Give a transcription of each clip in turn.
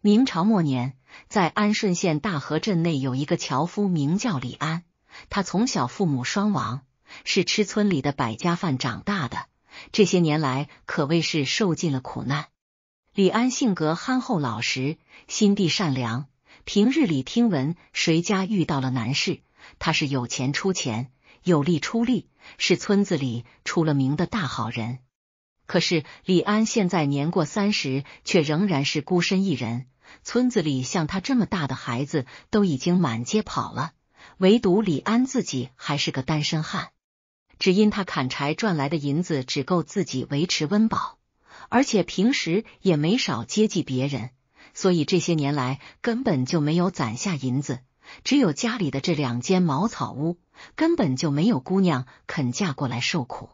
明朝末年，在安顺县大河镇内有一个樵夫，名叫李安。他从小父母双亡，是吃村里的百家饭长大的。这些年来，可谓是受尽了苦难。李安性格憨厚老实，心地善良。平日里听闻谁家遇到了难事，他是有钱出钱，有力出力，是村子里出了名的大好人。可是李安现在年过三十，却仍然是孤身一人。村子里像他这么大的孩子都已经满街跑了，唯独李安自己还是个单身汉。只因他砍柴赚来的银子只够自己维持温饱，而且平时也没少接济别人，所以这些年来根本就没有攒下银子。只有家里的这两间茅草屋，根本就没有姑娘肯嫁过来受苦。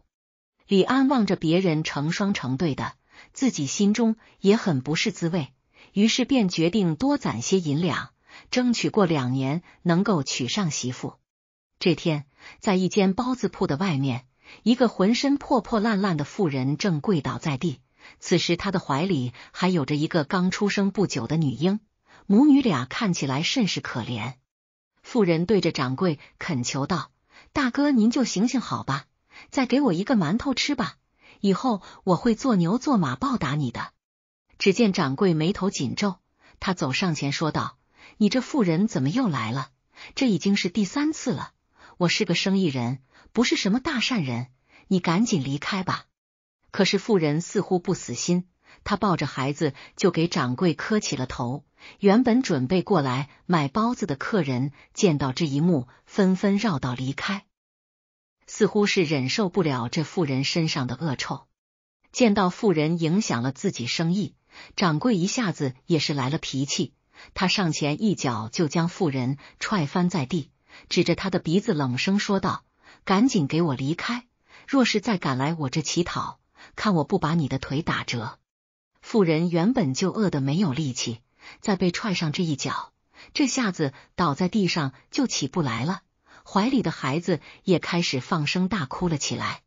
李安望着别人成双成对的，自己心中也很不是滋味，于是便决定多攒些银两，争取过两年能够娶上媳妇。这天，在一间包子铺的外面，一个浑身破破烂烂的妇人正跪倒在地，此时她的怀里还有着一个刚出生不久的女婴，母女俩看起来甚是可怜。妇人对着掌柜恳求道：“大哥，您就行行好吧。”再给我一个馒头吃吧，以后我会做牛做马报答你的。只见掌柜眉头紧皱，他走上前说道：“你这妇人怎么又来了？这已经是第三次了。我是个生意人，不是什么大善人，你赶紧离开吧。”可是妇人似乎不死心，她抱着孩子就给掌柜磕起了头。原本准备过来买包子的客人见到这一幕，纷纷绕道离开。似乎是忍受不了这妇人身上的恶臭，见到妇人影响了自己生意，掌柜一下子也是来了脾气，他上前一脚就将妇人踹翻在地，指着他的鼻子冷声说道：“赶紧给我离开！若是再敢来我这乞讨，看我不把你的腿打折！”妇人原本就饿的没有力气，再被踹上这一脚，这下子倒在地上就起不来了。怀里的孩子也开始放声大哭了起来。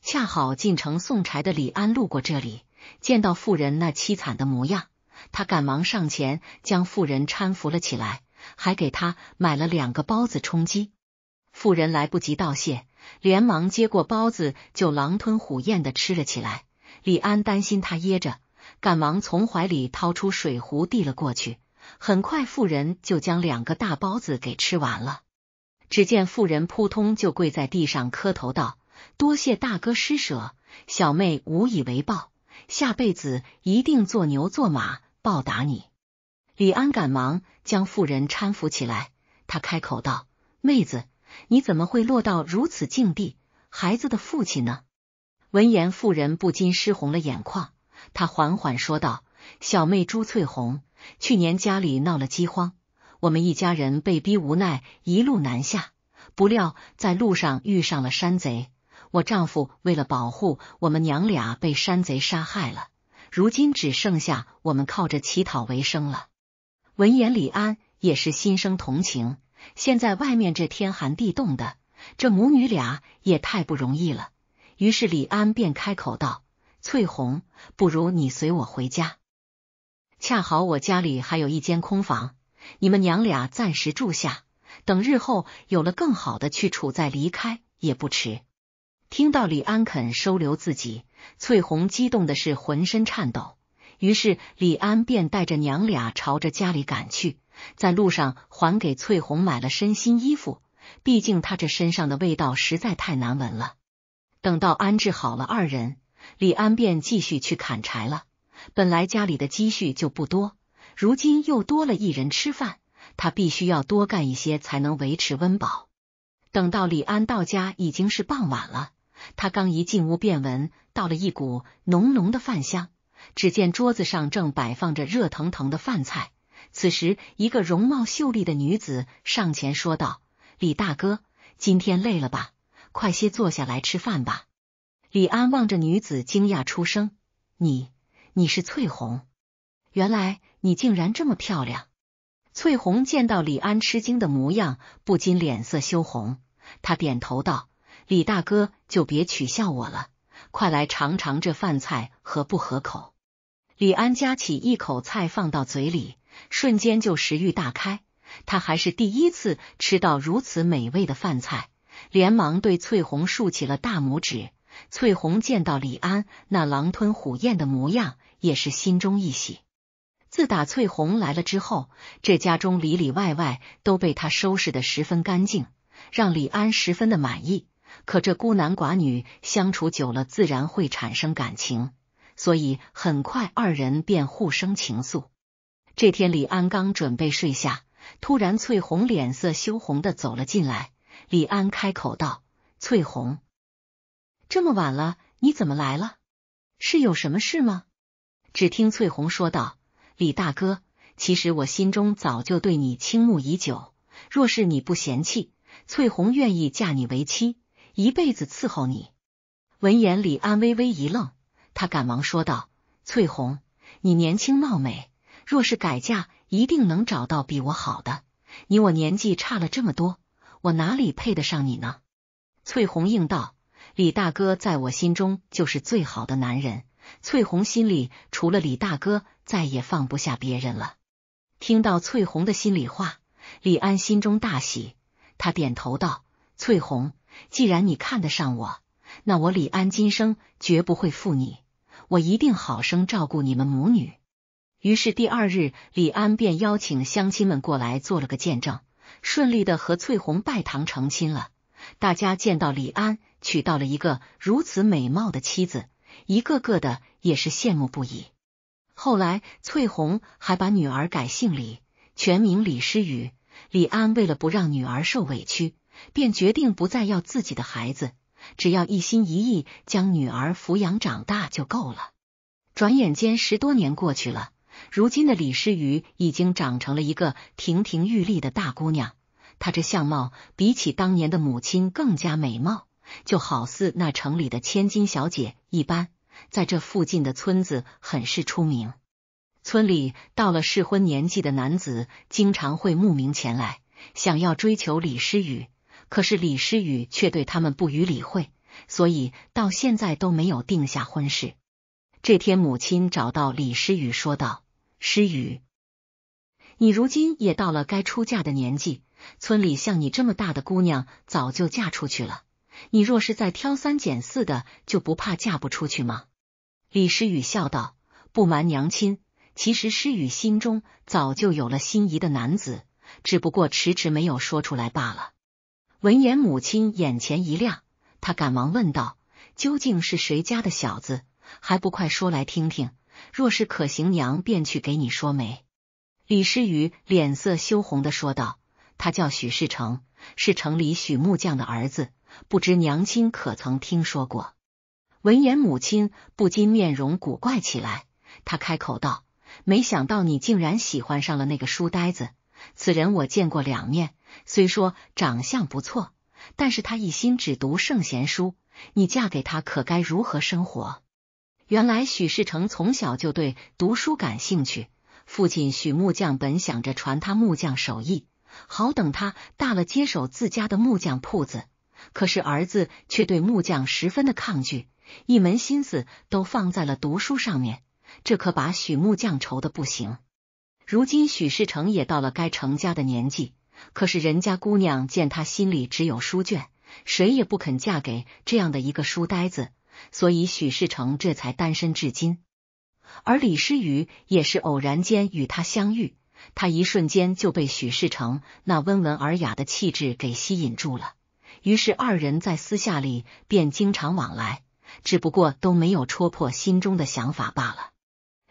恰好进城送柴的李安路过这里，见到妇人那凄惨的模样，他赶忙上前将妇人搀扶了起来，还给他买了两个包子充饥。妇人来不及道谢，连忙接过包子就狼吞虎咽的吃了起来。李安担心他噎着，赶忙从怀里掏出水壶递了过去。很快，妇人就将两个大包子给吃完了。只见妇人扑通就跪在地上磕头道：“多谢大哥施舍，小妹无以为报，下辈子一定做牛做马报答你。”李安赶忙将妇人搀扶起来，他开口道：“妹子，你怎么会落到如此境地？孩子的父亲呢？”闻言，妇人不禁湿红了眼眶，他缓缓说道：“小妹朱翠红，去年家里闹了饥荒。”我们一家人被逼无奈，一路南下，不料在路上遇上了山贼。我丈夫为了保护我们娘俩，被山贼杀害了。如今只剩下我们靠着乞讨为生了。闻言，李安也是心生同情。现在外面这天寒地冻的，这母女俩也太不容易了。于是李安便开口道：“翠红，不如你随我回家，恰好我家里还有一间空房。”你们娘俩暂时住下，等日后有了更好的去处再离开也不迟。听到李安肯收留自己，翠红激动的是浑身颤抖。于是李安便带着娘俩朝着家里赶去，在路上还给翠红买了身新衣服，毕竟她这身上的味道实在太难闻了。等到安置好了二人，李安便继续去砍柴了。本来家里的积蓄就不多。如今又多了一人吃饭，他必须要多干一些才能维持温饱。等到李安到家，已经是傍晚了。他刚一进屋，便闻到了一股浓浓的饭香。只见桌子上正摆放着热腾腾的饭菜。此时，一个容貌秀丽的女子上前说道：“李大哥，今天累了吧？快些坐下来吃饭吧。”李安望着女子，惊讶出声：“你，你是翠红？原来……”你竟然这么漂亮！翠红见到李安吃惊的模样，不禁脸色羞红。她点头道：“李大哥就别取笑我了，快来尝尝这饭菜合不合口。”李安夹起一口菜放到嘴里，瞬间就食欲大开。他还是第一次吃到如此美味的饭菜，连忙对翠红竖起了大拇指。翠红见到李安那狼吞虎咽的模样，也是心中一喜。自打翠红来了之后，这家中里里外外都被她收拾的十分干净，让李安十分的满意。可这孤男寡女相处久了，自然会产生感情，所以很快二人便互生情愫。这天，李安刚准备睡下，突然翠红脸色羞红的走了进来。李安开口道：“翠红，这么晚了，你怎么来了？是有什么事吗？”只听翠红说道。李大哥，其实我心中早就对你倾慕已久。若是你不嫌弃，翠红愿意嫁你为妻，一辈子伺候你。闻言，李安微微一愣，他赶忙说道：“翠红，你年轻貌美，若是改嫁，一定能找到比我好的。你我年纪差了这么多，我哪里配得上你呢？”翠红应道：“李大哥，在我心中就是最好的男人。”翠红心里除了李大哥，再也放不下别人了。听到翠红的心里话，李安心中大喜，他点头道：“翠红，既然你看得上我，那我李安今生绝不会负你，我一定好生照顾你们母女。”于是第二日，李安便邀请乡亲们过来做了个见证，顺利的和翠红拜堂成亲了。大家见到李安娶到了一个如此美貌的妻子。一个个的也是羡慕不已。后来，翠红还把女儿改姓李，全名李诗雨。李安为了不让女儿受委屈，便决定不再要自己的孩子，只要一心一意将女儿抚养长大就够了。转眼间，十多年过去了，如今的李诗雨已经长成了一个亭亭玉立的大姑娘，她这相貌比起当年的母亲更加美貌。就好似那城里的千金小姐一般，在这附近的村子很是出名。村里到了适婚年纪的男子，经常会慕名前来，想要追求李诗雨。可是李诗雨却对他们不予理会，所以到现在都没有定下婚事。这天，母亲找到李诗雨，说道：“诗雨，你如今也到了该出嫁的年纪，村里像你这么大的姑娘，早就嫁出去了。”你若是再挑三拣四的，就不怕嫁不出去吗？李诗雨笑道：“不瞒娘亲，其实诗雨心中早就有了心仪的男子，只不过迟迟没有说出来罢了。”闻言，母亲眼前一亮，她赶忙问道：“究竟是谁家的小子？还不快说来听听！若是可行，娘便去给你说媒。”李诗雨脸色羞红的说道：“他叫许世成，是城里许木匠的儿子。”不知娘亲可曾听说过？闻言，母亲不禁面容古怪起来。她开口道：“没想到你竟然喜欢上了那个书呆子。此人我见过两面，虽说长相不错，但是他一心只读圣贤书。你嫁给他，可该如何生活？”原来许世成从小就对读书感兴趣。父亲许木匠本想着传他木匠手艺，好等他大了接手自家的木匠铺子。可是儿子却对木匠十分的抗拒，一门心思都放在了读书上面，这可把许木匠愁的不行。如今许世成也到了该成家的年纪，可是人家姑娘见他心里只有书卷，谁也不肯嫁给这样的一个书呆子，所以许世成这才单身至今。而李诗雨也是偶然间与他相遇，他一瞬间就被许世成那温文尔雅的气质给吸引住了。于是二人在私下里便经常往来，只不过都没有戳破心中的想法罢了。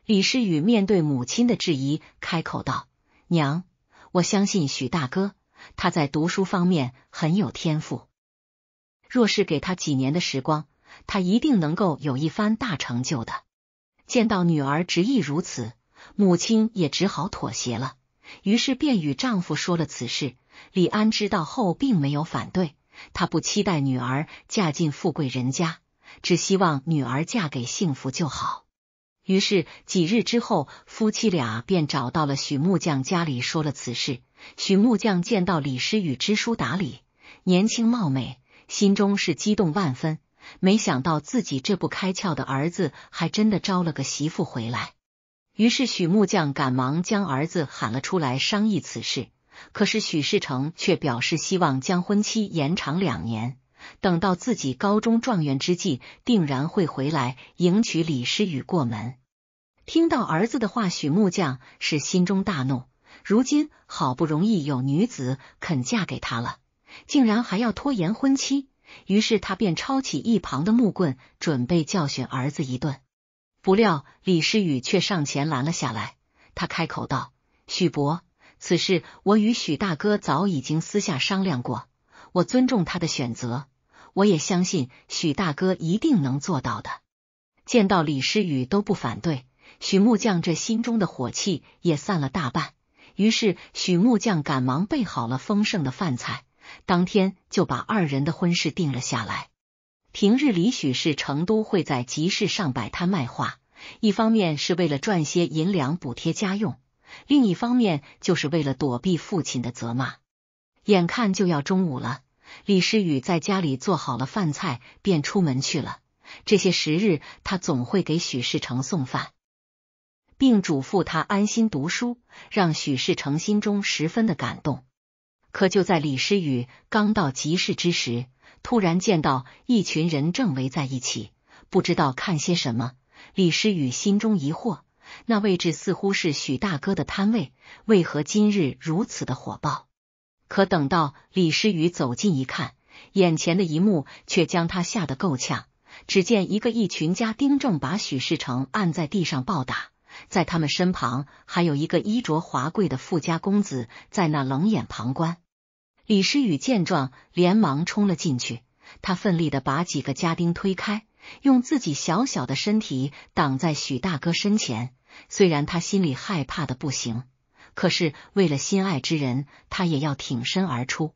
李诗雨面对母亲的质疑，开口道：“娘，我相信许大哥，他在读书方面很有天赋，若是给他几年的时光，他一定能够有一番大成就的。”见到女儿执意如此，母亲也只好妥协了。于是便与丈夫说了此事。李安知道后，并没有反对。他不期待女儿嫁进富贵人家，只希望女儿嫁给幸福就好。于是几日之后，夫妻俩便找到了许木匠家里，说了此事。许木匠见到李诗雨知书达理，年轻貌美，心中是激动万分。没想到自己这不开窍的儿子，还真的招了个媳妇回来。于是许木匠赶忙将儿子喊了出来，商议此事。可是许世成却表示希望将婚期延长两年，等到自己高中状元之际，定然会回来迎娶李诗雨过门。听到儿子的话，许木匠是心中大怒。如今好不容易有女子肯嫁给他了，竟然还要拖延婚期。于是他便抄起一旁的木棍，准备教训儿子一顿。不料李诗雨却上前拦了下来，他开口道：“许伯。”此事我与许大哥早已经私下商量过，我尊重他的选择，我也相信许大哥一定能做到的。见到李诗雨都不反对，许木匠这心中的火气也散了大半。于是许木匠赶忙备好了丰盛的饭菜，当天就把二人的婚事定了下来。平日里许氏成都会在集市上摆摊卖画，一方面是为了赚些银两补贴家用。另一方面，就是为了躲避父亲的责骂。眼看就要中午了，李诗雨在家里做好了饭菜，便出门去了。这些时日，他总会给许世成送饭，并嘱咐他安心读书，让许世成心中十分的感动。可就在李诗雨刚到集市之时，突然见到一群人正围在一起，不知道看些什么。李诗雨心中疑惑。那位置似乎是许大哥的摊位，为何今日如此的火爆？可等到李诗雨走近一看，眼前的一幕却将他吓得够呛。只见一个一群家丁正把许世成按在地上暴打，在他们身旁还有一个衣着华贵的富家公子在那冷眼旁观。李诗雨见状，连忙冲了进去，他奋力的把几个家丁推开，用自己小小的身体挡在许大哥身前。虽然他心里害怕的不行，可是为了心爱之人，他也要挺身而出。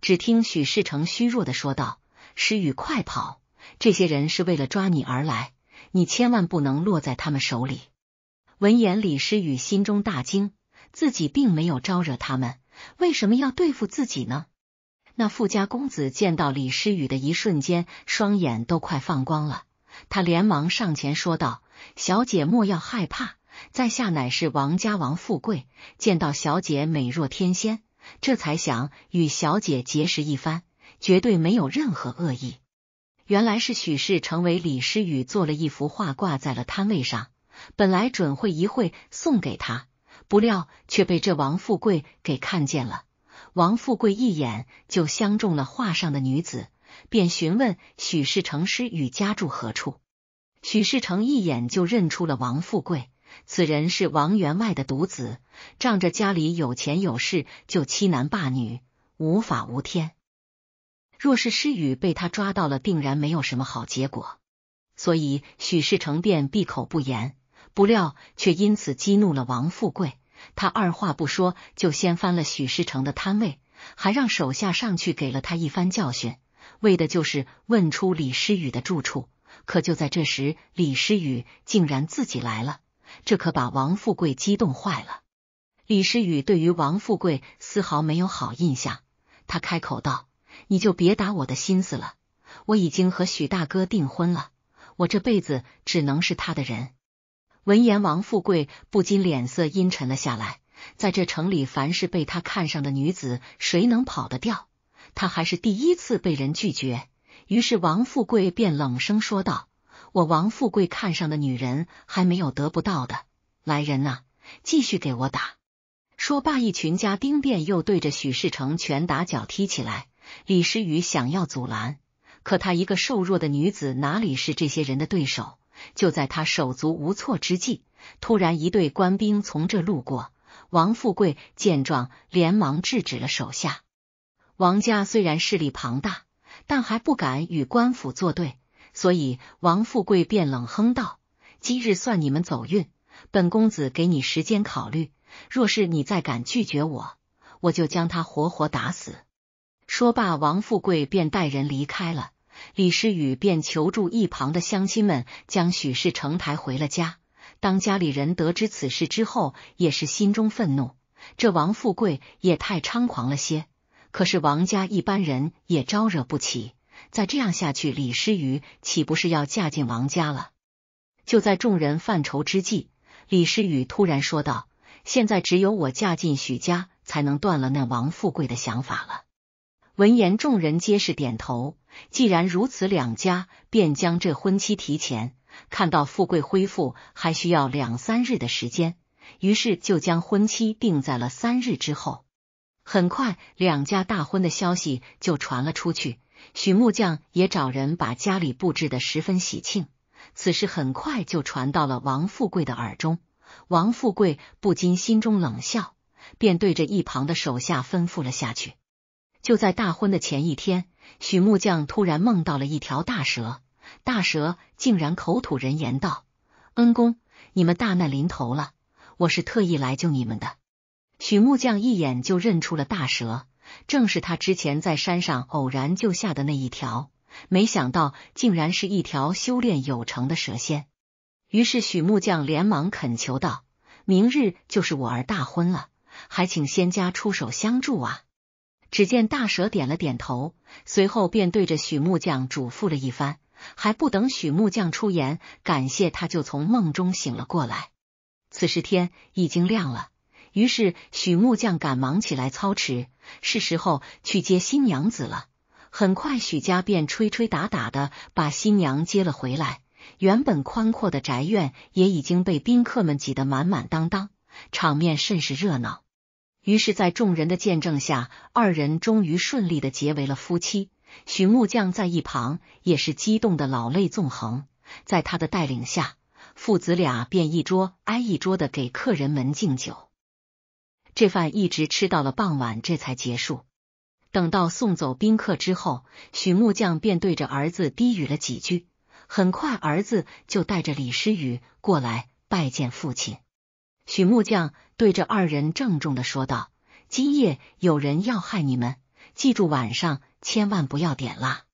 只听许世成虚弱的说道：“诗雨，快跑！这些人是为了抓你而来，你千万不能落在他们手里。”闻言，李诗雨心中大惊，自己并没有招惹他们，为什么要对付自己呢？那富家公子见到李诗雨的一瞬间，双眼都快放光了，他连忙上前说道。小姐莫要害怕，在下乃是王家王富贵，见到小姐美若天仙，这才想与小姐结识一番，绝对没有任何恶意。原来是许氏成为李诗雨做了一幅画，挂在了摊位上，本来准会一会送给他，不料却被这王富贵给看见了。王富贵一眼就相中了画上的女子，便询问许氏成诗雨家住何处。许世成一眼就认出了王富贵，此人是王员外的独子，仗着家里有钱有势就欺男霸女，无法无天。若是诗雨被他抓到了，定然没有什么好结果。所以许世成便闭口不言，不料却因此激怒了王富贵。他二话不说就掀翻了许世成的摊位，还让手下上去给了他一番教训，为的就是问出李诗雨的住处。可就在这时，李诗雨竟然自己来了，这可把王富贵激动坏了。李诗雨对于王富贵丝毫没有好印象，他开口道：“你就别打我的心思了，我已经和许大哥订婚了，我这辈子只能是他的人。”闻言，王富贵不禁脸色阴沉了下来。在这城里，凡是被他看上的女子，谁能跑得掉？他还是第一次被人拒绝。于是，王富贵便冷声说道：“我王富贵看上的女人还没有得不到的。来人呐，继续给我打！”说罢，一群家丁便又对着许世成拳打脚踢起来。李诗雨想要阻拦，可她一个瘦弱的女子，哪里是这些人的对手？就在他手足无措之际，突然一队官兵从这路过。王富贵见状，连忙制止了手下。王家虽然势力庞大。但还不敢与官府作对，所以王富贵便冷哼道：“今日算你们走运，本公子给你时间考虑。若是你再敢拒绝我，我就将他活活打死。”说罢，王富贵便带人离开了。李诗雨便求助一旁的乡亲们，将许世成抬回了家。当家里人得知此事之后，也是心中愤怒，这王富贵也太猖狂了些。可是王家一般人也招惹不起，再这样下去，李诗雨岂不是要嫁进王家了？就在众人犯愁之际，李诗雨突然说道：“现在只有我嫁进许家，才能断了那王富贵的想法了。”闻言，众人皆是点头。既然如此，两家便将这婚期提前。看到富贵恢复还需要两三日的时间，于是就将婚期定在了三日之后。很快，两家大婚的消息就传了出去。许木匠也找人把家里布置的十分喜庆。此事很快就传到了王富贵的耳中，王富贵不禁心中冷笑，便对着一旁的手下吩咐了下去。就在大婚的前一天，许木匠突然梦到了一条大蛇，大蛇竟然口吐人言道：“恩公，你们大难临头了，我是特意来救你们的。”许木匠一眼就认出了大蛇，正是他之前在山上偶然救下的那一条。没想到竟然是一条修炼有成的蛇仙。于是许木匠连忙恳求道：“明日就是我儿大婚了，还请仙家出手相助啊！”只见大蛇点了点头，随后便对着许木匠嘱咐了一番。还不等许木匠出言感谢，他就从梦中醒了过来。此时天已经亮了。于是许木匠赶忙起来操持，是时候去接新娘子了。很快，许家便吹吹打打的把新娘接了回来。原本宽阔的宅院也已经被宾客们挤得满满当当，场面甚是热闹。于是，在众人的见证下，二人终于顺利的结为了夫妻。许木匠在一旁也是激动的老泪纵横。在他的带领下，父子俩便一桌挨一桌的给客人们敬酒。这饭一直吃到了傍晚，这才结束。等到送走宾客之后，许木匠便对着儿子低语了几句。很快，儿子就带着李诗雨过来拜见父亲。许木匠对着二人郑重的说道：“今夜有人要害你们，记住晚上千万不要点蜡。”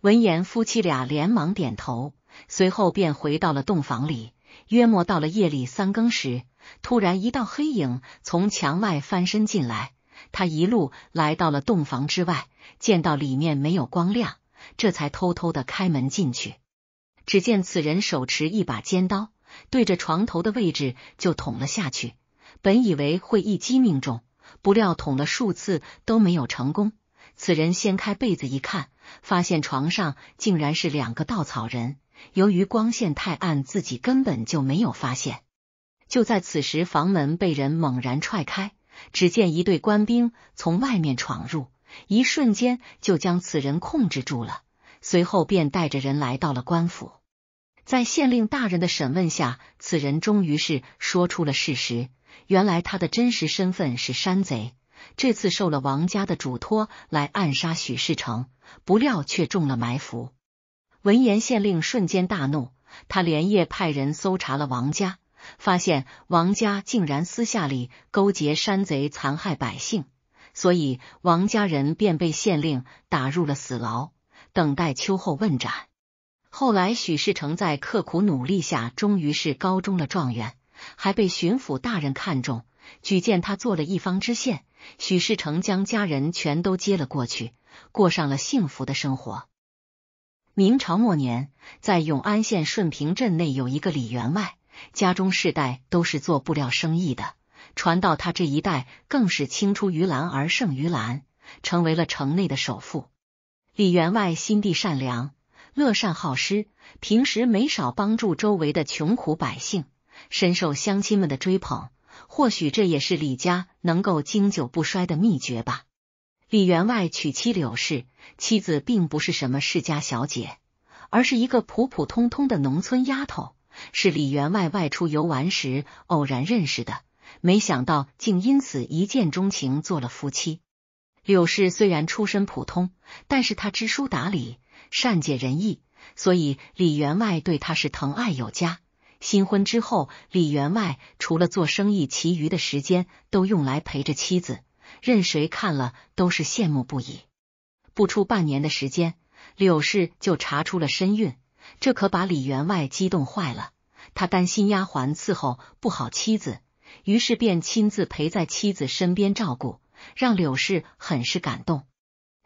闻言，夫妻俩连忙点头，随后便回到了洞房里。约莫到了夜里三更时。突然，一道黑影从墙外翻身进来。他一路来到了洞房之外，见到里面没有光亮，这才偷偷的开门进去。只见此人手持一把尖刀，对着床头的位置就捅了下去。本以为会一击命中，不料捅了数次都没有成功。此人掀开被子一看，发现床上竟然是两个稻草人。由于光线太暗，自己根本就没有发现。就在此时，房门被人猛然踹开，只见一队官兵从外面闯入，一瞬间就将此人控制住了，随后便带着人来到了官府。在县令大人的审问下，此人终于是说出了事实。原来他的真实身份是山贼，这次受了王家的嘱托来暗杀许世成，不料却中了埋伏。闻言，县令瞬间大怒，他连夜派人搜查了王家。发现王家竟然私下里勾结山贼残害百姓，所以王家人便被县令打入了死牢，等待秋后问斩。后来许世成在刻苦努力下，终于是高中了状元，还被巡抚大人看中，举荐他做了一方知县。许世成将家人全都接了过去，过上了幸福的生活。明朝末年，在永安县顺平镇内有一个李员外。家中世代都是做布料生意的，传到他这一代更是青出于蓝而胜于蓝，成为了城内的首富。李员外心地善良，乐善好施，平时没少帮助周围的穷苦百姓，深受乡亲们的追捧。或许这也是李家能够经久不衰的秘诀吧。李员外娶妻柳氏，妻子并不是什么世家小姐，而是一个普普通通的农村丫头。是李员外外出游玩时偶然认识的，没想到竟因此一见钟情，做了夫妻。柳氏虽然出身普通，但是她知书达理，善解人意，所以李员外对她是疼爱有加。新婚之后，李员外除了做生意，其余的时间都用来陪着妻子，任谁看了都是羡慕不已。不出半年的时间，柳氏就查出了身孕。这可把李员外激动坏了，他担心丫鬟伺候不好妻子，于是便亲自陪在妻子身边照顾，让柳氏很是感动。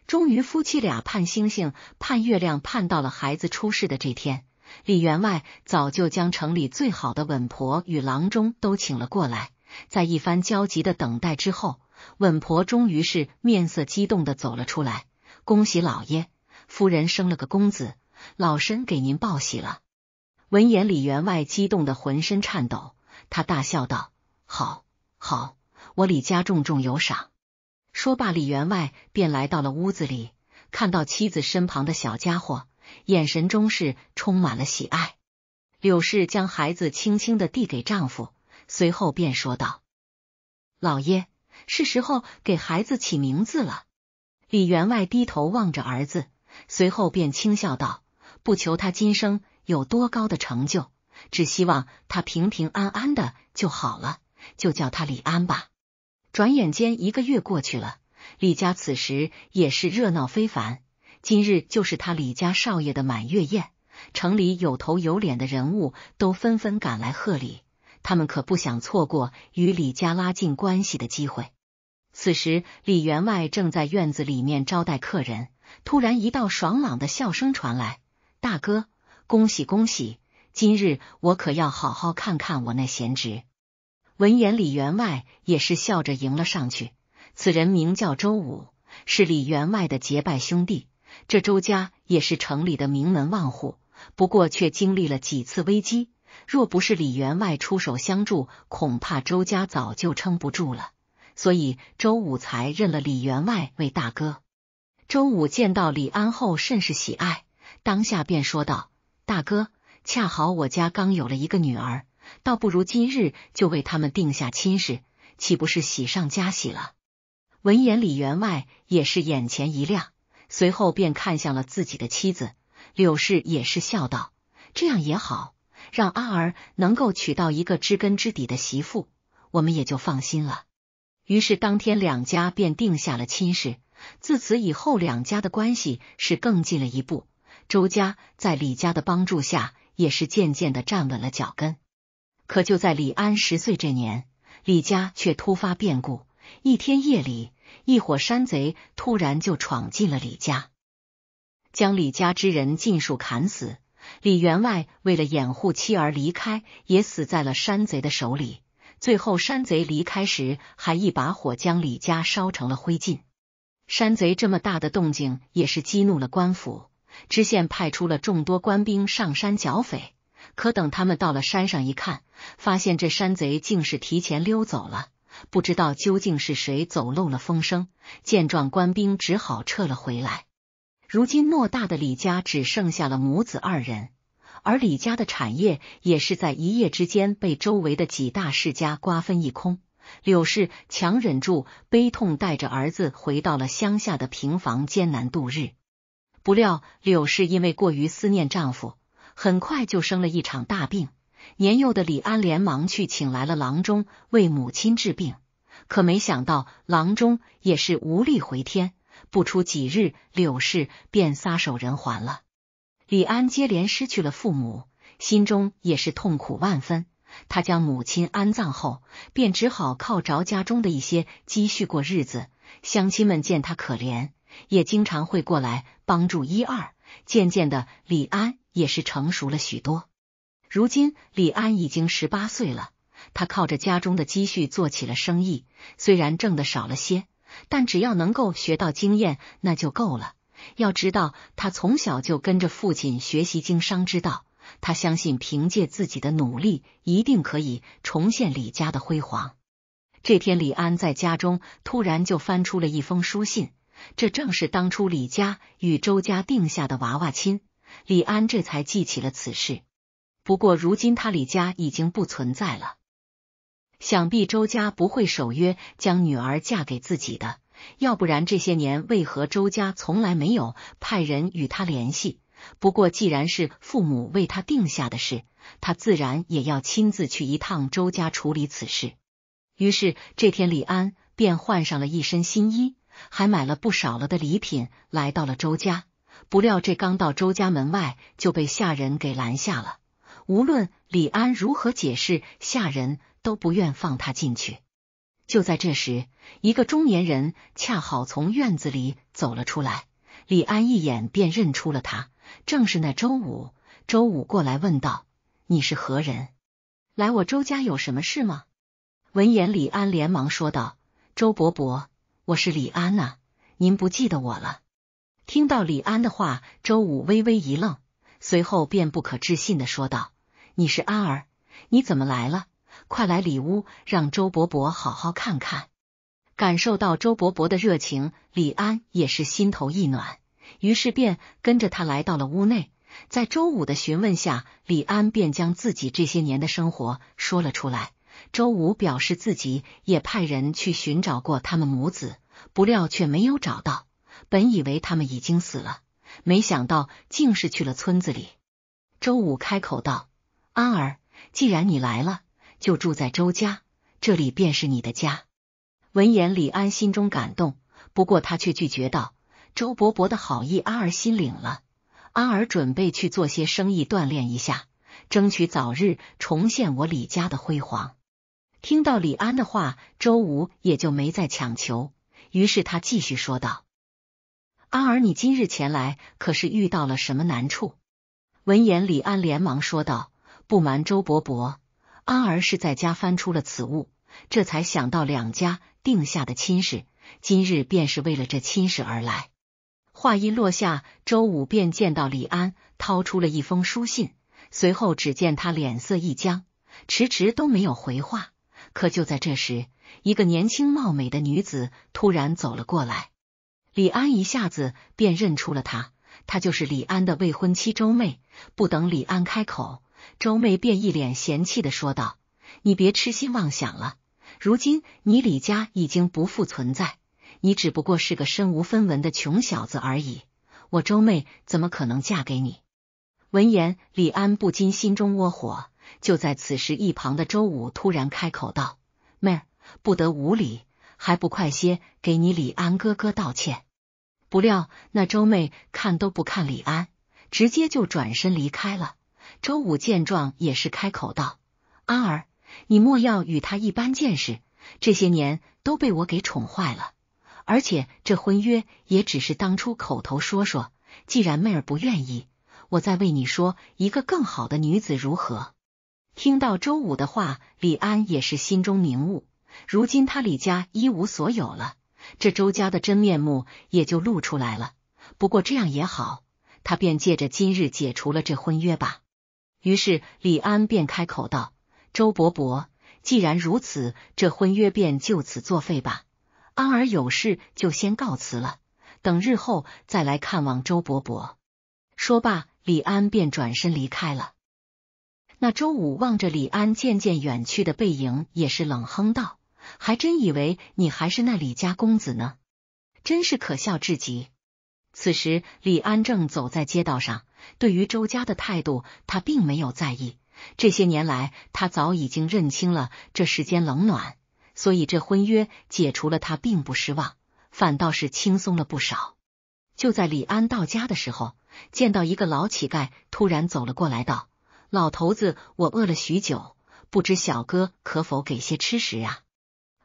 终于，夫妻俩盼星星盼月亮，盼到了孩子出世的这天。李员外早就将城里最好的稳婆与郎中都请了过来，在一番焦急的等待之后，稳婆终于是面色激动的走了出来：“恭喜老爷夫人，生了个公子。”老身给您报喜了。闻言，李员外激动的浑身颤抖，他大笑道：“好，好，我李家重重有赏。”说罢，李员外便来到了屋子里，看到妻子身旁的小家伙，眼神中是充满了喜爱。柳氏将孩子轻轻的递给丈夫，随后便说道：“老爷，是时候给孩子起名字了。”李员外低头望着儿子，随后便轻笑道。不求他今生有多高的成就，只希望他平平安安的就好了。就叫他李安吧。转眼间一个月过去了，李家此时也是热闹非凡。今日就是他李家少爷的满月宴，城里有头有脸的人物都纷纷赶来贺礼，他们可不想错过与李家拉近关系的机会。此时，李员外正在院子里面招待客人，突然一道爽朗的笑声传来。大哥，恭喜恭喜！今日我可要好好看看我那贤侄。闻言，李员外也是笑着迎了上去。此人名叫周武，是李员外的结拜兄弟。这周家也是城里的名门望户，不过却经历了几次危机。若不是李员外出手相助，恐怕周家早就撑不住了。所以周武才认了李员外为大哥。周武见到李安后，甚是喜爱。当下便说道：“大哥，恰好我家刚有了一个女儿，倒不如今日就为他们定下亲事，岂不是喜上加喜了？”闻言，李员外也是眼前一亮，随后便看向了自己的妻子柳氏，也是笑道：“这样也好，让阿儿能够娶到一个知根知底的媳妇，我们也就放心了。”于是当天两家便定下了亲事，自此以后两家的关系是更近了一步。周家在李家的帮助下，也是渐渐的站稳了脚跟。可就在李安十岁这年，李家却突发变故。一天夜里，一伙山贼突然就闯进了李家，将李家之人尽数砍死。李员外为了掩护妻儿离开，也死在了山贼的手里。最后，山贼离开时还一把火将李家烧成了灰烬。山贼这么大的动静，也是激怒了官府。知县派出了众多官兵上山剿匪，可等他们到了山上一看，发现这山贼竟是提前溜走了。不知道究竟是谁走漏了风声，见状官兵只好撤了回来。如今偌大的李家只剩下了母子二人，而李家的产业也是在一夜之间被周围的几大世家瓜分一空。柳氏强忍住悲痛，带着儿子回到了乡下的平房，艰难度日。不料柳氏因为过于思念丈夫，很快就生了一场大病。年幼的李安连忙去请来了郎中为母亲治病，可没想到郎中也是无力回天，不出几日，柳氏便撒手人寰了。李安接连失去了父母，心中也是痛苦万分。他将母亲安葬后，便只好靠着家中的一些积蓄过日子。乡亲们见他可怜。也经常会过来帮助一二。渐渐的，李安也是成熟了许多。如今，李安已经十八岁了。他靠着家中的积蓄做起了生意，虽然挣的少了些，但只要能够学到经验，那就够了。要知道，他从小就跟着父亲学习经商之道。他相信，凭借自己的努力，一定可以重现李家的辉煌。这天，李安在家中突然就翻出了一封书信。这正是当初李家与周家定下的娃娃亲，李安这才记起了此事。不过如今他李家已经不存在了，想必周家不会守约将女儿嫁给自己的，要不然这些年为何周家从来没有派人与他联系？不过既然是父母为他定下的事，他自然也要亲自去一趟周家处理此事。于是这天，李安便换上了一身新衣。还买了不少了的礼品，来到了周家。不料这刚到周家门外，就被下人给拦下了。无论李安如何解释，下人都不愿放他进去。就在这时，一个中年人恰好从院子里走了出来。李安一眼便认出了他，正是那周五。周五过来问道：“你是何人？来我周家有什么事吗？”闻言，李安连忙说道：“周伯伯。”我是李安呐，您不记得我了？听到李安的话，周武微微一愣，随后便不可置信的说道：“你是安儿，你怎么来了？快来里屋，让周伯伯好好看看。”感受到周伯伯的热情，李安也是心头一暖，于是便跟着他来到了屋内。在周武的询问下，李安便将自己这些年的生活说了出来。周五表示自己也派人去寻找过他们母子，不料却没有找到。本以为他们已经死了，没想到竟是去了村子里。周五开口道：“安儿，既然你来了，就住在周家，这里便是你的家。”闻言，李安心中感动，不过他却拒绝道：“周伯伯的好意，安儿心领了。安儿准备去做些生意，锻炼一下，争取早日重现我李家的辉煌。”听到李安的话，周武也就没再强求。于是他继续说道：“安儿，你今日前来，可是遇到了什么难处？”闻言，李安连忙说道：“不瞒周伯伯，安儿是在家翻出了此物，这才想到两家定下的亲事，今日便是为了这亲事而来。”话音落下，周武便见到李安掏出了一封书信，随后只见他脸色一僵，迟迟都没有回话。可就在这时，一个年轻貌美的女子突然走了过来。李安一下子便认出了她，她就是李安的未婚妻周妹。不等李安开口，周妹便一脸嫌弃的说道：“你别痴心妄想了，如今你李家已经不复存在，你只不过是个身无分文的穷小子而已。我周妹怎么可能嫁给你？”闻言，李安不禁心中窝火。就在此时，一旁的周五突然开口道：“妹儿，不得无礼，还不快些给你李安哥哥道歉？”不料那周妹看都不看李安，直接就转身离开了。周五见状也是开口道：“安儿，你莫要与他一般见识，这些年都被我给宠坏了。而且这婚约也只是当初口头说说，既然妹儿不愿意，我再为你说一个更好的女子如何？”听到周武的话，李安也是心中明悟。如今他李家一无所有了，这周家的真面目也就露出来了。不过这样也好，他便借着今日解除了这婚约吧。于是李安便开口道：“周伯伯，既然如此，这婚约便就此作废吧。安儿有事就先告辞了，等日后再来看望周伯伯。”说罢，李安便转身离开了。那周武望着李安渐渐远去的背影，也是冷哼道：“还真以为你还是那李家公子呢，真是可笑至极。”此时，李安正走在街道上，对于周家的态度，他并没有在意。这些年来，他早已经认清了这世间冷暖，所以这婚约解除了，他并不失望，反倒是轻松了不少。就在李安到家的时候，见到一个老乞丐突然走了过来，道。老头子，我饿了许久，不知小哥可否给些吃食啊？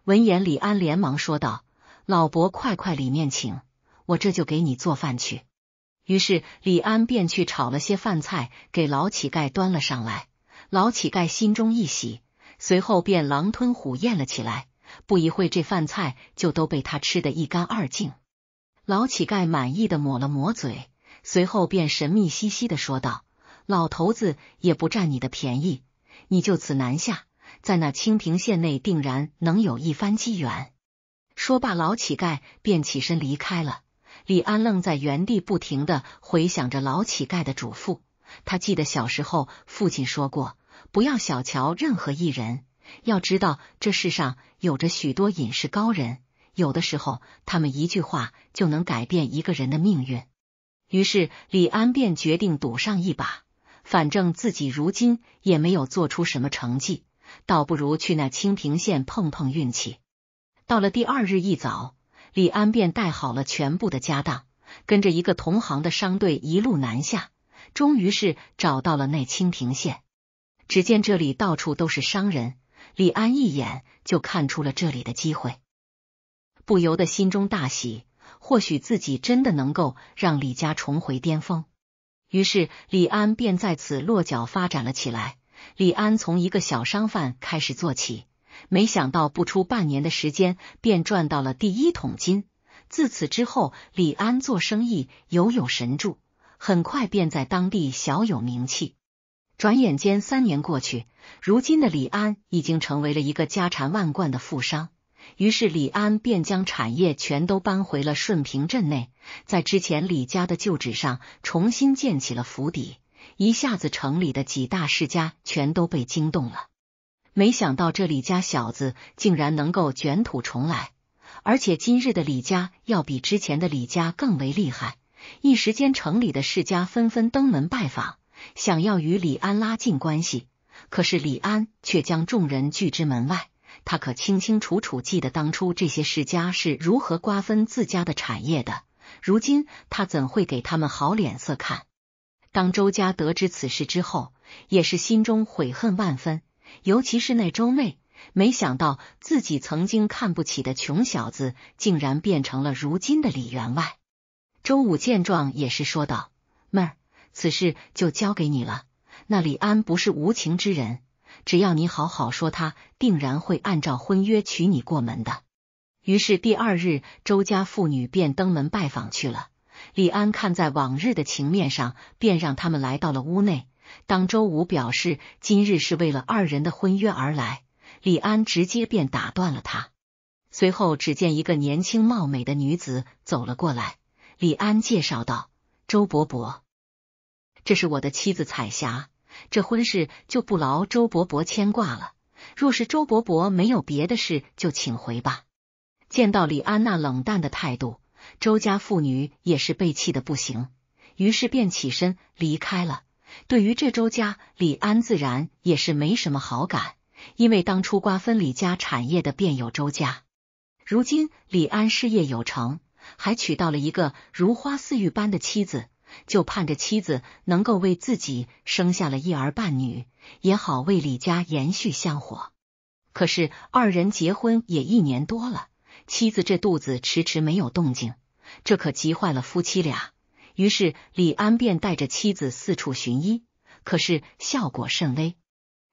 闻言，李安连忙说道：“老伯，快快里面请，我这就给你做饭去。”于是，李安便去炒了些饭菜，给老乞丐端了上来。老乞丐心中一喜，随后便狼吞虎咽了起来。不一会这饭菜就都被他吃得一干二净。老乞丐满意的抹了抹嘴，随后便神秘兮兮的说道。老头子也不占你的便宜，你就此南下，在那清平县内定然能有一番机缘。说罢，老乞丐便起身离开了。李安愣在原地，不停的回想着老乞丐的嘱咐。他记得小时候父亲说过，不要小瞧任何一人，要知道这世上有着许多隐士高人，有的时候他们一句话就能改变一个人的命运。于是，李安便决定赌上一把。反正自己如今也没有做出什么成绩，倒不如去那清平县碰碰运气。到了第二日一早，李安便带好了全部的家当，跟着一个同行的商队一路南下，终于是找到了那清平县。只见这里到处都是商人，李安一眼就看出了这里的机会，不由得心中大喜，或许自己真的能够让李家重回巅峰。于是，李安便在此落脚发展了起来。李安从一个小商贩开始做起，没想到不出半年的时间，便赚到了第一桶金。自此之后，李安做生意犹有神助，很快便在当地小有名气。转眼间三年过去，如今的李安已经成为了一个家产万贯的富商。于是李安便将产业全都搬回了顺平镇内，在之前李家的旧址上重新建起了府邸。一下子城里的几大世家全都被惊动了。没想到这李家小子竟然能够卷土重来，而且今日的李家要比之前的李家更为厉害。一时间，城里的世家纷纷登门拜访，想要与李安拉近关系，可是李安却将众人拒之门外。他可清清楚楚记得当初这些世家是如何瓜分自家的产业的，如今他怎会给他们好脸色看？当周家得知此事之后，也是心中悔恨万分，尤其是那周妹，没想到自己曾经看不起的穷小子，竟然变成了如今的李员外。周武见状也是说道：“妹儿，此事就交给你了。那李安不是无情之人。”只要你好好说，他定然会按照婚约娶你过门的。于是第二日，周家父女便登门拜访去了。李安看在往日的情面上，便让他们来到了屋内。当周武表示今日是为了二人的婚约而来，李安直接便打断了他。随后，只见一个年轻貌美的女子走了过来，李安介绍道：“周伯伯，这是我的妻子彩霞。”这婚事就不劳周伯伯牵挂了。若是周伯伯没有别的事，就请回吧。见到李安娜冷淡的态度，周家妇女也是被气的不行，于是便起身离开了。对于这周家，李安自然也是没什么好感，因为当初瓜分李家产业的便有周家。如今李安事业有成，还娶到了一个如花似玉般的妻子。就盼着妻子能够为自己生下了一儿半女，也好为李家延续香火。可是二人结婚也一年多了，妻子这肚子迟迟没有动静，这可急坏了夫妻俩。于是李安便带着妻子四处寻医，可是效果甚微。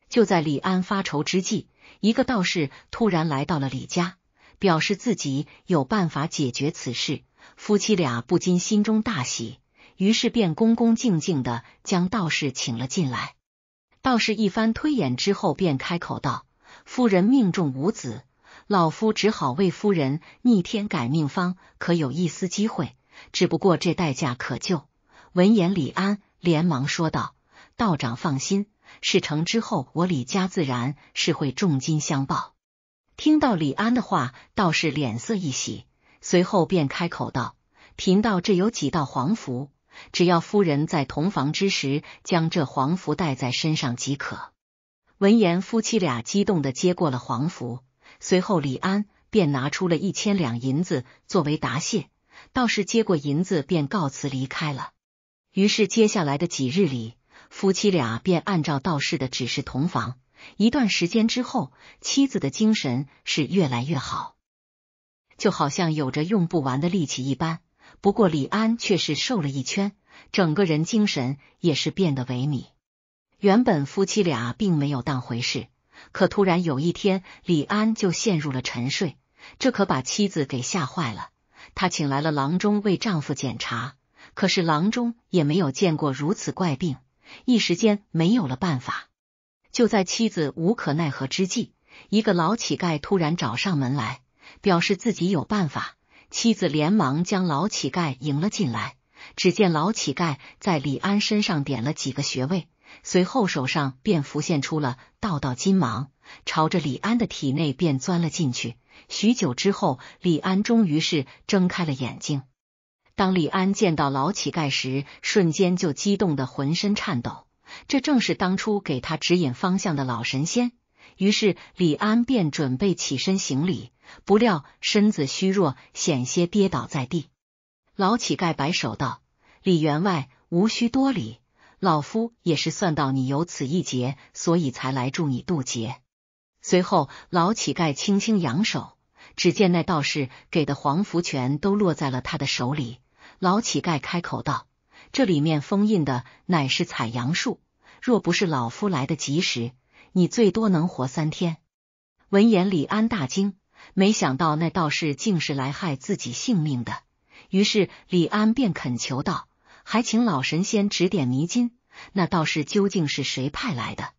就在李安发愁之际，一个道士突然来到了李家，表示自己有办法解决此事。夫妻俩不禁心中大喜。于是便恭恭敬敬的将道士请了进来。道士一番推演之后，便开口道：“夫人命中无子，老夫只好为夫人逆天改命，方可有一丝机会。只不过这代价可就……”闻言，李安连忙说道：“道长放心，事成之后，我李家自然是会重金相报。”听到李安的话，道士脸色一喜，随后便开口道：“贫道这有几道黄符。”只要夫人在同房之时，将这黄符带在身上即可。闻言，夫妻俩激动的接过了黄符，随后李安便拿出了一千两银子作为答谢。道士接过银子，便告辞离开了。于是，接下来的几日里，夫妻俩便按照道士的指示同房。一段时间之后，妻子的精神是越来越好，就好像有着用不完的力气一般。不过李安却是瘦了一圈，整个人精神也是变得萎靡。原本夫妻俩并没有当回事，可突然有一天，李安就陷入了沉睡，这可把妻子给吓坏了。他请来了郎中为丈夫检查，可是郎中也没有见过如此怪病，一时间没有了办法。就在妻子无可奈何之际，一个老乞丐突然找上门来，表示自己有办法。妻子连忙将老乞丐迎了进来。只见老乞丐在李安身上点了几个穴位，随后手上便浮现出了道道金芒，朝着李安的体内便钻了进去。许久之后，李安终于是睁开了眼睛。当李安见到老乞丐时，瞬间就激动的浑身颤抖。这正是当初给他指引方向的老神仙。于是李安便准备起身行礼。不料身子虚弱，险些跌倒在地。老乞丐摆手道：“李员外无需多礼，老夫也是算到你有此一劫，所以才来助你渡劫。”随后，老乞丐轻轻扬手，只见那道士给的黄符全都落在了他的手里。老乞丐开口道：“这里面封印的乃是采阳术，若不是老夫来得及时，你最多能活三天。”闻言，李安大惊。没想到那道士竟是来害自己性命的，于是李安便恳求道：“还请老神仙指点迷津，那道士究竟是谁派来的？”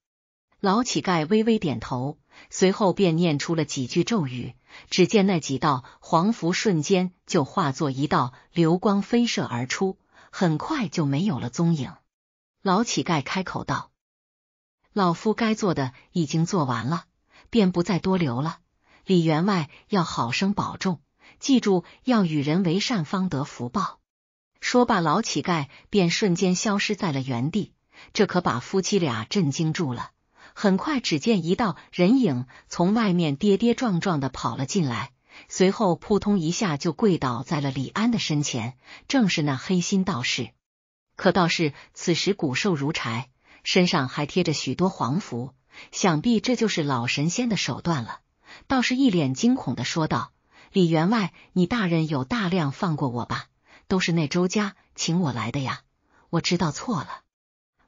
老乞丐微微点头，随后便念出了几句咒语。只见那几道黄符瞬间就化作一道流光飞射而出，很快就没有了踪影。老乞丐开口道：“老夫该做的已经做完了，便不再多留了。”李员外要好生保重，记住要与人为善，方得福报。说罢，老乞丐便瞬间消失在了原地。这可把夫妻俩震惊住了。很快，只见一道人影从外面跌跌撞撞的跑了进来，随后扑通一下就跪倒在了李安的身前。正是那黑心道士。可道士此时骨瘦如柴，身上还贴着许多黄符，想必这就是老神仙的手段了。道士一脸惊恐的说道：“李员外，你大人有大量，放过我吧，都是那周家请我来的呀，我知道错了。”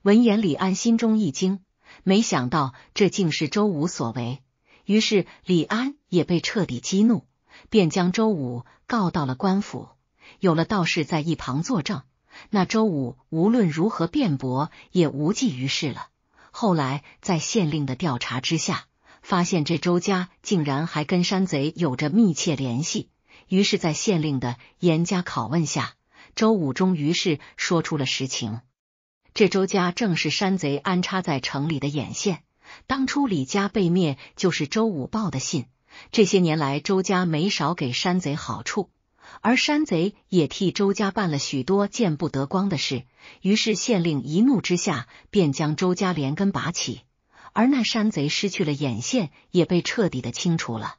闻言，李安心中一惊，没想到这竟是周武所为。于是，李安也被彻底激怒，便将周武告到了官府。有了道士在一旁作证，那周武无论如何辩驳也无济于事了。后来，在县令的调查之下。发现这周家竟然还跟山贼有着密切联系，于是，在县令的严加拷问下，周武终于是说出了实情。这周家正是山贼安插在城里的眼线，当初李家被灭就是周武报的信。这些年来，周家没少给山贼好处，而山贼也替周家办了许多见不得光的事。于是，县令一怒之下，便将周家连根拔起。而那山贼失去了眼线，也被彻底的清除了。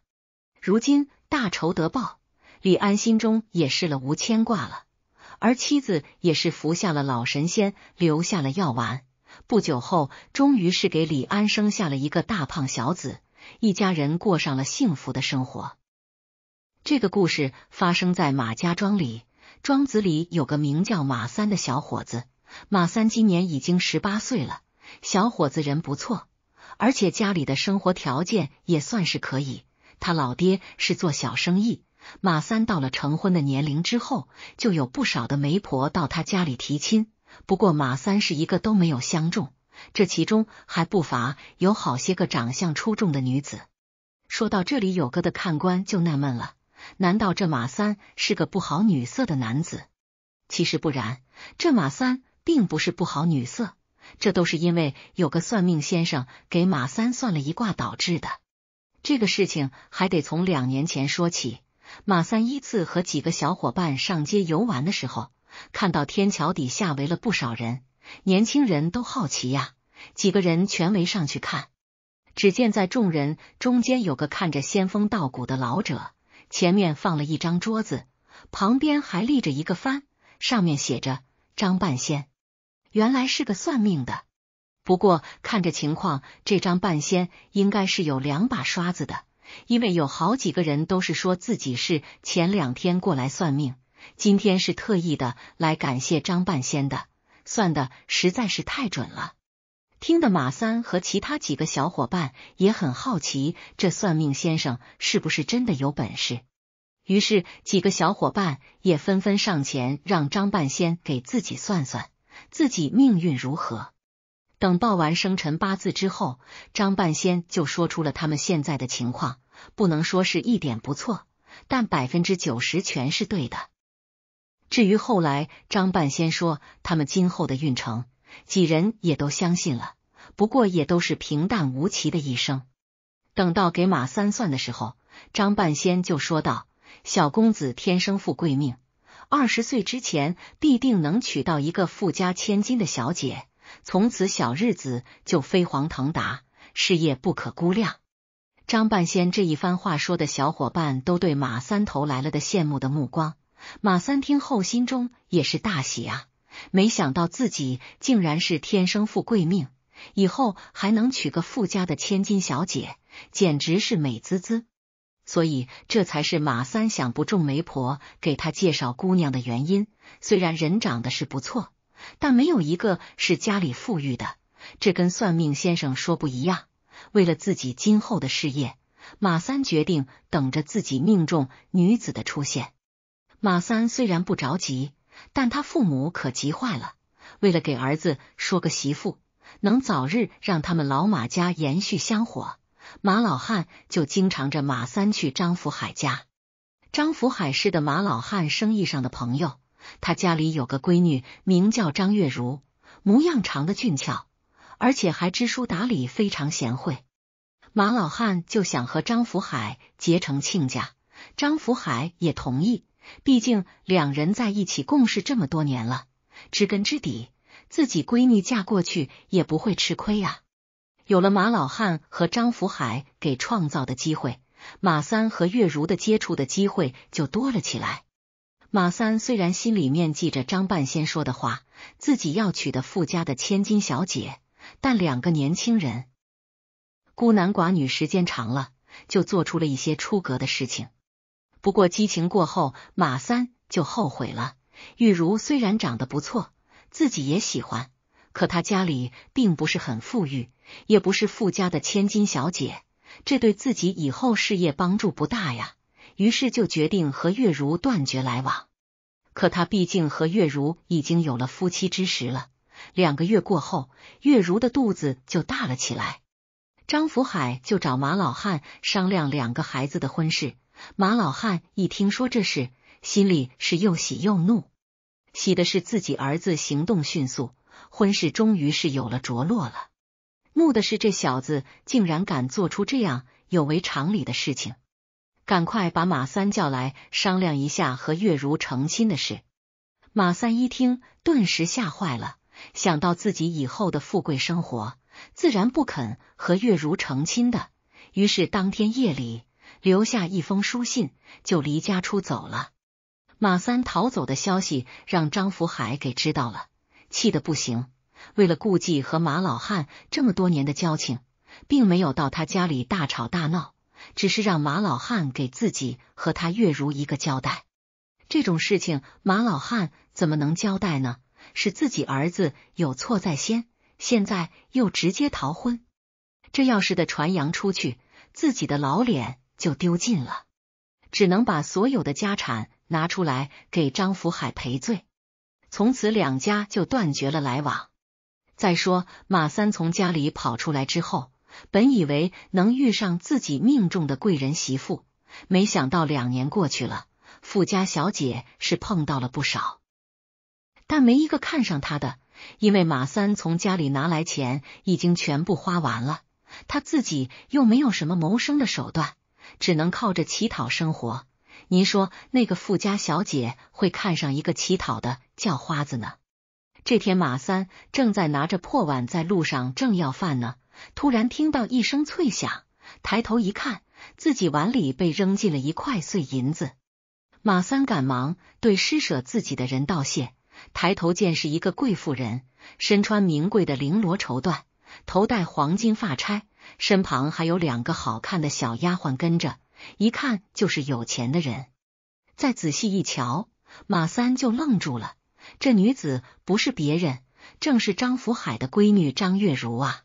如今大仇得报，李安心中也是了无牵挂了。而妻子也是服下了老神仙留下了药丸，不久后终于是给李安生下了一个大胖小子，一家人过上了幸福的生活。这个故事发生在马家庄里，庄子里有个名叫马三的小伙子，马三今年已经十八岁了。小伙子人不错。而且家里的生活条件也算是可以，他老爹是做小生意。马三到了成婚的年龄之后，就有不少的媒婆到他家里提亲，不过马三是一个都没有相中。这其中还不乏有好些个长相出众的女子。说到这里，有个的看官就纳闷了：难道这马三是个不好女色的男子？其实不然，这马三并不是不好女色。这都是因为有个算命先生给马三算了一卦导致的。这个事情还得从两年前说起。马三一次和几个小伙伴上街游玩的时候，看到天桥底下围了不少人，年轻人都好奇呀，几个人全围上去看。只见在众人中间有个看着仙风道骨的老者，前面放了一张桌子，旁边还立着一个幡，上面写着“张半仙”。原来是个算命的，不过看这情况，这张半仙应该是有两把刷子的，因为有好几个人都是说自己是前两天过来算命，今天是特意的来感谢张半仙的，算的实在是太准了。听得马三和其他几个小伙伴也很好奇，这算命先生是不是真的有本事？于是几个小伙伴也纷纷上前让张半仙给自己算算。自己命运如何？等报完生辰八字之后，张半仙就说出了他们现在的情况，不能说是一点不错，但百分之九十全是对的。至于后来张半仙说他们今后的运程，几人也都相信了，不过也都是平淡无奇的一生。等到给马三算的时候，张半仙就说道：“小公子天生富贵命。”二十岁之前必定能娶到一个富家千金的小姐，从此小日子就飞黄腾达，事业不可估量。张半仙这一番话说的，小伙伴都对马三投来了的羡慕的目光。马三听后心中也是大喜啊，没想到自己竟然是天生富贵命，以后还能娶个富家的千金小姐，简直是美滋滋。所以，这才是马三想不中媒婆给他介绍姑娘的原因。虽然人长得是不错，但没有一个是家里富裕的。这跟算命先生说不一样。为了自己今后的事业，马三决定等着自己命中女子的出现。马三虽然不着急，但他父母可急坏了。为了给儿子说个媳妇，能早日让他们老马家延续香火。马老汉就经常着马三去张福海家。张福海是的马老汉生意上的朋友，他家里有个闺女，名叫张月如，模样长得俊俏，而且还知书达理，非常贤惠。马老汉就想和张福海结成亲家，张福海也同意，毕竟两人在一起共事这么多年了，知根知底，自己闺女嫁过去也不会吃亏呀。有了马老汉和张福海给创造的机会，马三和月如的接触的机会就多了起来。马三虽然心里面记着张半仙说的话，自己要娶的富家的千金小姐，但两个年轻人孤男寡女，时间长了就做出了一些出格的事情。不过激情过后，马三就后悔了。玉如虽然长得不错，自己也喜欢。可他家里并不是很富裕，也不是富家的千金小姐，这对自己以后事业帮助不大呀。于是就决定和月如断绝来往。可他毕竟和月如已经有了夫妻之实了。两个月过后，月如的肚子就大了起来，张福海就找马老汉商量两个孩子的婚事。马老汉一听说这事，心里是又喜又怒，喜的是自己儿子行动迅速。婚事终于是有了着落了。怒的是这小子竟然敢做出这样有违常理的事情，赶快把马三叫来商量一下和月如成亲的事。马三一听，顿时吓坏了，想到自己以后的富贵生活，自然不肯和月如成亲的。于是当天夜里留下一封书信，就离家出走了。马三逃走的消息让张福海给知道了。气得不行，为了顾忌和马老汉这么多年的交情，并没有到他家里大吵大闹，只是让马老汉给自己和他月如一个交代。这种事情，马老汉怎么能交代呢？是自己儿子有错在先，现在又直接逃婚，这要是的传扬出去，自己的老脸就丢尽了，只能把所有的家产拿出来给张福海赔罪。从此两家就断绝了来往。再说马三从家里跑出来之后，本以为能遇上自己命中的贵人媳妇，没想到两年过去了，富家小姐是碰到了不少，但没一个看上他的。因为马三从家里拿来钱已经全部花完了，他自己又没有什么谋生的手段，只能靠着乞讨生活。您说那个富家小姐会看上一个乞讨的？叫花子呢？这天马三正在拿着破碗在路上正要饭呢，突然听到一声脆响，抬头一看，自己碗里被扔进了一块碎银子。马三赶忙对施舍自己的人道谢，抬头见是一个贵妇人，身穿名贵的绫罗绸缎，头戴黄金发钗，身旁还有两个好看的小丫鬟跟着，一看就是有钱的人。再仔细一瞧，马三就愣住了。这女子不是别人，正是张福海的闺女张月如啊！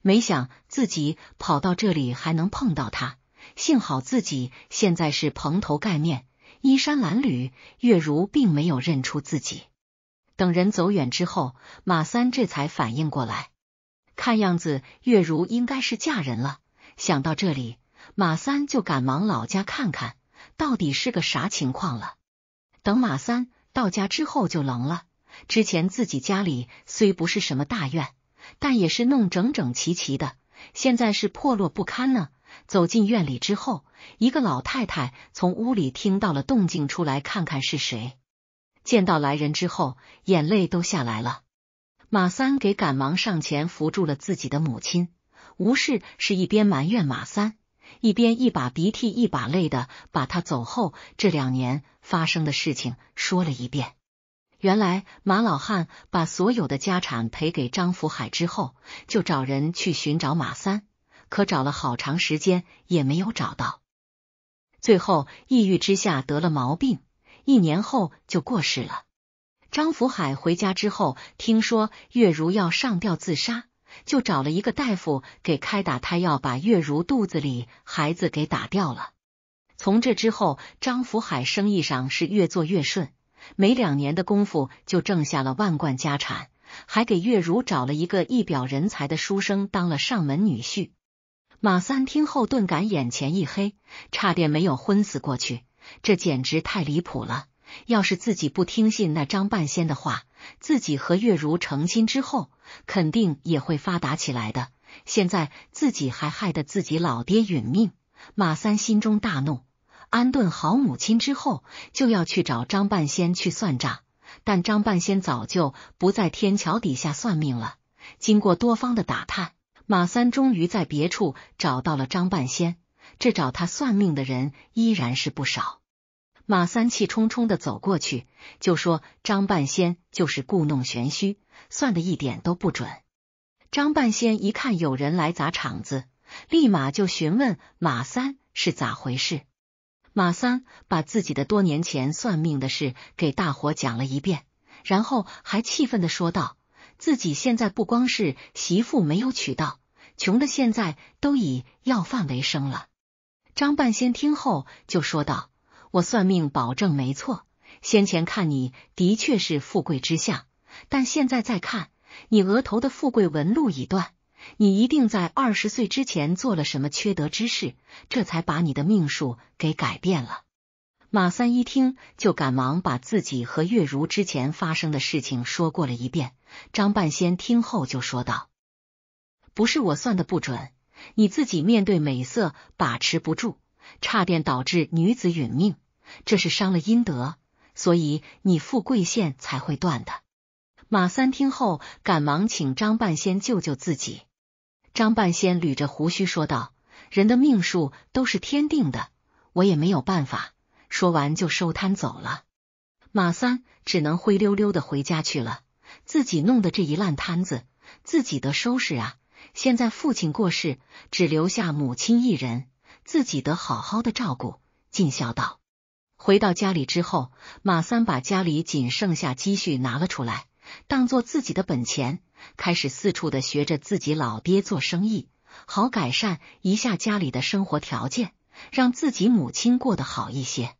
没想自己跑到这里还能碰到她，幸好自己现在是蓬头盖面、衣衫褴褛，月如并没有认出自己。等人走远之后，马三这才反应过来，看样子月如应该是嫁人了。想到这里，马三就赶忙老家看看，到底是个啥情况了。等马三。到家之后就冷了。之前自己家里虽不是什么大院，但也是弄整整齐齐的。现在是破落不堪呢。走进院里之后，一个老太太从屋里听到了动静，出来看看是谁。见到来人之后，眼泪都下来了。马三给赶忙上前扶住了自己的母亲。吴氏是一边埋怨马三，一边一把鼻涕一把泪的把他走后这两年。发生的事情说了一遍。原来马老汉把所有的家产赔给张福海之后，就找人去寻找马三，可找了好长时间也没有找到。最后抑郁之下得了毛病，一年后就过世了。张福海回家之后，听说月如要上吊自杀，就找了一个大夫给开打胎药，把月如肚子里孩子给打掉了。从这之后，张福海生意上是越做越顺，没两年的功夫就挣下了万贯家产，还给月如找了一个一表人才的书生当了上门女婿。马三听后顿感眼前一黑，差点没有昏死过去。这简直太离谱了！要是自己不听信那张半仙的话，自己和月如成亲之后，肯定也会发达起来的。现在自己还害得自己老爹殒命。马三心中大怒，安顿好母亲之后，就要去找张半仙去算账。但张半仙早就不在天桥底下算命了。经过多方的打探，马三终于在别处找到了张半仙。这找他算命的人依然是不少。马三气冲冲的走过去，就说：“张半仙就是故弄玄虚，算的一点都不准。”张半仙一看有人来砸场子。立马就询问马三是咋回事，马三把自己的多年前算命的事给大伙讲了一遍，然后还气愤的说道：“自己现在不光是媳妇没有娶到，穷的现在都以要饭为生了。”张半仙听后就说道：“我算命保证没错，先前看你的确是富贵之相，但现在再看你额头的富贵纹路已断。”你一定在二十岁之前做了什么缺德之事，这才把你的命数给改变了。马三一听就赶忙把自己和月如之前发生的事情说过了一遍。张半仙听后就说道：“不是我算的不准，你自己面对美色把持不住，差点导致女子殒命，这是伤了阴德，所以你富贵线才会断的。”马三听后赶忙请张半仙救救自己。张半仙捋着胡须说道：“人的命数都是天定的，我也没有办法。”说完就收摊走了。马三只能灰溜溜的回家去了。自己弄的这一烂摊子，自己得收拾啊。现在父亲过世，只留下母亲一人，自己得好好的照顾，尽孝道。回到家里之后，马三把家里仅剩下积蓄拿了出来，当做自己的本钱。开始四处的学着自己老爹做生意，好改善一下家里的生活条件，让自己母亲过得好一些。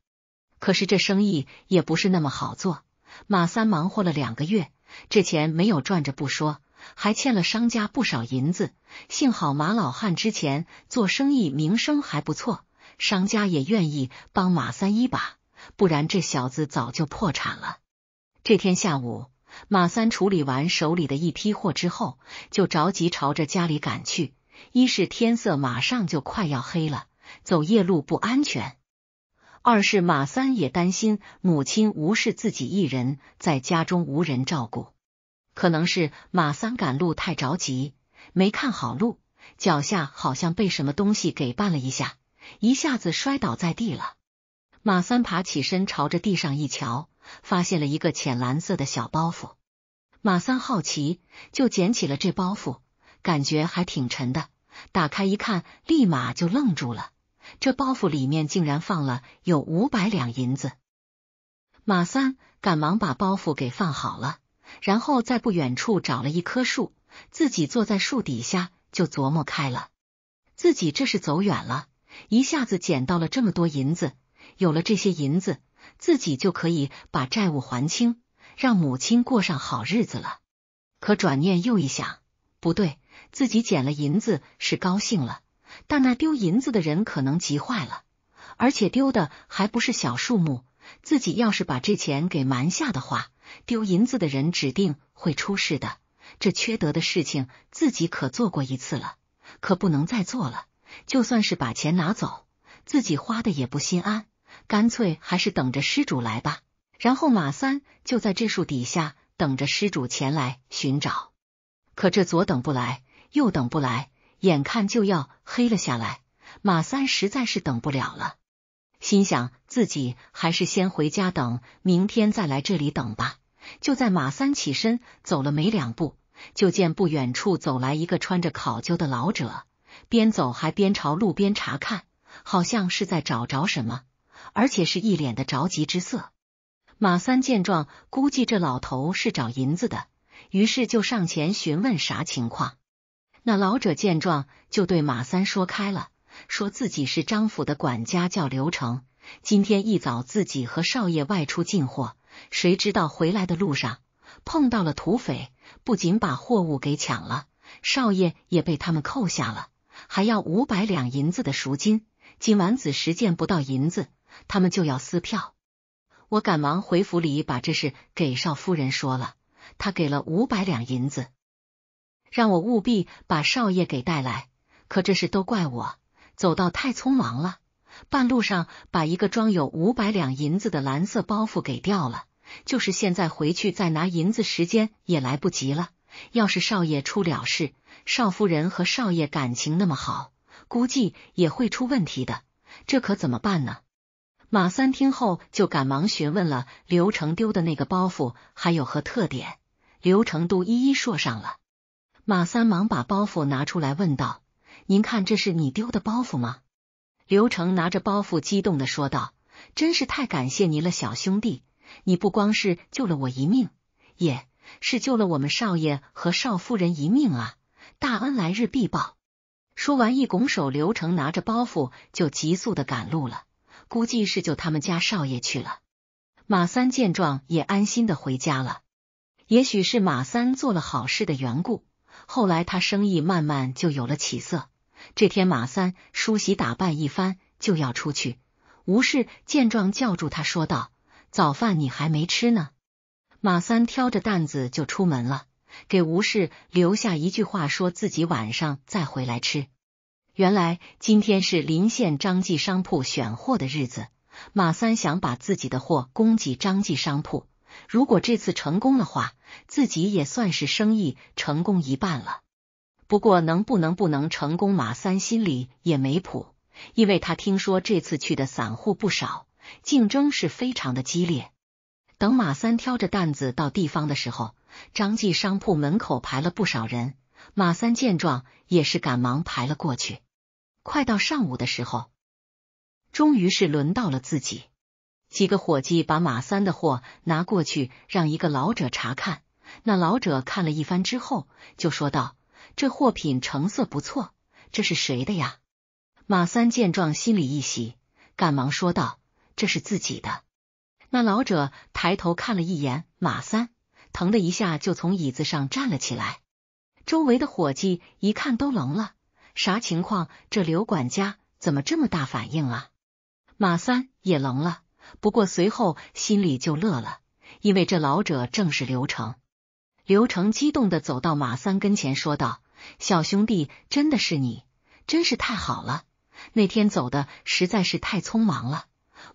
可是这生意也不是那么好做，马三忙活了两个月，这钱没有赚着不说，还欠了商家不少银子。幸好马老汉之前做生意名声还不错，商家也愿意帮马三一把，不然这小子早就破产了。这天下午。马三处理完手里的一批货之后，就着急朝着家里赶去。一是天色马上就快要黑了，走夜路不安全；二是马三也担心母亲无视自己一人在家中无人照顾。可能是马三赶路太着急，没看好路，脚下好像被什么东西给绊了一下，一下子摔倒在地了。马三爬起身，朝着地上一瞧。发现了一个浅蓝色的小包袱，马三好奇，就捡起了这包袱，感觉还挺沉的。打开一看，立马就愣住了，这包袱里面竟然放了有五百两银子。马三赶忙把包袱给放好了，然后在不远处找了一棵树，自己坐在树底下就琢磨开了：自己这是走远了，一下子捡到了这么多银子，有了这些银子。自己就可以把债务还清，让母亲过上好日子了。可转念又一想，不对，自己捡了银子是高兴了，但那丢银子的人可能急坏了，而且丢的还不是小数目。自己要是把这钱给瞒下的话，丢银子的人指定会出事的。这缺德的事情自己可做过一次了，可不能再做了。就算是把钱拿走，自己花的也不心安。干脆还是等着施主来吧，然后马三就在这树底下等着施主前来寻找。可这左等不来，右等不来，眼看就要黑了下来，马三实在是等不了了，心想自己还是先回家等，明天再来这里等吧。就在马三起身走了没两步，就见不远处走来一个穿着考究的老者，边走还边朝路边查看，好像是在找着什么。而且是一脸的着急之色。马三见状，估计这老头是找银子的，于是就上前询问啥情况。那老者见状，就对马三说开了，说自己是张府的管家，叫刘成。今天一早，自己和少爷外出进货，谁知道回来的路上碰到了土匪，不仅把货物给抢了，少爷也被他们扣下了，还要五百两银子的赎金。今晚子时见不到银子。他们就要撕票，我赶忙回府里把这事给少夫人说了。她给了五百两银子，让我务必把少爷给带来。可这事都怪我，走到太匆忙了，半路上把一个装有五百两银子的蓝色包袱给掉了。就是现在回去再拿银子，时间也来不及了。要是少爷出了事，少夫人和少爷感情那么好，估计也会出问题的。这可怎么办呢？马三听后，就赶忙询问了刘成丢的那个包袱还有何特点。刘成都一一说上了。马三忙把包袱拿出来，问道：“您看这是你丢的包袱吗？”刘成拿着包袱，激动的说道：“真是太感谢您了，小兄弟！你不光是救了我一命，也是救了我们少爷和少夫人一命啊！大恩来日必报。”说完，一拱手，刘成拿着包袱就急速的赶路了。估计是救他们家少爷去了。马三见状也安心的回家了。也许是马三做了好事的缘故，后来他生意慢慢就有了起色。这天，马三梳洗打扮一番就要出去，吴氏见状叫住他说道：“早饭你还没吃呢。”马三挑着担子就出门了，给吴氏留下一句话，说自己晚上再回来吃。原来今天是临县张记商铺选货的日子，马三想把自己的货供给张记商铺。如果这次成功的话，自己也算是生意成功一半了。不过能不能不能成功，马三心里也没谱，因为他听说这次去的散户不少，竞争是非常的激烈。等马三挑着担子到地方的时候，张记商铺门口排了不少人。马三见状，也是赶忙排了过去。快到上午的时候，终于是轮到了自己。几个伙计把马三的货拿过去，让一个老者查看。那老者看了一番之后，就说道：“这货品成色不错，这是谁的呀？”马三见状，心里一喜，赶忙说道：“这是自己的。”那老者抬头看了一眼马三，疼的一下就从椅子上站了起来。周围的伙计一看都愣了，啥情况？这刘管家怎么这么大反应啊？马三也愣了，不过随后心里就乐了，因为这老者正是刘成。刘成激动的走到马三跟前，说道：“小兄弟，真的是你，真是太好了！那天走的实在是太匆忙了，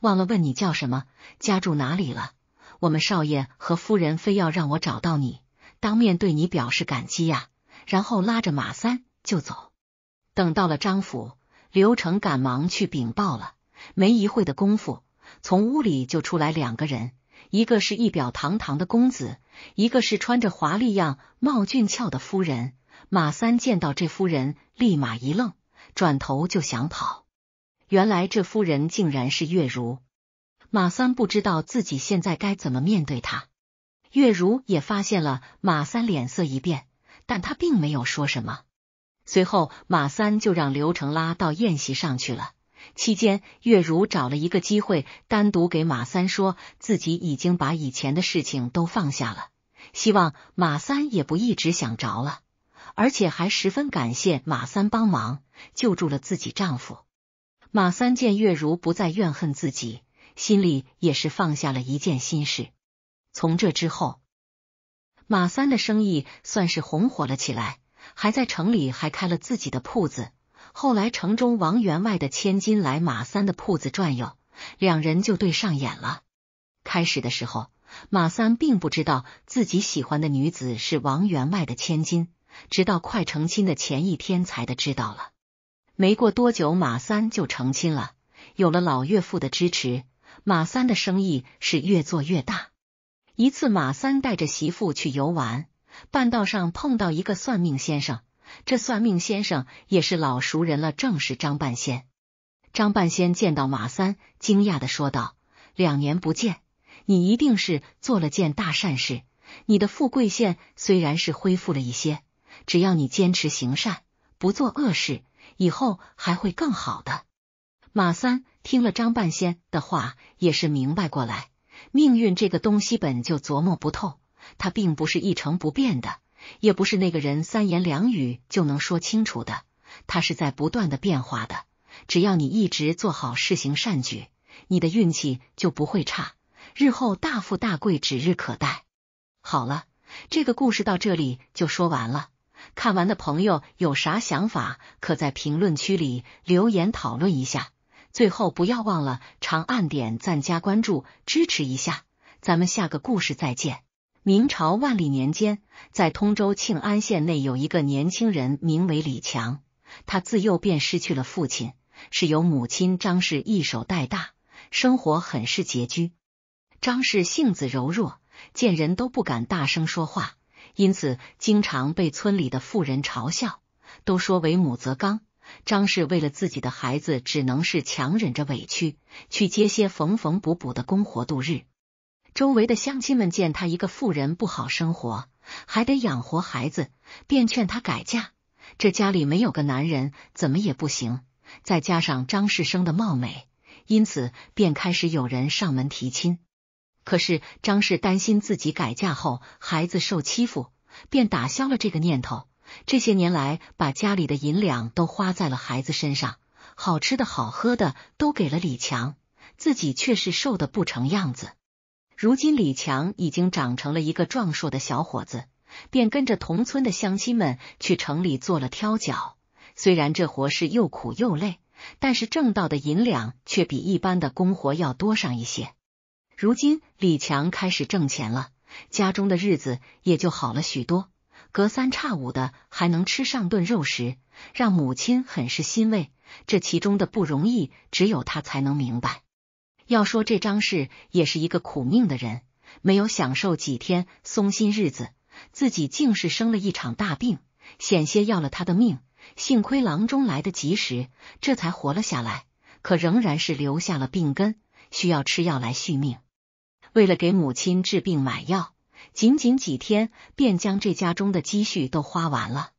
忘了问你叫什么，家住哪里了。我们少爷和夫人非要让我找到你，当面对你表示感激呀。”然后拉着马三就走。等到了张府，刘成赶忙去禀报了。没一会的功夫，从屋里就出来两个人，一个是一表堂堂的公子，一个是穿着华丽样、貌俊俏的夫人。马三见到这夫人，立马一愣，转头就想跑。原来这夫人竟然是月如。马三不知道自己现在该怎么面对她。月如也发现了马三脸色一变。但他并没有说什么。随后，马三就让刘成拉到宴席上去了。期间，月如找了一个机会，单独给马三说自己已经把以前的事情都放下了，希望马三也不一直想着了。而且还十分感谢马三帮忙救助了自己丈夫。马三见月如不再怨恨自己，心里也是放下了一件心事。从这之后。马三的生意算是红火了起来，还在城里还开了自己的铺子。后来城中王员外的千金来马三的铺子转悠，两人就对上眼了。开始的时候，马三并不知道自己喜欢的女子是王员外的千金，直到快成亲的前一天才的知道了。没过多久，马三就成亲了。有了老岳父的支持，马三的生意是越做越大。一次，马三带着媳妇去游玩，半道上碰到一个算命先生。这算命先生也是老熟人了，正是张半仙。张半仙见到马三，惊讶的说道：“两年不见，你一定是做了件大善事。你的富贵线虽然是恢复了一些，只要你坚持行善，不做恶事，以后还会更好的。”马三听了张半仙的话，也是明白过来。命运这个东西本就琢磨不透，它并不是一成不变的，也不是那个人三言两语就能说清楚的，它是在不断的变化的。只要你一直做好事，行善举，你的运气就不会差，日后大富大贵指日可待。好了，这个故事到这里就说完了。看完的朋友有啥想法，可在评论区里留言讨论一下。最后不要忘了长按点赞加关注，支持一下。咱们下个故事再见。明朝万历年间，在通州庆安县内有一个年轻人，名为李强。他自幼便失去了父亲，是由母亲张氏一手带大，生活很是拮据。张氏性子柔弱，见人都不敢大声说话，因此经常被村里的妇人嘲笑，都说为母则刚。张氏为了自己的孩子，只能是强忍着委屈，去接些缝缝补补的工活度日。周围的乡亲们见她一个妇人不好生活，还得养活孩子，便劝她改嫁。这家里没有个男人，怎么也不行。再加上张氏生的貌美，因此便开始有人上门提亲。可是张氏担心自己改嫁后孩子受欺负，便打消了这个念头。这些年来，把家里的银两都花在了孩子身上，好吃的好喝的都给了李强，自己却是瘦的不成样子。如今李强已经长成了一个壮硕的小伙子，便跟着同村的乡亲们去城里做了挑脚。虽然这活是又苦又累，但是挣到的银两却比一般的工活要多上一些。如今李强开始挣钱了，家中的日子也就好了许多。隔三差五的还能吃上顿肉食，让母亲很是欣慰。这其中的不容易，只有他才能明白。要说这张氏也是一个苦命的人，没有享受几天松心日子，自己竟是生了一场大病，险些要了他的命。幸亏郎中来得及时，这才活了下来。可仍然是留下了病根，需要吃药来续命。为了给母亲治病买药。仅仅几天，便将这家中的积蓄都花完了，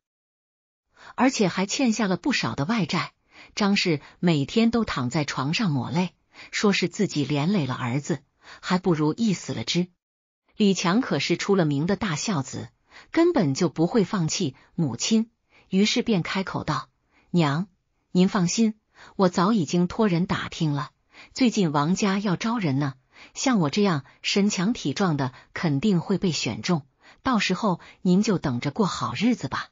而且还欠下了不少的外债。张氏每天都躺在床上抹泪，说是自己连累了儿子，还不如一死了之。李强可是出了名的大孝子，根本就不会放弃母亲，于是便开口道：“娘，您放心，我早已经托人打听了，最近王家要招人呢。”像我这样身强体壮的，肯定会被选中。到时候您就等着过好日子吧。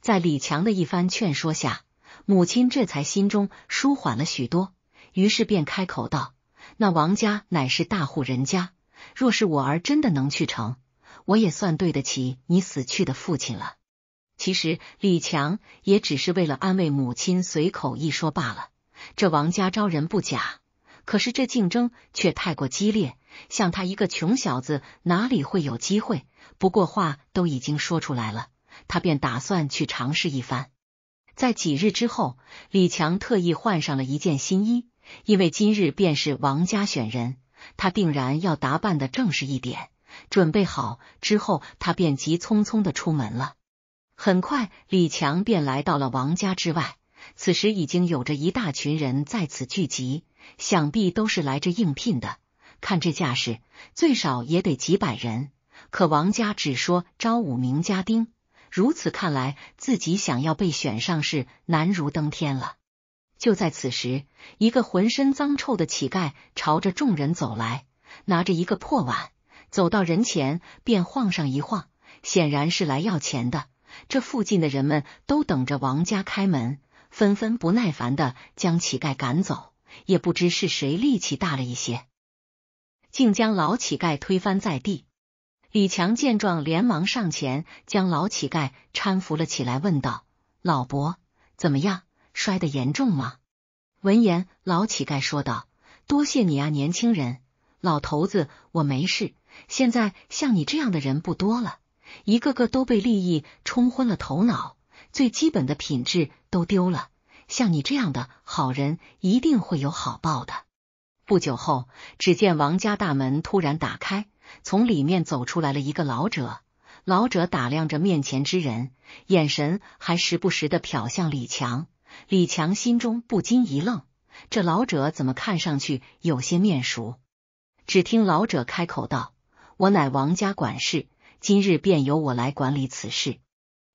在李强的一番劝说下，母亲这才心中舒缓了许多，于是便开口道：“那王家乃是大户人家，若是我儿真的能去成，我也算对得起你死去的父亲了。”其实李强也只是为了安慰母亲，随口一说罢了。这王家招人不假。可是这竞争却太过激烈，像他一个穷小子哪里会有机会？不过话都已经说出来了，他便打算去尝试一番。在几日之后，李强特意换上了一件新衣，因为今日便是王家选人，他定然要打扮的正式一点。准备好之后，他便急匆匆的出门了。很快，李强便来到了王家之外，此时已经有着一大群人在此聚集。想必都是来这应聘的。看这架势，最少也得几百人。可王家只说招五名家丁，如此看来，自己想要被选上是难如登天了。就在此时，一个浑身脏臭的乞丐朝着众人走来，拿着一个破碗，走到人前便晃上一晃，显然是来要钱的。这附近的人们都等着王家开门，纷纷不耐烦的将乞丐赶走。也不知是谁力气大了一些，竟将老乞丐推翻在地。李强见状，连忙上前将老乞丐搀扶了起来，问道：“老伯，怎么样？摔得严重吗？”闻言，老乞丐说道：“多谢你啊，年轻人。老头子我没事。现在像你这样的人不多了，一个个都被利益冲昏了头脑，最基本的品质都丢了。”像你这样的好人，一定会有好报的。不久后，只见王家大门突然打开，从里面走出来了一个老者。老者打量着面前之人，眼神还时不时的瞟向李强。李强心中不禁一愣，这老者怎么看上去有些面熟？只听老者开口道：“我乃王家管事，今日便由我来管理此事。”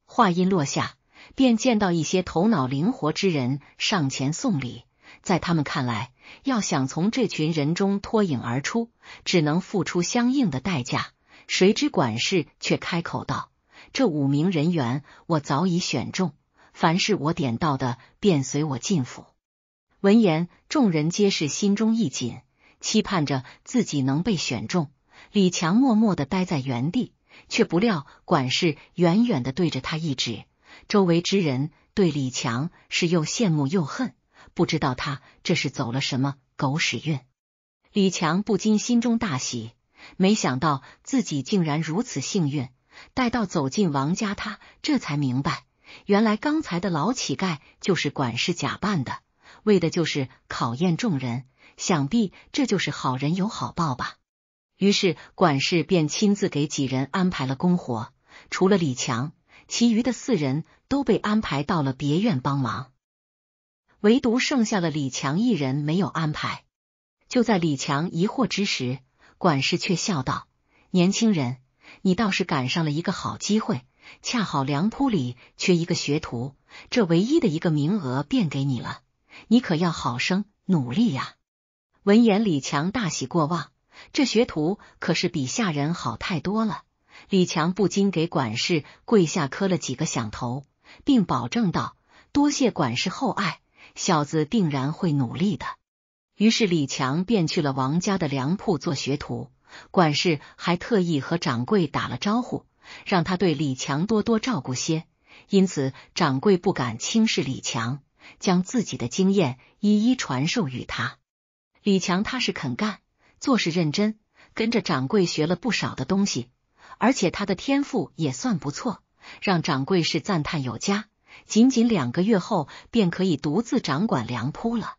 话音落下。便见到一些头脑灵活之人上前送礼，在他们看来，要想从这群人中脱颖而出，只能付出相应的代价。谁知管事却开口道：“这五名人员我早已选中，凡是我点到的，便随我进府。”闻言，众人皆是心中一紧，期盼着自己能被选中。李强默默的待在原地，却不料管事远远的对着他一指。周围之人对李强是又羡慕又恨，不知道他这是走了什么狗屎运。李强不禁心中大喜，没想到自己竟然如此幸运。待到走进王家，他这才明白，原来刚才的老乞丐就是管事假扮的，为的就是考验众人。想必这就是好人有好报吧。于是管事便亲自给几人安排了公活，除了李强。其余的四人都被安排到了别院帮忙，唯独剩下了李强一人没有安排。就在李强疑惑之时，管事却笑道：“年轻人，你倒是赶上了一个好机会，恰好梁铺里缺一个学徒，这唯一的一个名额便给你了，你可要好生努力呀！”闻言，李强大喜过望，这学徒可是比下人好太多了。李强不禁给管事跪下磕了几个响头，并保证道：“多谢管事厚爱，小子定然会努力的。”于是李强便去了王家的粮铺做学徒。管事还特意和掌柜打了招呼，让他对李强多多照顾些。因此，掌柜不敢轻视李强，将自己的经验一一传授于他。李强踏实肯干，做事认真，跟着掌柜学了不少的东西。而且他的天赋也算不错，让掌柜是赞叹有加。仅仅两个月后，便可以独自掌管粮铺了。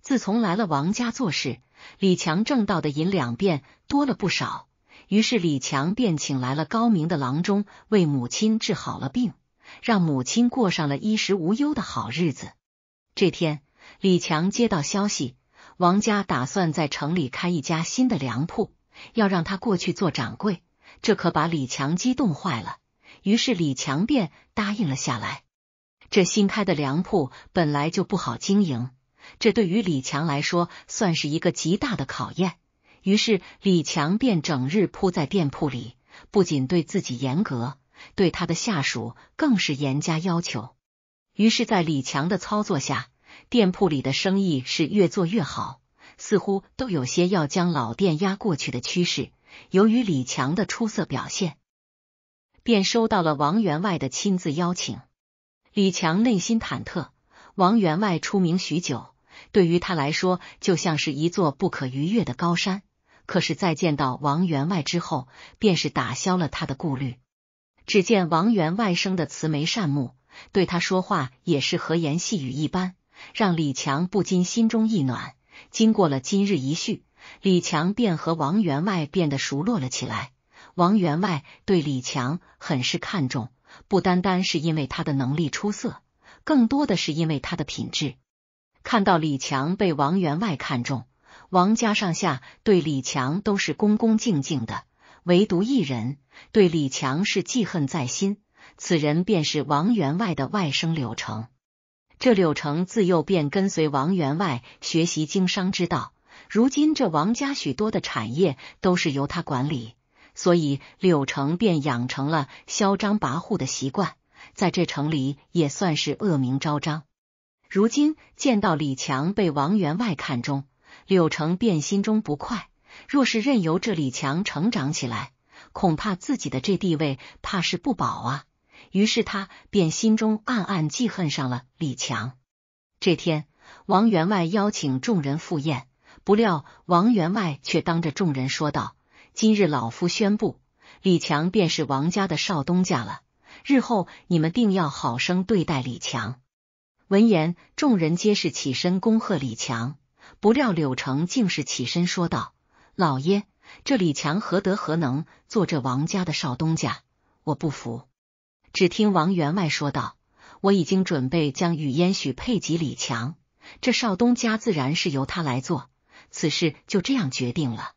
自从来了王家做事，李强挣到的银两便多了不少。于是李强便请来了高明的郎中，为母亲治好了病，让母亲过上了衣食无忧的好日子。这天，李强接到消息，王家打算在城里开一家新的粮铺，要让他过去做掌柜。这可把李强激动坏了，于是李强便答应了下来。这新开的粮铺本来就不好经营，这对于李强来说算是一个极大的考验。于是李强便整日扑在店铺里，不仅对自己严格，对他的下属更是严加要求。于是，在李强的操作下，店铺里的生意是越做越好，似乎都有些要将老店压过去的趋势。由于李强的出色表现，便收到了王员外的亲自邀请。李强内心忐忑，王员外出名许久，对于他来说就像是一座不可逾越的高山。可是再见到王员外之后，便是打消了他的顾虑。只见王员外生的慈眉善目，对他说话也是和颜细语一般，让李强不禁心中一暖。经过了今日一叙。李强便和王员外变得熟络了起来。王员外对李强很是看重，不单单是因为他的能力出色，更多的是因为他的品质。看到李强被王员外看中，王家上下对李强都是恭恭敬敬的，唯独一人对李强是记恨在心。此人便是王员外的外甥柳成。这柳成自幼便跟随王员外学习经商之道。如今这王家许多的产业都是由他管理，所以柳城便养成了嚣张跋扈的习惯，在这城里也算是恶名昭彰。如今见到李强被王员外看中，柳城便心中不快。若是任由这李强成长起来，恐怕自己的这地位怕是不保啊！于是他便心中暗暗记恨上了李强。这天，王员外邀请众人赴宴。不料王员外却当着众人说道：“今日老夫宣布，李强便是王家的少东家了。日后你们定要好生对待李强。”闻言，众人皆是起身恭贺李强。不料柳城竟是起身说道：“老爷，这李强何德何能做这王家的少东家？我不服！”只听王员外说道：“我已经准备将雨烟许配给李强，这少东家自然是由他来做。”此事就这样决定了。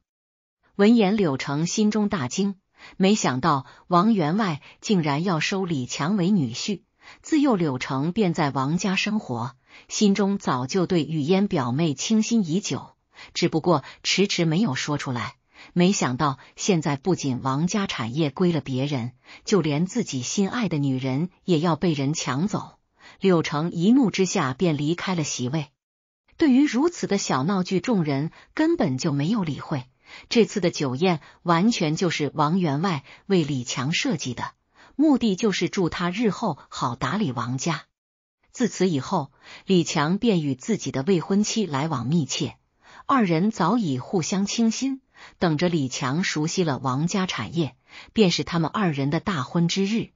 闻言，柳成心中大惊，没想到王员外竟然要收李强为女婿。自幼柳成便在王家生活，心中早就对雨烟表妹倾心已久，只不过迟迟没有说出来。没想到现在不仅王家产业归了别人，就连自己心爱的女人也要被人抢走。柳成一怒之下便离开了席位。对于如此的小闹剧，众人根本就没有理会。这次的酒宴完全就是王员外为李强设计的，目的就是助他日后好打理王家。自此以后，李强便与自己的未婚妻来往密切，二人早已互相倾心。等着李强熟悉了王家产业，便是他们二人的大婚之日。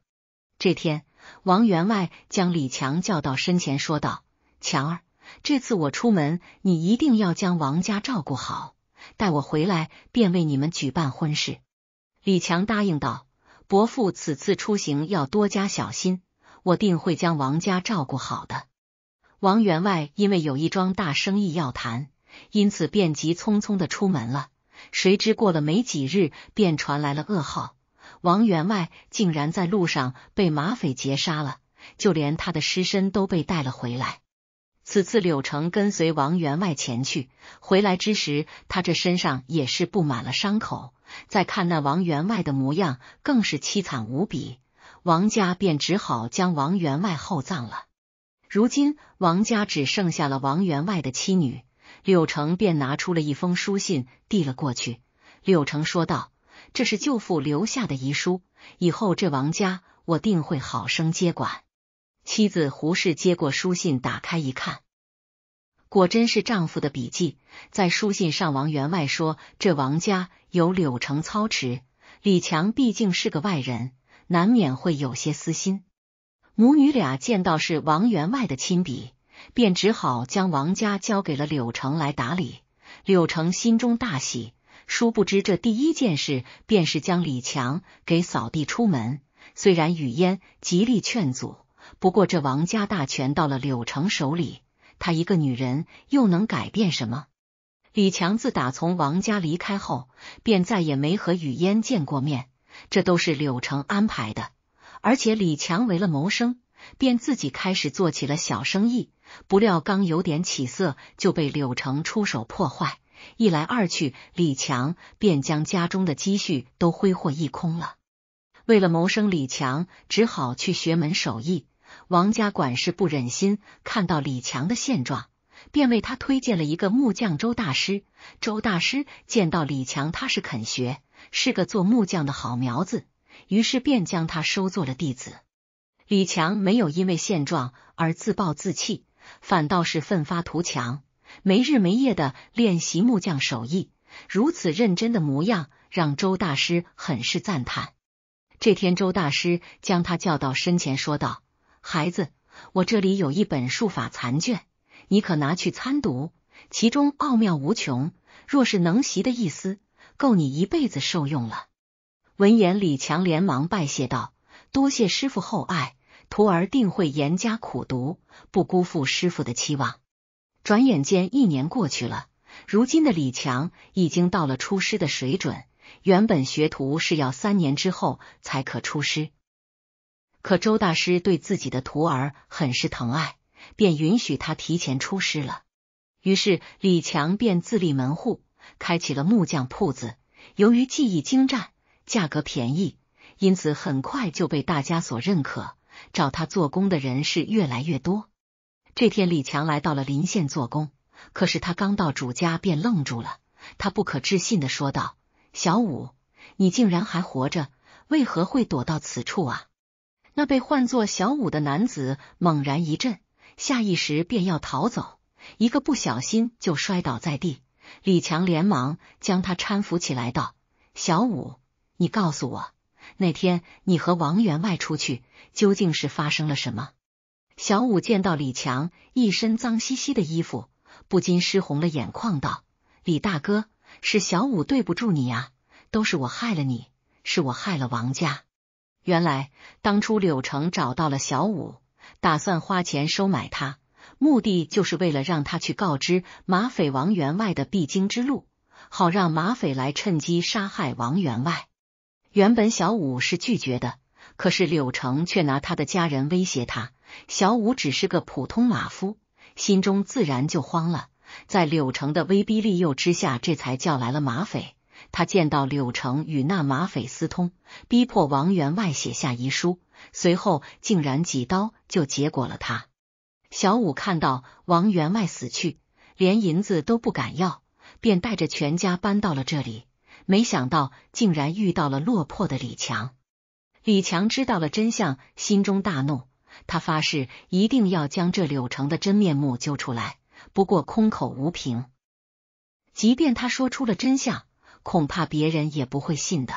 这天，王员外将李强叫到身前，说道：“强儿。”这次我出门，你一定要将王家照顾好，待我回来便为你们举办婚事。李强答应道：“伯父此次出行要多加小心，我定会将王家照顾好的。”王员外因为有一桩大生意要谈，因此便急匆匆的出门了。谁知过了没几日，便传来了噩耗：王员外竟然在路上被马匪劫杀了，就连他的尸身都被带了回来。此次柳城跟随王员外前去，回来之时，他这身上也是布满了伤口。再看那王员外的模样，更是凄惨无比。王家便只好将王员外厚葬了。如今王家只剩下了王员外的妻女，柳城便拿出了一封书信递了过去。柳城说道：“这是舅父留下的遗书，以后这王家我定会好生接管。”妻子胡氏接过书信，打开一看，果真是丈夫的笔记。在书信上，王员外说：“这王家有柳城操持，李强毕竟是个外人，难免会有些私心。”母女俩见到是王员外的亲笔，便只好将王家交给了柳城来打理。柳城心中大喜，殊不知这第一件事便是将李强给扫地出门。虽然雨焉极力劝阻。不过，这王家大权到了柳城手里，她一个女人又能改变什么？李强自打从王家离开后，便再也没和雨嫣见过面，这都是柳城安排的。而且李强为了谋生，便自己开始做起了小生意，不料刚有点起色，就被柳城出手破坏。一来二去，李强便将家中的积蓄都挥霍一空了。为了谋生，李强只好去学门手艺。王家管事不忍心看到李强的现状，便为他推荐了一个木匠周大师。周大师见到李强，他是肯学，是个做木匠的好苗子，于是便将他收做了弟子。李强没有因为现状而自暴自弃，反倒是奋发图强，没日没夜的练习木匠手艺。如此认真的模样，让周大师很是赞叹。这天，周大师将他叫到身前，说道。孩子，我这里有一本术法残卷，你可拿去参读，其中奥妙无穷。若是能习的一丝，够你一辈子受用了。闻言，李强连忙拜谢道：“多谢师傅厚爱，徒儿定会严加苦读，不辜负师傅的期望。”转眼间，一年过去了，如今的李强已经到了出师的水准。原本学徒是要三年之后才可出师。可周大师对自己的徒儿很是疼爱，便允许他提前出师了。于是李强便自立门户，开启了木匠铺子。由于技艺精湛，价格便宜，因此很快就被大家所认可。找他做工的人是越来越多。这天，李强来到了临县做工，可是他刚到主家便愣住了。他不可置信的说道：“小五，你竟然还活着？为何会躲到此处啊？”那被唤作小五的男子猛然一震，下意识便要逃走，一个不小心就摔倒在地。李强连忙将他搀扶起来，道：“小五，你告诉我，那天你和王员外出去，究竟是发生了什么？”小五见到李强一身脏兮兮的衣服，不禁湿红了眼眶，道：“李大哥，是小五对不住你啊，都是我害了你，是我害了王家。”原来，当初柳城找到了小五，打算花钱收买他，目的就是为了让他去告知马匪王员外的必经之路，好让马匪来趁机杀害王员外。原本小五是拒绝的，可是柳城却拿他的家人威胁他，小五只是个普通马夫，心中自然就慌了，在柳城的威逼利诱之下，这才叫来了马匪。他见到柳城与那马匪私通，逼迫王员外写下遗书，随后竟然几刀就结果了他。小五看到王员外死去，连银子都不敢要，便带着全家搬到了这里。没想到竟然遇到了落魄的李强。李强知道了真相，心中大怒，他发誓一定要将这柳城的真面目揪出来。不过空口无凭，即便他说出了真相。恐怕别人也不会信的。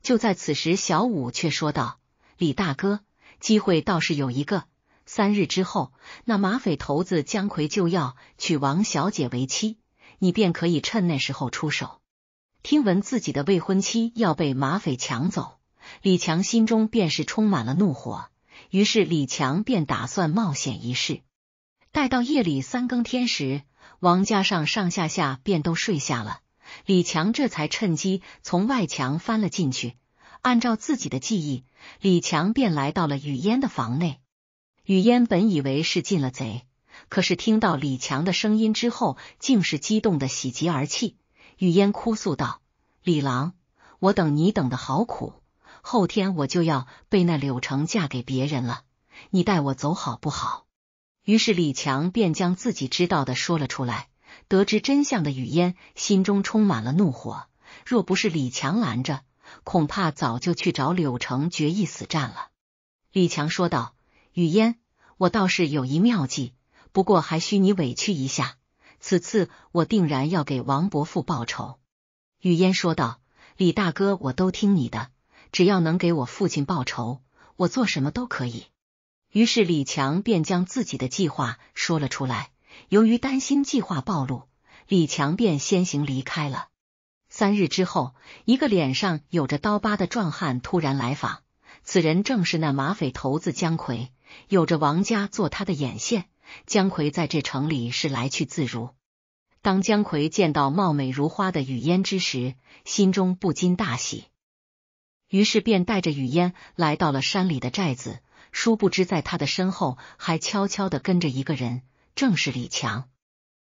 就在此时，小五却说道：“李大哥，机会倒是有一个。三日之后，那马匪头子姜奎就要娶王小姐为妻，你便可以趁那时候出手。”听闻自己的未婚妻要被马匪抢走，李强心中便是充满了怒火。于是，李强便打算冒险一试。待到夜里三更天时，王家上上下下便都睡下了。李强这才趁机从外墙翻了进去，按照自己的记忆，李强便来到了雨烟的房内。雨烟本以为是进了贼，可是听到李强的声音之后，竟是激动的喜极而泣。雨烟哭诉道：“李郎，我等你等的好苦，后天我就要被那柳城嫁给别人了，你带我走好不好？”于是李强便将自己知道的说了出来。得知真相的雨烟心中充满了怒火，若不是李强拦着，恐怕早就去找柳城决一死战了。李强说道：“雨烟，我倒是有一妙计，不过还需你委屈一下。此次我定然要给王伯父报仇。”雨烟说道：“李大哥，我都听你的，只要能给我父亲报仇，我做什么都可以。”于是李强便将自己的计划说了出来。由于担心计划暴露，李强便先行离开了。三日之后，一个脸上有着刀疤的壮汉突然来访，此人正是那马匪头子姜夔。有着王家做他的眼线。姜夔在这城里是来去自如。当姜夔见到貌美如花的雨烟之时，心中不禁大喜，于是便带着雨烟来到了山里的寨子。殊不知，在他的身后还悄悄的跟着一个人。正是李强。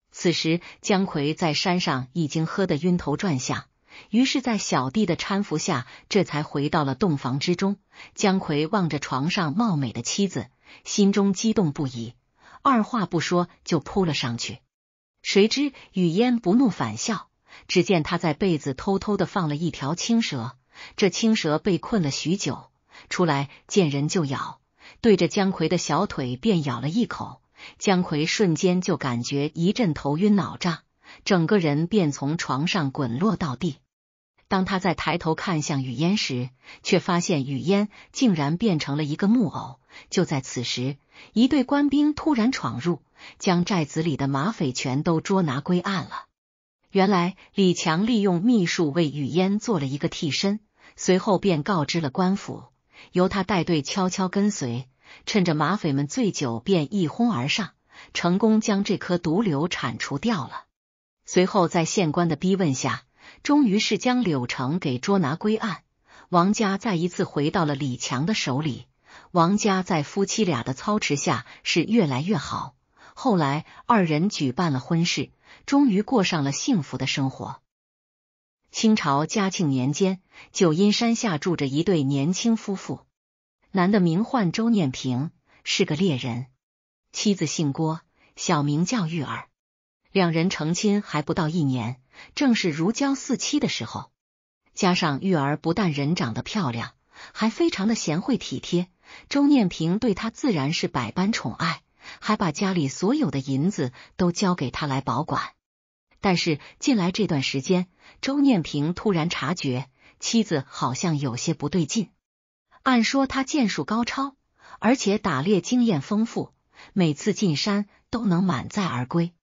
此时姜夔在山上已经喝得晕头转向，于是，在小弟的搀扶下，这才回到了洞房之中。姜夔望着床上貌美的妻子，心中激动不已，二话不说就扑了上去。谁知雨烟不怒反笑，只见他在被子偷偷的放了一条青蛇，这青蛇被困了许久，出来见人就咬，对着姜夔的小腿便咬了一口。姜夔瞬间就感觉一阵头晕脑胀，整个人便从床上滚落到地。当他再抬头看向雨烟时，却发现雨烟竟然变成了一个木偶。就在此时，一队官兵突然闯入，将寨子里的马匪全都捉拿归案了。原来李强利用秘术为雨烟做了一个替身，随后便告知了官府，由他带队悄悄跟随。趁着马匪们醉酒，便一哄而上，成功将这颗毒瘤铲除掉了。随后，在县官的逼问下，终于是将柳城给捉拿归案。王家再一次回到了李强的手里。王家在夫妻俩的操持下是越来越好。后来，二人举办了婚事，终于过上了幸福的生活。清朝嘉庆年间，九阴山下住着一对年轻夫妇。男的名唤周念平，是个猎人，妻子姓郭，小名叫玉儿。两人成亲还不到一年，正是如胶似漆的时候。加上玉儿不但人长得漂亮，还非常的贤惠体贴，周念平对她自然是百般宠爱，还把家里所有的银子都交给他来保管。但是近来这段时间，周念平突然察觉妻子好像有些不对劲。按说他剑术高超，而且打猎经验丰富，每次进山都能满载而归。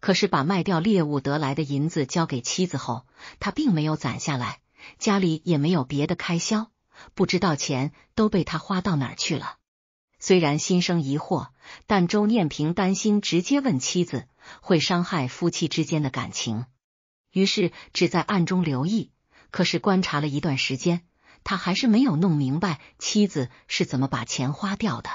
可是把卖掉猎物得来的银子交给妻子后，他并没有攒下来，家里也没有别的开销，不知道钱都被他花到哪儿去了。虽然心生疑惑，但周念平担心直接问妻子会伤害夫妻之间的感情，于是只在暗中留意。可是观察了一段时间。他还是没有弄明白妻子是怎么把钱花掉的。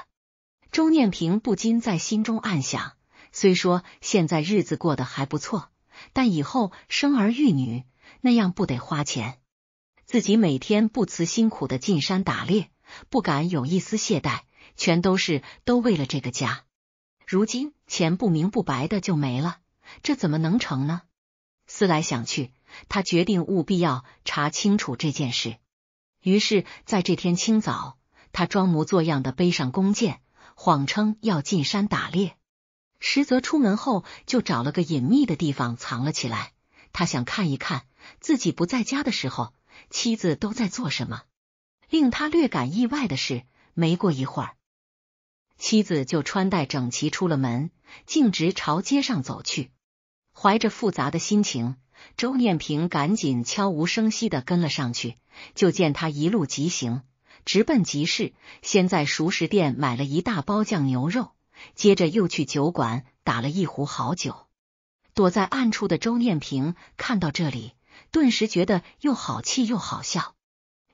周念平不禁在心中暗想：虽说现在日子过得还不错，但以后生儿育女那样不得花钱。自己每天不辞辛苦的进山打猎，不敢有一丝懈怠，全都是都为了这个家。如今钱不明不白的就没了，这怎么能成呢？思来想去，他决定务必要查清楚这件事。于是，在这天清早，他装模作样的背上弓箭，谎称要进山打猎，实则出门后就找了个隐秘的地方藏了起来。他想看一看自己不在家的时候，妻子都在做什么。令他略感意外的是，没过一会儿，妻子就穿戴整齐出了门，径直朝街上走去，怀着复杂的心情。周念平赶紧悄无声息的跟了上去，就见他一路疾行，直奔集市。先在熟食店买了一大包酱牛肉，接着又去酒馆打了一壶好酒。躲在暗处的周念平看到这里，顿时觉得又好气又好笑。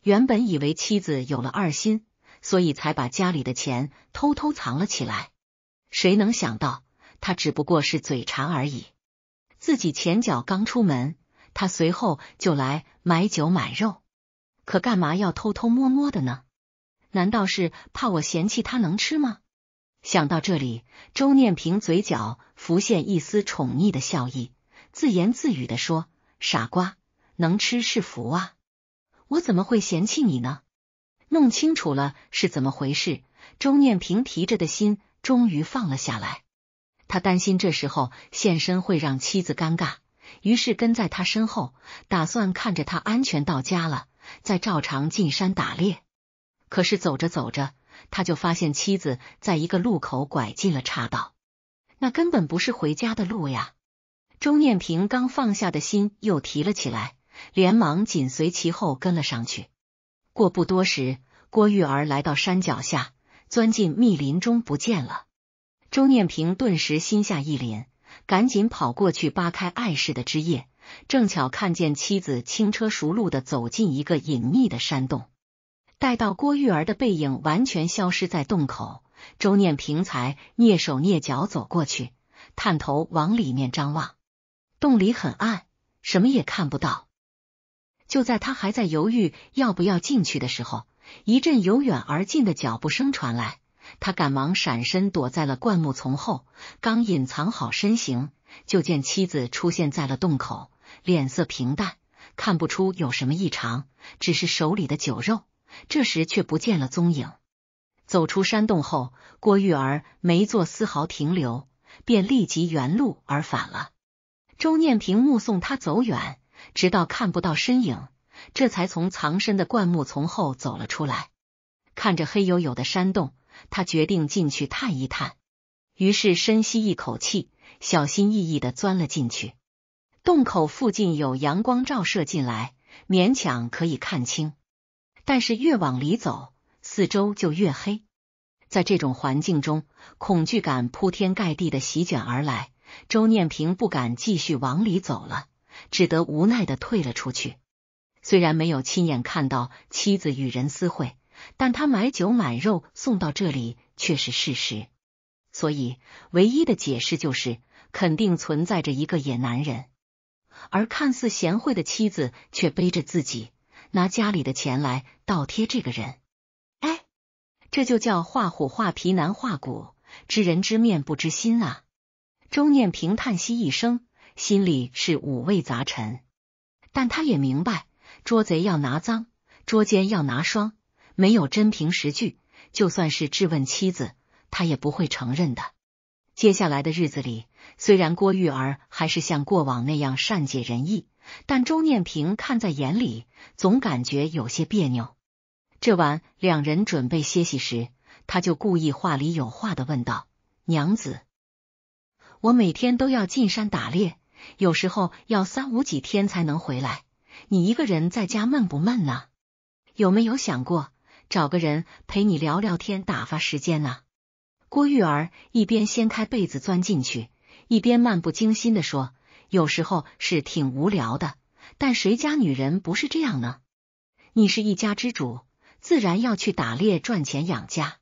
原本以为妻子有了二心，所以才把家里的钱偷偷藏了起来。谁能想到，他只不过是嘴馋而已。自己前脚刚出门，他随后就来买酒买肉，可干嘛要偷偷摸摸的呢？难道是怕我嫌弃他能吃吗？想到这里，周念平嘴角浮现一丝宠溺的笑意，自言自语的说：“傻瓜，能吃是福啊，我怎么会嫌弃你呢？”弄清楚了是怎么回事，周念平提着的心终于放了下来。他担心这时候现身会让妻子尴尬，于是跟在他身后，打算看着他安全到家了，再照常进山打猎。可是走着走着，他就发现妻子在一个路口拐进了岔道，那根本不是回家的路呀！周念平刚放下的心又提了起来，连忙紧随其后跟了上去。过不多时，郭玉儿来到山脚下，钻进密林中不见了。周念平顿时心下一凛，赶紧跑过去扒开碍事的枝叶，正巧看见妻子轻车熟路的走进一个隐秘的山洞。待到郭玉儿的背影完全消失在洞口，周念平才蹑手蹑脚走过去，探头往里面张望。洞里很暗，什么也看不到。就在他还在犹豫要不要进去的时候，一阵由远而近的脚步声传来。他赶忙闪身躲在了灌木丛后，刚隐藏好身形，就见妻子出现在了洞口，脸色平淡，看不出有什么异常，只是手里的酒肉，这时却不见了踪影。走出山洞后，郭玉儿没做丝毫停留，便立即原路而返了。周念平目送他走远，直到看不到身影，这才从藏身的灌木丛后走了出来，看着黑黝黝的山洞。他决定进去探一探，于是深吸一口气，小心翼翼的钻了进去。洞口附近有阳光照射进来，勉强可以看清，但是越往里走，四周就越黑。在这种环境中，恐惧感铺天盖地的席卷而来，周念平不敢继续往里走了，只得无奈的退了出去。虽然没有亲眼看到妻子与人私会。但他买酒买肉送到这里却是事实，所以唯一的解释就是肯定存在着一个野男人，而看似贤惠的妻子却背着自己拿家里的钱来倒贴这个人。哎，这就叫画虎画皮难画骨，知人知面不知心啊！周念平叹息一声，心里是五味杂陈，但他也明白，捉贼要拿赃，捉奸要拿双。没有真凭实据，就算是质问妻子，他也不会承认的。接下来的日子里，虽然郭玉儿还是像过往那样善解人意，但周念平看在眼里，总感觉有些别扭。这晚，两人准备歇息时，他就故意话里有话的问道：“娘子，我每天都要进山打猎，有时候要三五几天才能回来，你一个人在家闷不闷呢？有没有想过？”找个人陪你聊聊天，打发时间呢。郭玉儿一边掀开被子钻进去，一边漫不经心的说：“有时候是挺无聊的，但谁家女人不是这样呢？你是一家之主，自然要去打猎赚钱养家。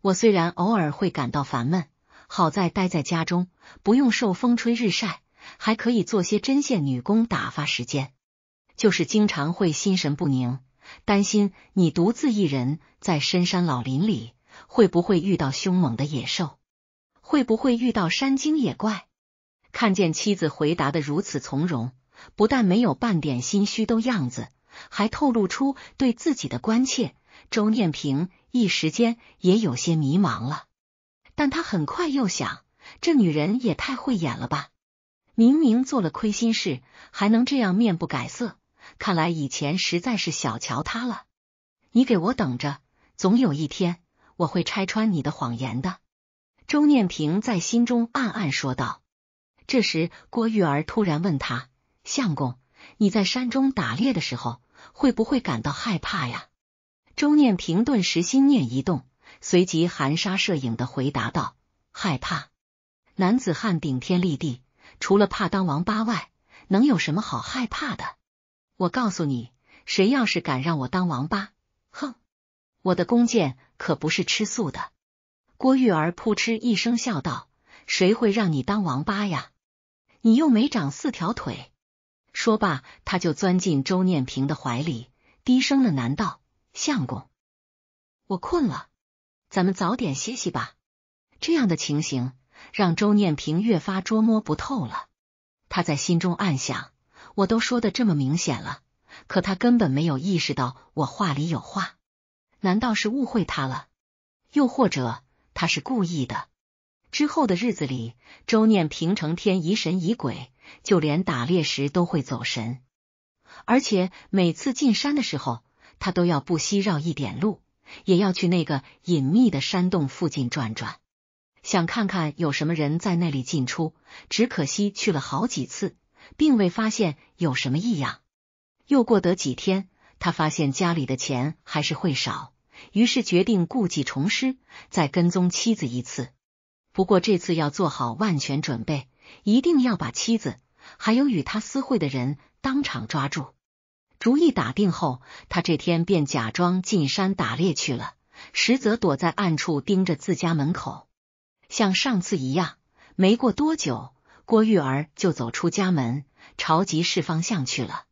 我虽然偶尔会感到烦闷，好在待在家中，不用受风吹日晒，还可以做些针线女工打发时间，就是经常会心神不宁。”担心你独自一人在深山老林里，会不会遇到凶猛的野兽？会不会遇到山精野怪？看见妻子回答的如此从容，不但没有半点心虚的样子，还透露出对自己的关切。周念平一时间也有些迷茫了，但他很快又想，这女人也太会演了吧！明明做了亏心事，还能这样面不改色。看来以前实在是小瞧他了，你给我等着，总有一天我会拆穿你的谎言的。周念平在心中暗暗说道。这时，郭玉儿突然问他：“相公，你在山中打猎的时候，会不会感到害怕呀？”周念平顿时心念一动，随即含沙射影的回答道：“害怕。男子汉顶天立地，除了怕当王八外，能有什么好害怕的？”我告诉你，谁要是敢让我当王八，哼，我的弓箭可不是吃素的。郭玉儿扑哧一声笑道：“谁会让你当王八呀？你又没长四条腿。”说罢，他就钻进周念平的怀里，低声的喃道：“相公，我困了，咱们早点歇息吧。”这样的情形让周念平越发捉摸不透了，他在心中暗想。我都说的这么明显了，可他根本没有意识到我话里有话。难道是误会他了？又或者他是故意的？之后的日子里，周念平成天疑神疑鬼，就连打猎时都会走神。而且每次进山的时候，他都要不惜绕一点路，也要去那个隐秘的山洞附近转转，想看看有什么人在那里进出。只可惜去了好几次。并未发现有什么异样。又过得几天，他发现家里的钱还是会少，于是决定故技重施，再跟踪妻子一次。不过这次要做好万全准备，一定要把妻子还有与他私会的人当场抓住。主意打定后，他这天便假装进山打猎去了，实则躲在暗处盯着自家门口，像上次一样。没过多久。郭玉儿就走出家门，朝集市方向去了。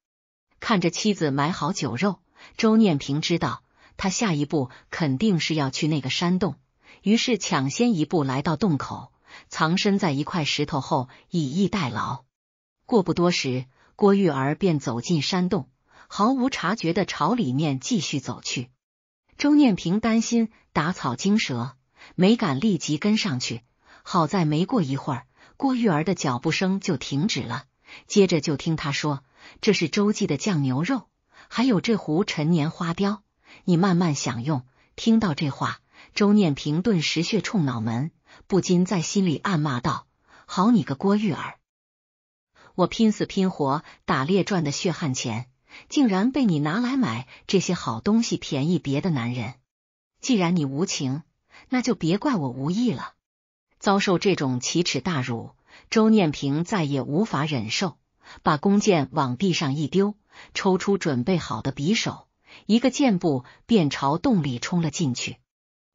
看着妻子买好酒肉，周念平知道他下一步肯定是要去那个山洞，于是抢先一步来到洞口，藏身在一块石头后，以逸待劳。过不多时，郭玉儿便走进山洞，毫无察觉的朝里面继续走去。周念平担心打草惊蛇，没敢立即跟上去。好在没过一会儿。郭玉儿的脚步声就停止了，接着就听他说：“这是周记的酱牛肉，还有这壶陈年花雕，你慢慢享用。”听到这话，周念平顿时血冲脑门，不禁在心里暗骂道：“好你个郭玉儿，我拼死拼活打猎赚的血汗钱，竟然被你拿来买这些好东西，便宜别的男人。既然你无情，那就别怪我无义了。”遭受这种奇耻大辱，周念平再也无法忍受，把弓箭往地上一丢，抽出准备好的匕首，一个箭步便朝洞里冲了进去。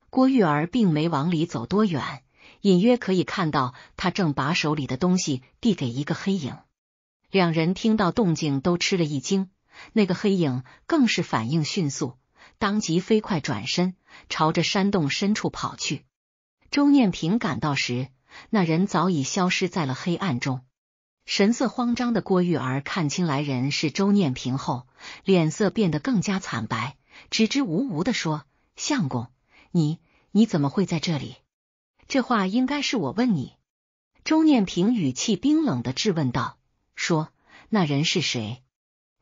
郭玉儿并没往里走多远，隐约可以看到他正把手里的东西递给一个黑影。两人听到动静都吃了一惊，那个黑影更是反应迅速，当即飞快转身朝着山洞深处跑去。周念平赶到时，那人早已消失在了黑暗中。神色慌张的郭玉儿看清来人是周念平后，脸色变得更加惨白，支支吾吾的说：“相公，你你怎么会在这里？”这话应该是我问你。”周念平语气冰冷的质问道：“说那人是谁？”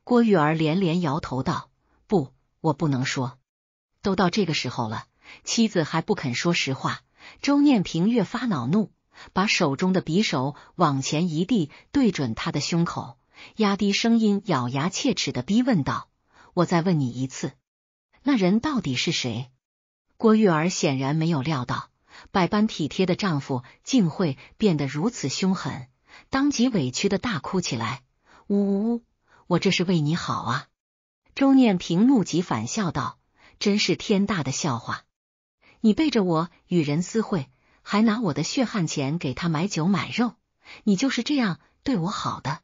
郭玉儿连连摇头道：“不，我不能说。”都到这个时候了，妻子还不肯说实话。周念平越发恼怒，把手中的匕首往前一递，对准他的胸口，压低声音，咬牙切齿的逼问道：“我再问你一次，那人到底是谁？”郭玉儿显然没有料到，百般体贴的丈夫竟会变得如此凶狠，当即委屈的大哭起来：“呜呜呜，我这是为你好啊！”周念平怒极反笑道：“真是天大的笑话！”你背着我与人私会，还拿我的血汗钱给他买酒买肉，你就是这样对我好的？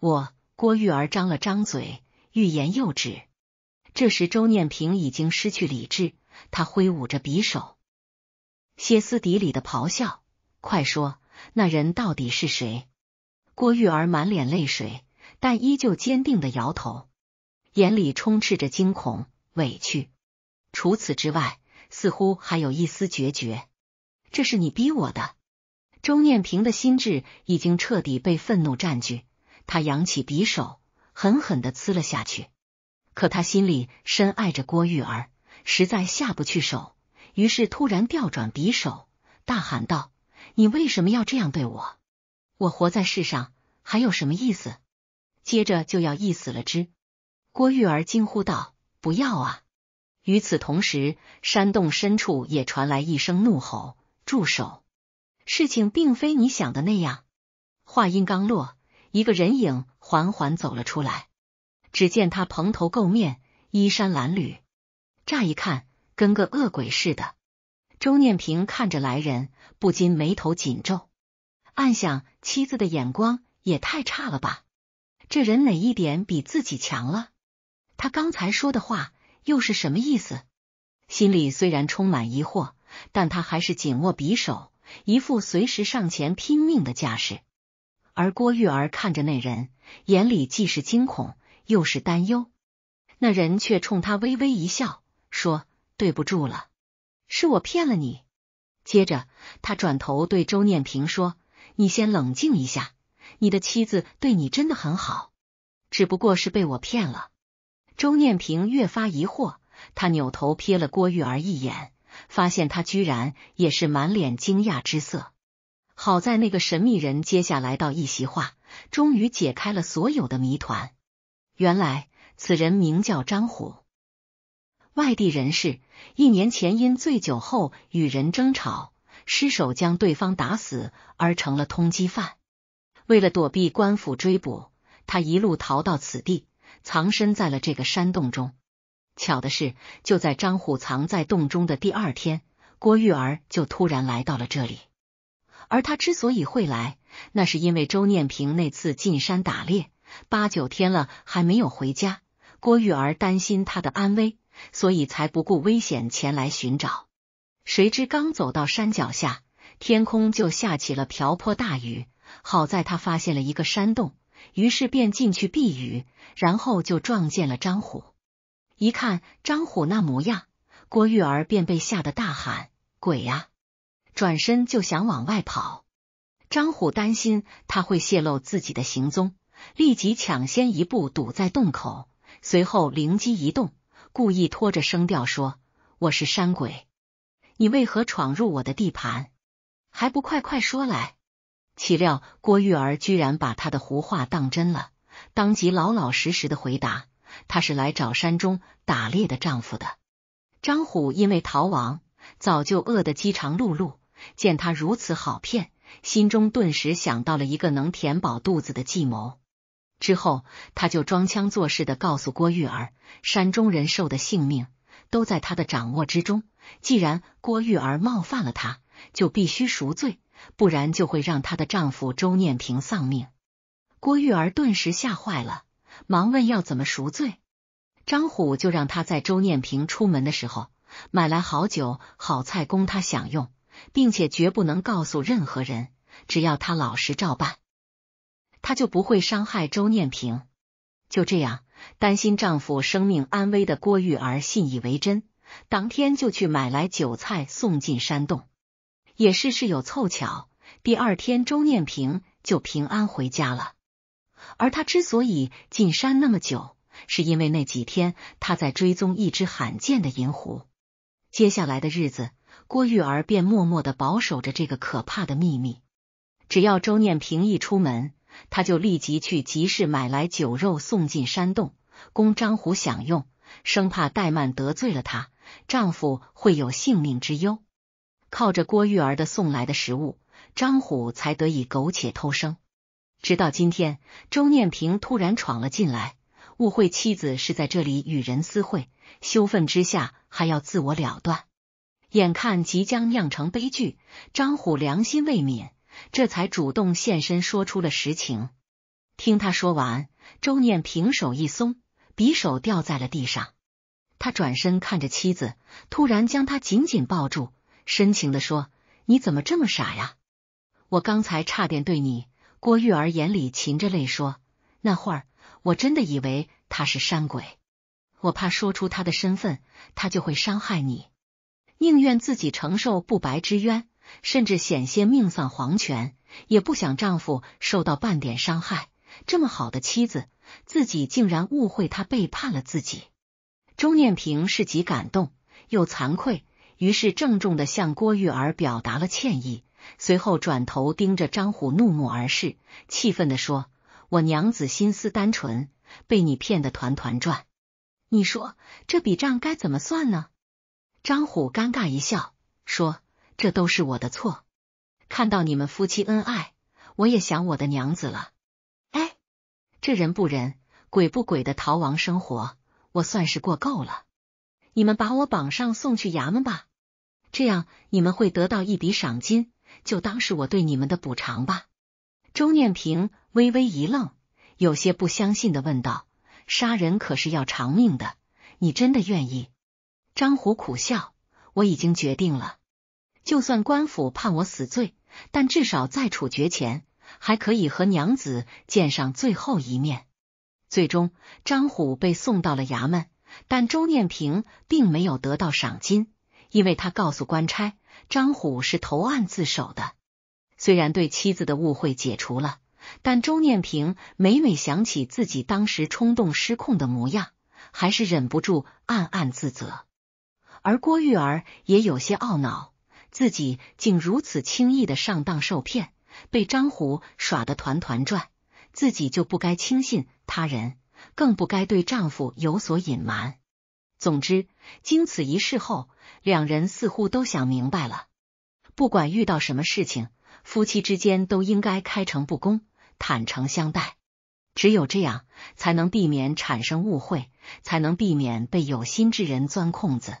我郭玉儿张了张嘴，欲言又止。这时，周念平已经失去理智，他挥舞着匕首，歇斯底里的咆哮：“快说，那人到底是谁？”郭玉儿满脸泪水，但依旧坚定的摇头，眼里充斥着惊恐、委屈。除此之外。似乎还有一丝决绝，这是你逼我的。周念平的心智已经彻底被愤怒占据，他扬起匕首，狠狠的刺了下去。可他心里深爱着郭玉儿，实在下不去手，于是突然调转匕首，大喊道：“你为什么要这样对我？我活在世上还有什么意思？”接着就要一死了之。郭玉儿惊呼道：“不要啊！”与此同时，山洞深处也传来一声怒吼：“住手！事情并非你想的那样。”话音刚落，一个人影缓缓走了出来。只见他蓬头垢面，衣衫褴褛，乍一看跟个恶鬼似的。周念平看着来人，不禁眉头紧皱，暗想：妻子的眼光也太差了吧？这人哪一点比自己强了？他刚才说的话。又是什么意思？心里虽然充满疑惑，但他还是紧握匕首，一副随时上前拼命的架势。而郭玉儿看着那人，眼里既是惊恐又是担忧。那人却冲他微微一笑，说：“对不住了，是我骗了你。”接着，他转头对周念平说：“你先冷静一下，你的妻子对你真的很好，只不过是被我骗了。”周念平越发疑惑，他扭头瞥了郭玉儿一眼，发现他居然也是满脸惊讶之色。好在那个神秘人接下来到一席话，终于解开了所有的谜团。原来此人名叫张虎，外地人士，一年前因醉酒后与人争吵，失手将对方打死而成了通缉犯。为了躲避官府追捕，他一路逃到此地。藏身在了这个山洞中。巧的是，就在张虎藏在洞中的第二天，郭玉儿就突然来到了这里。而他之所以会来，那是因为周念平那次进山打猎八九天了还没有回家，郭玉儿担心他的安危，所以才不顾危险前来寻找。谁知刚走到山脚下，天空就下起了瓢泼大雨。好在他发现了一个山洞。于是便进去避雨，然后就撞见了张虎。一看张虎那模样，郭玉儿便被吓得大喊：“鬼呀！”转身就想往外跑。张虎担心他会泄露自己的行踪，立即抢先一步堵在洞口。随后灵机一动，故意拖着声调说：“我是山鬼，你为何闯入我的地盘？还不快快说来！”岂料郭玉儿居然把他的胡话当真了，当即老老实实的回答：“她是来找山中打猎的丈夫的。”张虎因为逃亡，早就饿得饥肠辘辘，见他如此好骗，心中顿时想到了一个能填饱肚子的计谋。之后，他就装腔作势的告诉郭玉儿：“山中人兽的性命都在他的掌握之中，既然郭玉儿冒犯了他，就必须赎罪。”不然就会让她的丈夫周念平丧命。郭玉儿顿时吓坏了，忙问要怎么赎罪。张虎就让她在周念平出门的时候买来好酒好菜供他享用，并且绝不能告诉任何人。只要他老实照办，他就不会伤害周念平。就这样，担心丈夫生命安危的郭玉儿信以为真，当天就去买来酒菜送进山洞。也是事有凑巧，第二天周念平就平安回家了。而他之所以进山那么久，是因为那几天他在追踪一只罕见的银狐。接下来的日子，郭玉儿便默默的保守着这个可怕的秘密。只要周念平一出门，她就立即去集市买来酒肉送进山洞，供张虎享用，生怕怠慢得罪了他，丈夫会有性命之忧。靠着郭玉儿的送来的食物，张虎才得以苟且偷生。直到今天，周念平突然闯了进来，误会妻子是在这里与人私会，羞愤之下还要自我了断。眼看即将酿成悲剧，张虎良心未泯，这才主动现身说出了实情。听他说完，周念平手一松，匕首掉在了地上。他转身看着妻子，突然将她紧紧抱住。深情地说：“你怎么这么傻呀？我刚才差点对你。”郭玉儿眼里噙着泪说：“那会儿我真的以为他是山鬼，我怕说出他的身份，他就会伤害你，宁愿自己承受不白之冤，甚至险些命丧黄泉，也不想丈夫受到半点伤害。这么好的妻子，自己竟然误会他背叛了自己。”周念平是极感动又惭愧。于是郑重的向郭玉儿表达了歉意，随后转头盯着张虎怒目而视，气愤的说：“我娘子心思单纯，被你骗得团团转，你说这笔账该怎么算呢？”张虎尴尬一笑，说：“这都是我的错。看到你们夫妻恩爱，我也想我的娘子了。哎，这人不人，鬼不鬼的逃亡生活，我算是过够了。你们把我绑上送去衙门吧。”这样，你们会得到一笔赏金，就当是我对你们的补偿吧。周念平微微一愣，有些不相信的问道：“杀人可是要偿命的，你真的愿意？”张虎苦笑：“我已经决定了，就算官府判我死罪，但至少在处决前还可以和娘子见上最后一面。”最终，张虎被送到了衙门，但周念平并没有得到赏金。因为他告诉官差张虎是投案自首的，虽然对妻子的误会解除了，但周念平每每想起自己当时冲动失控的模样，还是忍不住暗暗自责。而郭玉儿也有些懊恼，自己竟如此轻易的上当受骗，被张虎耍得团团转。自己就不该轻信他人，更不该对丈夫有所隐瞒。总之，经此一事后，两人似乎都想明白了。不管遇到什么事情，夫妻之间都应该开诚布公、坦诚相待。只有这样，才能避免产生误会，才能避免被有心之人钻空子。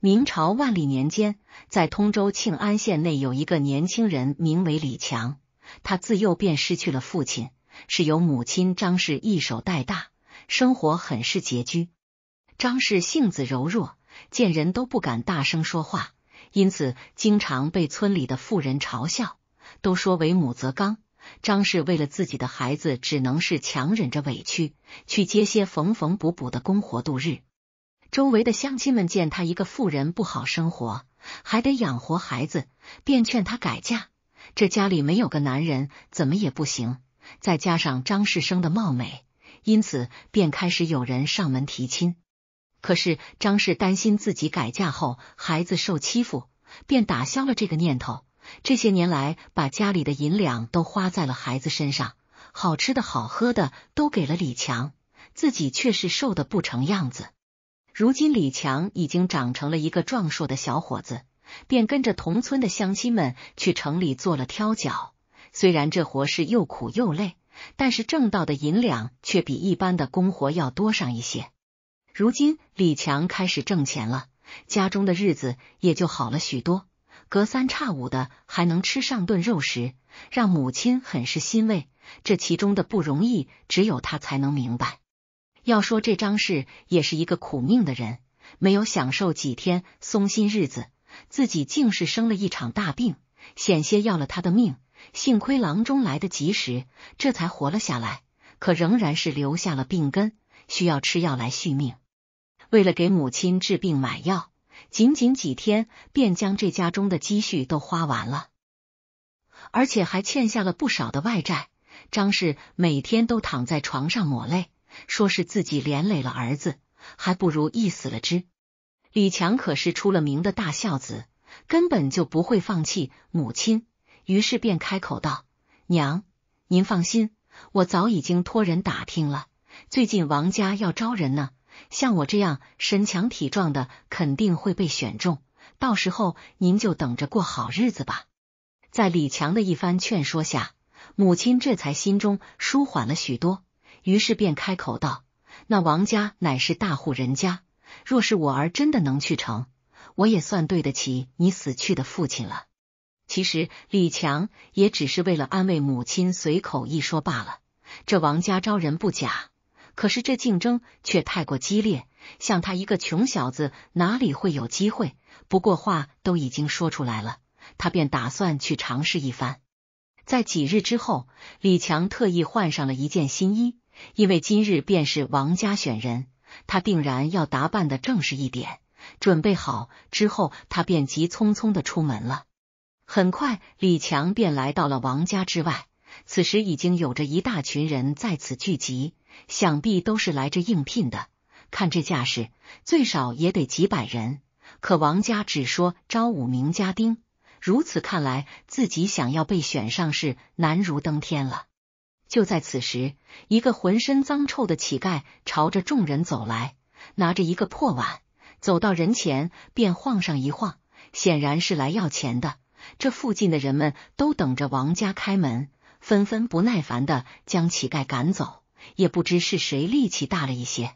明朝万历年间，在通州庆安县内有一个年轻人，名为李强。他自幼便失去了父亲，是由母亲张氏一手带大，生活很是拮据。张氏性子柔弱，见人都不敢大声说话，因此经常被村里的妇人嘲笑，都说为母则刚。张氏为了自己的孩子，只能是强忍着委屈，去接些缝缝补补的工活度日。周围的乡亲们见他一个妇人不好生活，还得养活孩子，便劝他改嫁。这家里没有个男人，怎么也不行。再加上张氏生的貌美，因此便开始有人上门提亲。可是张氏担心自己改嫁后孩子受欺负，便打消了这个念头。这些年来，把家里的银两都花在了孩子身上，好吃的好喝的都给了李强，自己却是瘦的不成样子。如今李强已经长成了一个壮硕的小伙子，便跟着同村的乡亲们去城里做了挑脚。虽然这活是又苦又累，但是挣到的银两却比一般的工活要多上一些。如今李强开始挣钱了，家中的日子也就好了许多。隔三差五的还能吃上顿肉食，让母亲很是欣慰。这其中的不容易，只有他才能明白。要说这张氏也是一个苦命的人，没有享受几天松心日子，自己竟是生了一场大病，险些要了他的命。幸亏郎中来得及时，这才活了下来，可仍然是留下了病根，需要吃药来续命。为了给母亲治病买药，仅仅几天便将这家中的积蓄都花完了，而且还欠下了不少的外债。张氏每天都躺在床上抹泪，说是自己连累了儿子，还不如一死了之。李强可是出了名的大孝子，根本就不会放弃母亲，于是便开口道：“娘，您放心，我早已经托人打听了，最近王家要招人呢。”像我这样身强体壮的，肯定会被选中。到时候您就等着过好日子吧。在李强的一番劝说下，母亲这才心中舒缓了许多，于是便开口道：“那王家乃是大户人家，若是我儿真的能去成，我也算对得起你死去的父亲了。”其实李强也只是为了安慰母亲，随口一说罢了。这王家招人不假。可是这竞争却太过激烈，像他一个穷小子哪里会有机会？不过话都已经说出来了，他便打算去尝试一番。在几日之后，李强特意换上了一件新衣，因为今日便是王家选人，他定然要打扮的正式一点。准备好之后，他便急匆匆的出门了。很快，李强便来到了王家之外，此时已经有着一大群人在此聚集。想必都是来这应聘的。看这架势，最少也得几百人。可王家只说招五名家丁，如此看来，自己想要被选上是难如登天了。就在此时，一个浑身脏臭的乞丐朝着众人走来，拿着一个破碗，走到人前便晃上一晃，显然是来要钱的。这附近的人们都等着王家开门，纷纷不耐烦的将乞丐赶走。也不知是谁力气大了一些，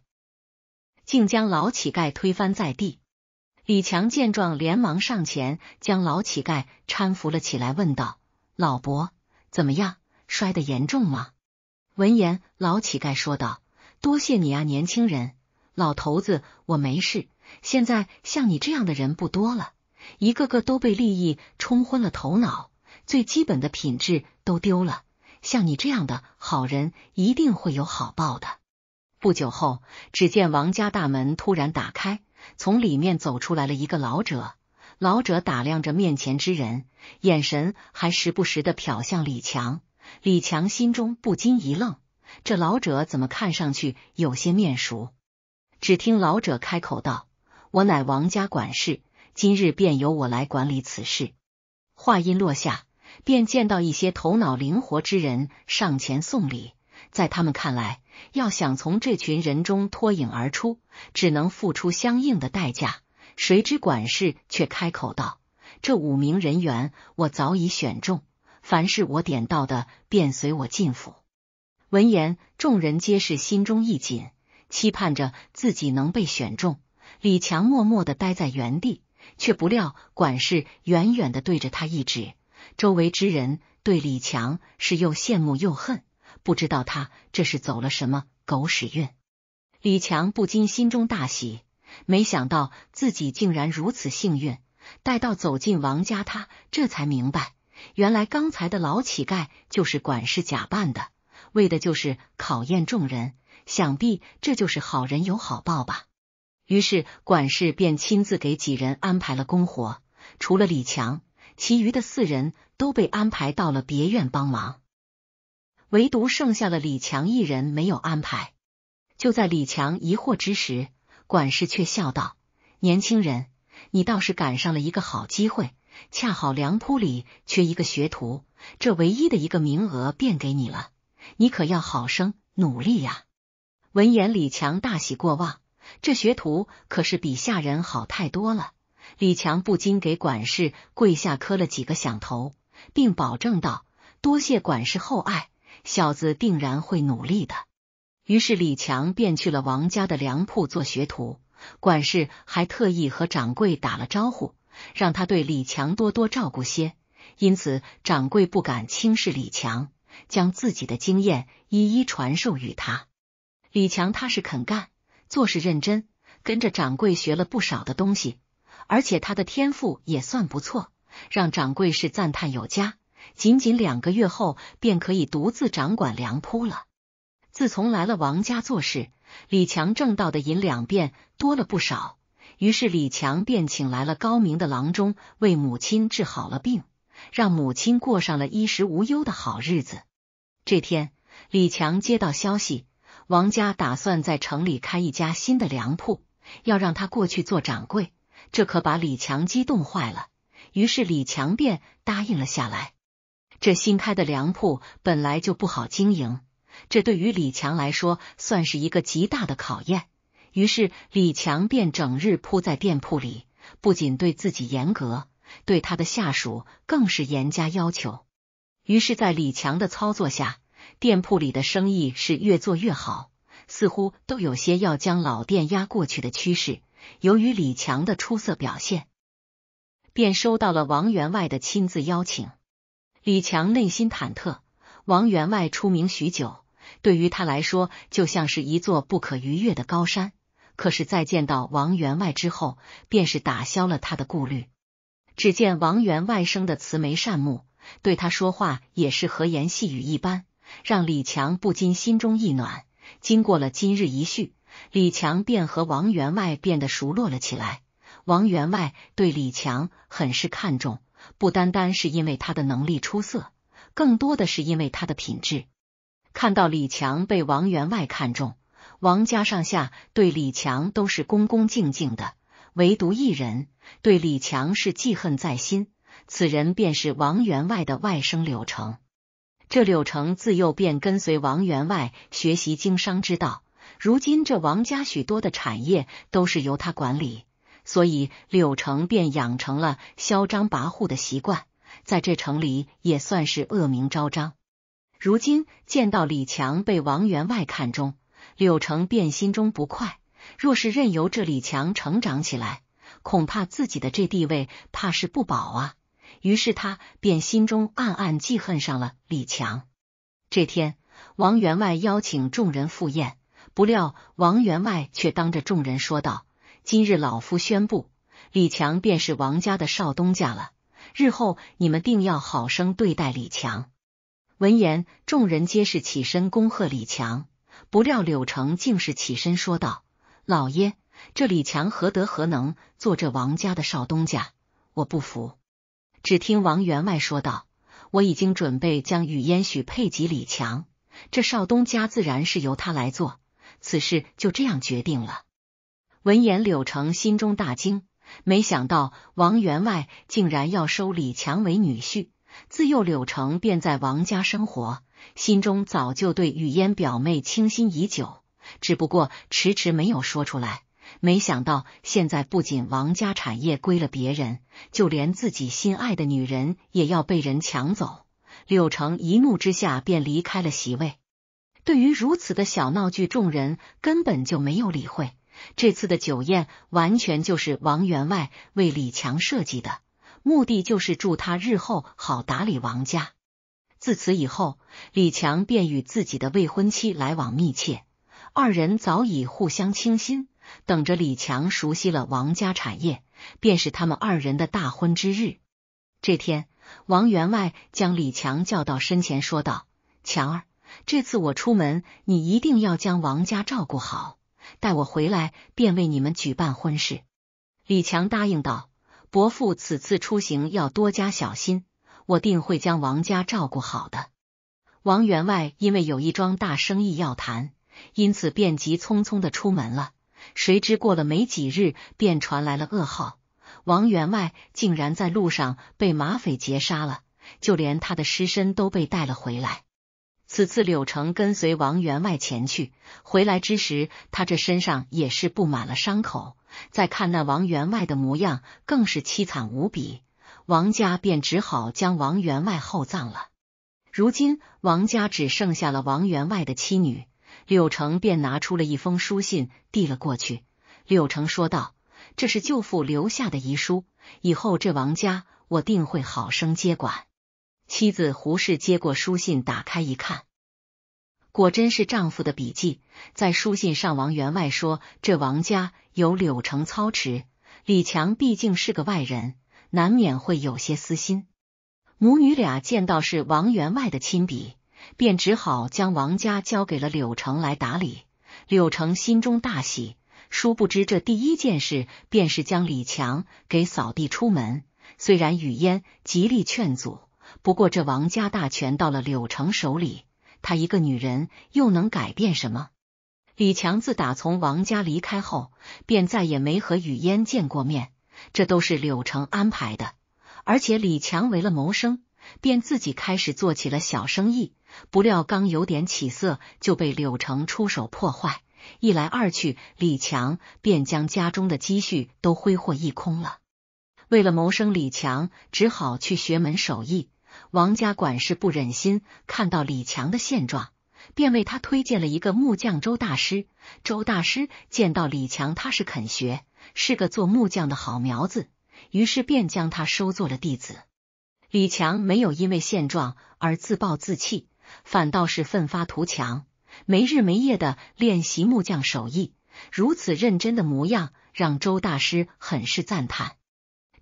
竟将老乞丐推翻在地。李强见状，连忙上前将老乞丐搀扶了起来，问道：“老伯，怎么样？摔得严重吗？”闻言，老乞丐说道：“多谢你啊，年轻人。老头子我没事。现在像你这样的人不多了，一个个都被利益冲昏了头脑，最基本的品质都丢了。”像你这样的好人，一定会有好报的。不久后，只见王家大门突然打开，从里面走出来了一个老者。老者打量着面前之人，眼神还时不时的瞟向李强。李强心中不禁一愣，这老者怎么看上去有些面熟？只听老者开口道：“我乃王家管事，今日便由我来管理此事。”话音落下。便见到一些头脑灵活之人上前送礼，在他们看来，要想从这群人中脱颖而出，只能付出相应的代价。谁知管事却开口道：“这五名人员我早已选中，凡是我点到的，便随我进府。”闻言，众人皆是心中一紧，期盼着自己能被选中。李强默默的待在原地，却不料管事远远的对着他一指。周围之人对李强是又羡慕又恨，不知道他这是走了什么狗屎运。李强不禁心中大喜，没想到自己竟然如此幸运。待到走进王家，他这才明白，原来刚才的老乞丐就是管事假扮的，为的就是考验众人。想必这就是好人有好报吧。于是管事便亲自给几人安排了公活，除了李强。其余的四人都被安排到了别院帮忙，唯独剩下了李强一人没有安排。就在李强疑惑之时，管事却笑道：“年轻人，你倒是赶上了一个好机会，恰好梁铺里缺一个学徒，这唯一的一个名额便给你了，你可要好生努力呀！”闻言，李强大喜过望，这学徒可是比下人好太多了。李强不禁给管事跪下磕了几个响头，并保证道：“多谢管事厚爱，小子定然会努力的。”于是李强便去了王家的粮铺做学徒。管事还特意和掌柜打了招呼，让他对李强多多照顾些。因此，掌柜不敢轻视李强，将自己的经验一一传授于他。李强踏实肯干，做事认真，跟着掌柜学了不少的东西。而且他的天赋也算不错，让掌柜是赞叹有加。仅仅两个月后，便可以独自掌管粮铺了。自从来了王家做事，李强挣到的银两便多了不少。于是李强便请来了高明的郎中，为母亲治好了病，让母亲过上了衣食无忧的好日子。这天，李强接到消息，王家打算在城里开一家新的粮铺，要让他过去做掌柜。这可把李强激动坏了，于是李强便答应了下来。这新开的粮铺本来就不好经营，这对于李强来说算是一个极大的考验。于是李强便整日扑在店铺里，不仅对自己严格，对他的下属更是严加要求。于是，在李强的操作下，店铺里的生意是越做越好，似乎都有些要将老店压过去的趋势。由于李强的出色表现，便收到了王员外的亲自邀请。李强内心忐忑，王员外出名许久，对于他来说就像是一座不可逾越的高山。可是再见到王员外之后，便是打消了他的顾虑。只见王员外生的慈眉善目，对他说话也是和颜细语一般，让李强不禁心中一暖。经过了今日一叙。李强便和王员外变得熟络了起来。王员外对李强很是看重，不单单是因为他的能力出色，更多的是因为他的品质。看到李强被王员外看中，王家上下对李强都是恭恭敬敬的，唯独一人对李强是记恨在心。此人便是王员外的外甥柳成。这柳成自幼便跟随王员外学习经商之道。如今这王家许多的产业都是由他管理，所以柳城便养成了嚣张跋扈的习惯，在这城里也算是恶名昭彰。如今见到李强被王员外看中，柳城便心中不快。若是任由这李强成长起来，恐怕自己的这地位怕是不保啊！于是他便心中暗暗记恨上了李强。这天，王员外邀请众人赴宴。不料王员外却当着众人说道：“今日老夫宣布，李强便是王家的少东家了。日后你们定要好生对待李强。”闻言，众人皆是起身恭贺李强。不料柳城竟是起身说道：“老爷，这李强何德何能做这王家的少东家？我不服！”只听王员外说道：“我已经准备将雨烟许配给李强，这少东家自然是由他来做。”此事就这样决定了。闻言，柳成心中大惊，没想到王员外竟然要收李强为女婿。自幼柳成便在王家生活，心中早就对雨烟表妹倾心已久，只不过迟迟没有说出来。没想到现在不仅王家产业归了别人，就连自己心爱的女人也要被人抢走。柳成一怒之下便离开了席位。对于如此的小闹剧，众人根本就没有理会。这次的酒宴完全就是王员外为李强设计的，目的就是助他日后好打理王家。自此以后，李强便与自己的未婚妻来往密切，二人早已互相倾心。等着李强熟悉了王家产业，便是他们二人的大婚之日。这天，王员外将李强叫到身前，说道：“强儿。”这次我出门，你一定要将王家照顾好，待我回来便为你们举办婚事。李强答应道：“伯父此次出行要多加小心，我定会将王家照顾好的。”王员外因为有一桩大生意要谈，因此便急匆匆的出门了。谁知过了没几日，便传来了噩耗：王员外竟然在路上被马匪劫杀了，就连他的尸身都被带了回来。此次柳城跟随王员外前去，回来之时，他这身上也是布满了伤口。再看那王员外的模样，更是凄惨无比。王家便只好将王员外厚葬了。如今王家只剩下了王员外的妻女，柳城便拿出了一封书信递了过去。柳城说道：“这是舅父留下的遗书，以后这王家我定会好生接管。”妻子胡氏接过书信，打开一看，果真是丈夫的笔迹。在书信上，王员外说：“这王家有柳城操持，李强毕竟是个外人，难免会有些私心。”母女俩见到是王员外的亲笔，便只好将王家交给了柳城来打理。柳城心中大喜，殊不知这第一件事便是将李强给扫地出门。虽然雨嫣极力劝阻。不过，这王家大权到了柳城手里，她一个女人又能改变什么？李强自打从王家离开后，便再也没和雨嫣见过面，这都是柳城安排的。而且李强为了谋生，便自己开始做起了小生意，不料刚有点起色，就被柳城出手破坏。一来二去，李强便将家中的积蓄都挥霍一空了。为了谋生，李强只好去学门手艺。王家管事不忍心看到李强的现状，便为他推荐了一个木匠周大师。周大师见到李强，他是肯学，是个做木匠的好苗子，于是便将他收做了弟子。李强没有因为现状而自暴自弃，反倒是奋发图强，没日没夜的练习木匠手艺。如此认真的模样，让周大师很是赞叹。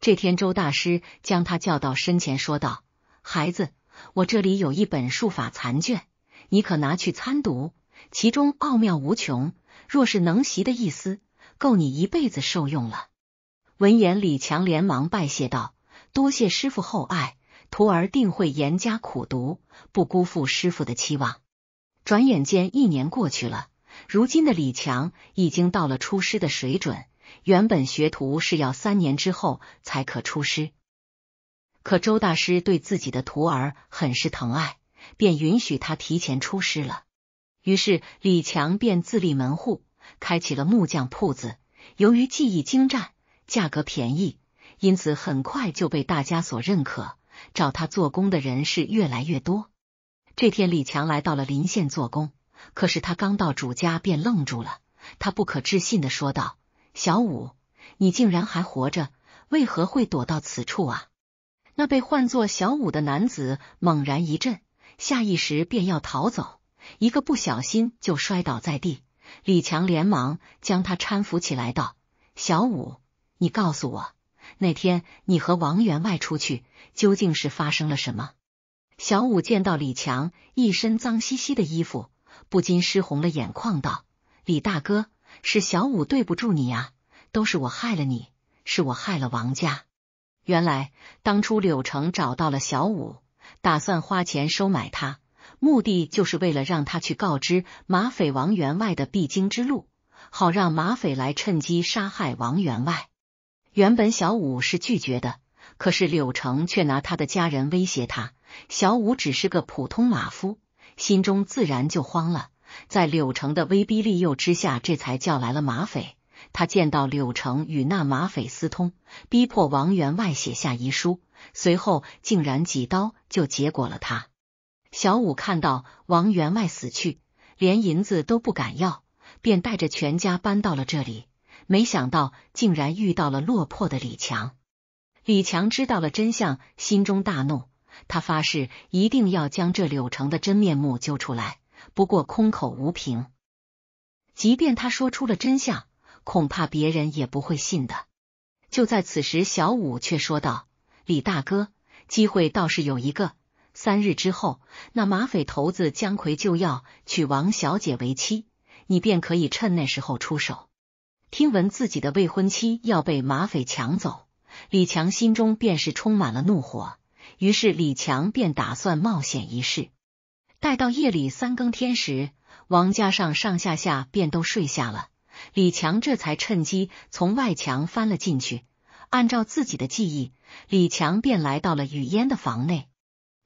这天，周大师将他叫到身前，说道。孩子，我这里有一本术法残卷，你可拿去参读，其中奥妙无穷。若是能习的一丝，够你一辈子受用了。闻言，李强连忙拜谢道：“多谢师傅厚爱，徒儿定会严加苦读，不辜负师傅的期望。”转眼间，一年过去了，如今的李强已经到了出师的水准。原本学徒是要三年之后才可出师。可周大师对自己的徒儿很是疼爱，便允许他提前出师了。于是李强便自立门户，开启了木匠铺子。由于技艺精湛，价格便宜，因此很快就被大家所认可。找他做工的人是越来越多。这天，李强来到了临县做工，可是他刚到主家便愣住了。他不可置信的说道：“小五，你竟然还活着？为何会躲到此处啊？”那被唤作小五的男子猛然一震，下意识便要逃走，一个不小心就摔倒在地。李强连忙将他搀扶起来，道：“小五，你告诉我，那天你和王员外出去，究竟是发生了什么？”小五见到李强一身脏兮兮的衣服，不禁湿红了眼眶，道：“李大哥，是小五对不住你啊，都是我害了你，是我害了王家。”原来，当初柳城找到了小五，打算花钱收买他，目的就是为了让他去告知马匪王员外的必经之路，好让马匪来趁机杀害王员外。原本小五是拒绝的，可是柳城却拿他的家人威胁他，小五只是个普通马夫，心中自然就慌了，在柳城的威逼利诱之下，这才叫来了马匪。他见到柳城与那马匪私通，逼迫王员外写下遗书，随后竟然几刀就结果了他。小五看到王员外死去，连银子都不敢要，便带着全家搬到了这里。没想到竟然遇到了落魄的李强。李强知道了真相，心中大怒，他发誓一定要将这柳城的真面目揪出来。不过空口无凭，即便他说出了真相。恐怕别人也不会信的。就在此时，小五却说道：“李大哥，机会倒是有一个。三日之后，那马匪头子姜奎就要娶王小姐为妻，你便可以趁那时候出手。”听闻自己的未婚妻要被马匪抢走，李强心中便是充满了怒火。于是，李强便打算冒险一试。待到夜里三更天时，王家上上下下便都睡下了。李强这才趁机从外墙翻了进去，按照自己的记忆，李强便来到了雨烟的房内。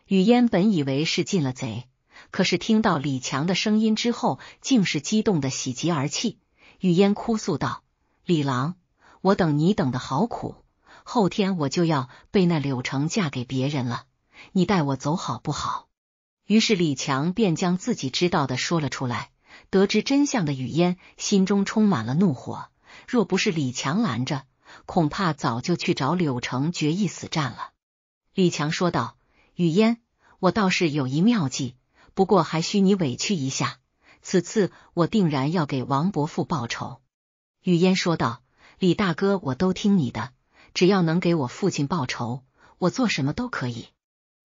雨烟本以为是进了贼，可是听到李强的声音之后，竟是激动的喜极而泣。雨烟哭诉道：“李郎，我等你等的好苦，后天我就要被那柳城嫁给别人了，你带我走好不好？”于是李强便将自己知道的说了出来。得知真相的雨烟心中充满了怒火，若不是李强拦着，恐怕早就去找柳城决一死战了。李强说道：“雨烟，我倒是有一妙计，不过还需你委屈一下。此次我定然要给王伯父报仇。”雨烟说道：“李大哥，我都听你的，只要能给我父亲报仇，我做什么都可以。”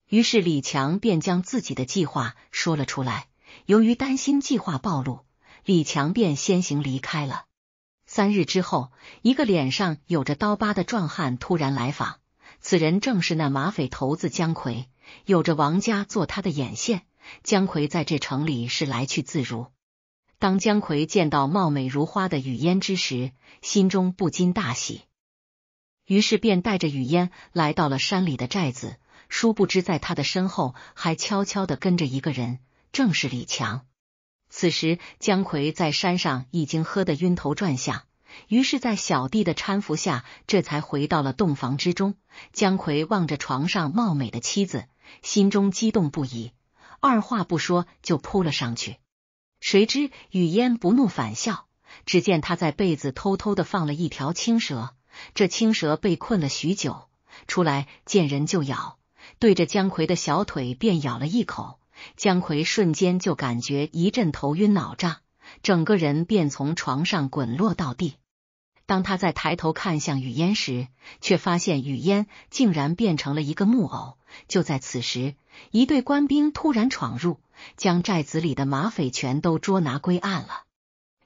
于是李强便将自己的计划说了出来。由于担心计划暴露，李强便先行离开了。三日之后，一个脸上有着刀疤的壮汉突然来访，此人正是那马匪头子姜夔。有着王家做他的眼线。姜夔在这城里是来去自如。当姜夔见到貌美如花的雨烟之时，心中不禁大喜，于是便带着雨烟来到了山里的寨子。殊不知，在他的身后还悄悄的跟着一个人。正是李强。此时姜夔在山上已经喝得晕头转向，于是，在小弟的搀扶下，这才回到了洞房之中。姜夔望着床上貌美的妻子，心中激动不已，二话不说就扑了上去。谁知雨烟不怒反笑，只见他在被子偷偷的放了一条青蛇，这青蛇被困了许久，出来见人就咬，对着姜夔的小腿便咬了一口。姜夔瞬间就感觉一阵头晕脑胀，整个人便从床上滚落到地。当他再抬头看向雨烟时，却发现雨烟竟然变成了一个木偶。就在此时，一队官兵突然闯入将寨子里的马匪，全都捉拿归案了。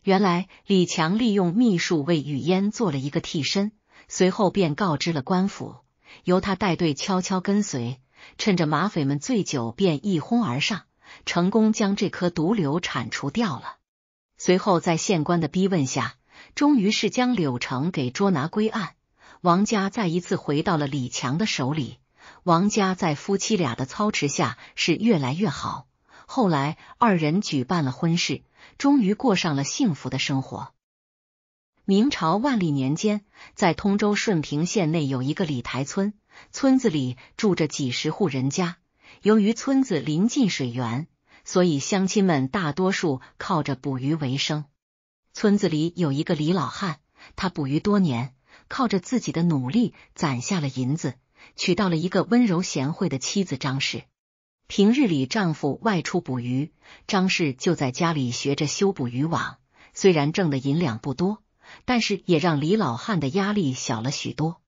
原来李强利用秘术为雨烟做了一个替身，随后便告知了官府，由他带队悄悄跟随。趁着马匪们醉酒，便一哄而上，成功将这颗毒瘤铲除掉了。随后，在县官的逼问下，终于是将柳成给捉拿归案。王家再一次回到了李强的手里。王家在夫妻俩的操持下是越来越好。后来，二人举办了婚事，终于过上了幸福的生活。明朝万历年间，在通州顺平县内有一个李台村。村子里住着几十户人家，由于村子临近水源，所以乡亲们大多数靠着捕鱼为生。村子里有一个李老汉，他捕鱼多年，靠着自己的努力攒下了银子，娶到了一个温柔贤惠的妻子张氏。平日里，丈夫外出捕鱼，张氏就在家里学着修补渔网。虽然挣的银两不多，但是也让李老汉的压力小了许多。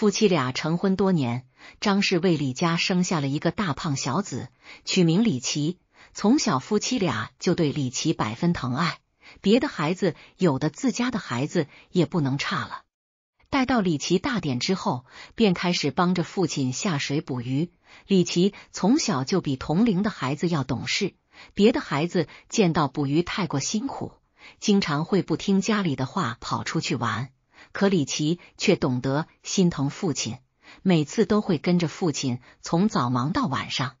夫妻俩成婚多年，张氏为李家生下了一个大胖小子，取名李琦。从小，夫妻俩就对李琦百分疼爱。别的孩子有的，自家的孩子也不能差了。待到李琦大点之后，便开始帮着父亲下水捕鱼。李琦从小就比同龄的孩子要懂事。别的孩子见到捕鱼太过辛苦，经常会不听家里的话，跑出去玩。可李琦却懂得心疼父亲，每次都会跟着父亲从早忙到晚上。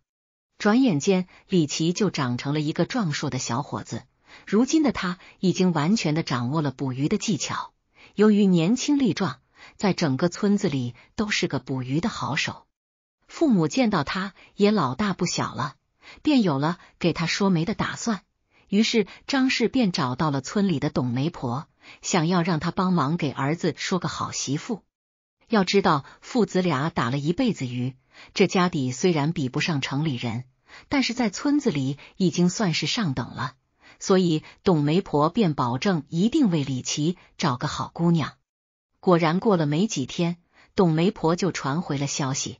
转眼间，李琦就长成了一个壮硕的小伙子。如今的他已经完全的掌握了捕鱼的技巧。由于年轻力壮，在整个村子里都是个捕鱼的好手。父母见到他也老大不小了，便有了给他说媒的打算。于是张氏便找到了村里的董媒婆。想要让他帮忙给儿子说个好媳妇，要知道父子俩打了一辈子鱼，这家底虽然比不上城里人，但是在村子里已经算是上等了。所以董媒婆便保证一定为李琦找个好姑娘。果然，过了没几天，董媒婆就传回了消息，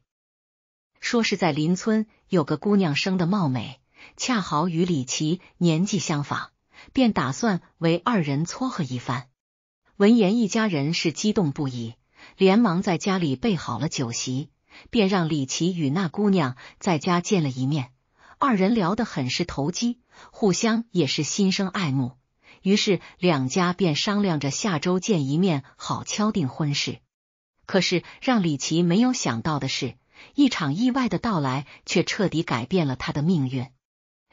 说是在邻村有个姑娘生得貌美，恰好与李琦年纪相仿。便打算为二人撮合一番。闻言，一家人是激动不已，连忙在家里备好了酒席，便让李琦与那姑娘在家见了一面。二人聊得很是投机，互相也是心生爱慕。于是两家便商量着下周见一面，好敲定婚事。可是让李琦没有想到的是，一场意外的到来却彻底改变了他的命运。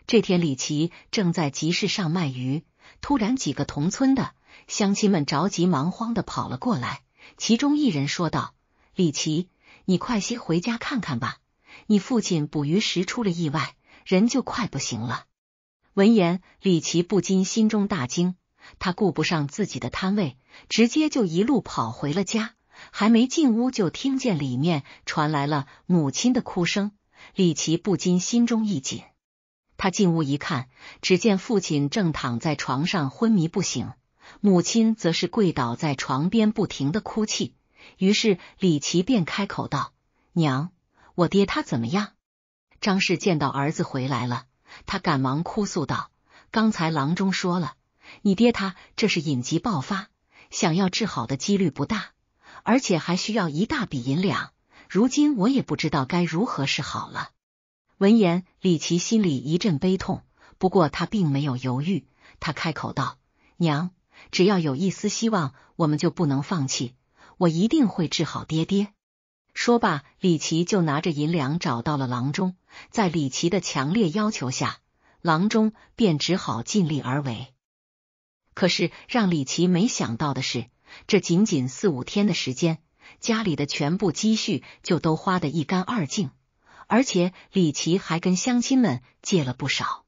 这天，李琦正在集市上卖鱼，突然几个同村的乡亲们着急忙慌的跑了过来。其中一人说道：“李琦，你快些回家看看吧，你父亲捕鱼时出了意外，人就快不行了。”闻言，李琦不禁心中大惊。他顾不上自己的摊位，直接就一路跑回了家。还没进屋，就听见里面传来了母亲的哭声。李琦不禁心中一紧。他进屋一看，只见父亲正躺在床上昏迷不醒，母亲则是跪倒在床边不停的哭泣。于是李琦便开口道：“娘，我爹他怎么样？”张氏见到儿子回来了，他赶忙哭诉道：“刚才郎中说了，你爹他这是隐疾爆发，想要治好的几率不大，而且还需要一大笔银两。如今我也不知道该如何是好了。”闻言，李琦心里一阵悲痛。不过他并没有犹豫，他开口道：“娘，只要有一丝希望，我们就不能放弃。我一定会治好爹爹。”说罢，李琦就拿着银两找到了郎中。在李琦的强烈要求下，郎中便只好尽力而为。可是让李琦没想到的是，这仅仅四五天的时间，家里的全部积蓄就都花得一干二净。而且李琦还跟乡亲们借了不少，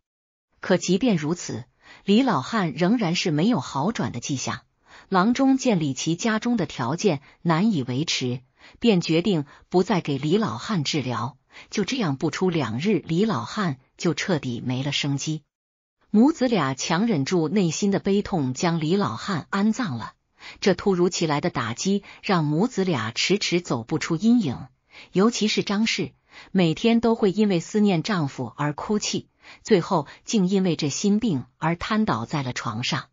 可即便如此，李老汉仍然是没有好转的迹象。郎中见李琦家中的条件难以维持，便决定不再给李老汉治疗。就这样，不出两日，李老汉就彻底没了生机。母子俩强忍住内心的悲痛，将李老汉安葬了。这突如其来的打击让母子俩迟迟走不出阴影，尤其是张氏。每天都会因为思念丈夫而哭泣，最后竟因为这心病而瘫倒在了床上。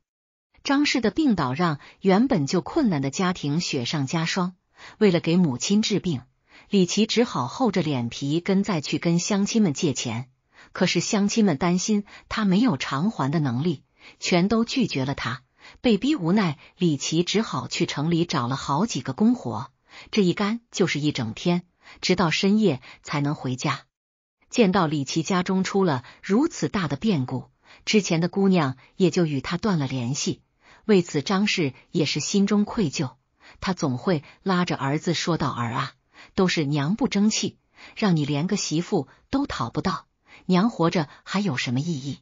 张氏的病倒让原本就困难的家庭雪上加霜。为了给母亲治病，李琦只好厚着脸皮跟再去跟乡亲们借钱。可是乡亲们担心他没有偿还的能力，全都拒绝了他。被逼无奈，李琦只好去城里找了好几个工活，这一干就是一整天。直到深夜才能回家。见到李琦家中出了如此大的变故，之前的姑娘也就与他断了联系。为此，张氏也是心中愧疚。他总会拉着儿子说道：“儿啊，都是娘不争气，让你连个媳妇都讨不到，娘活着还有什么意义？”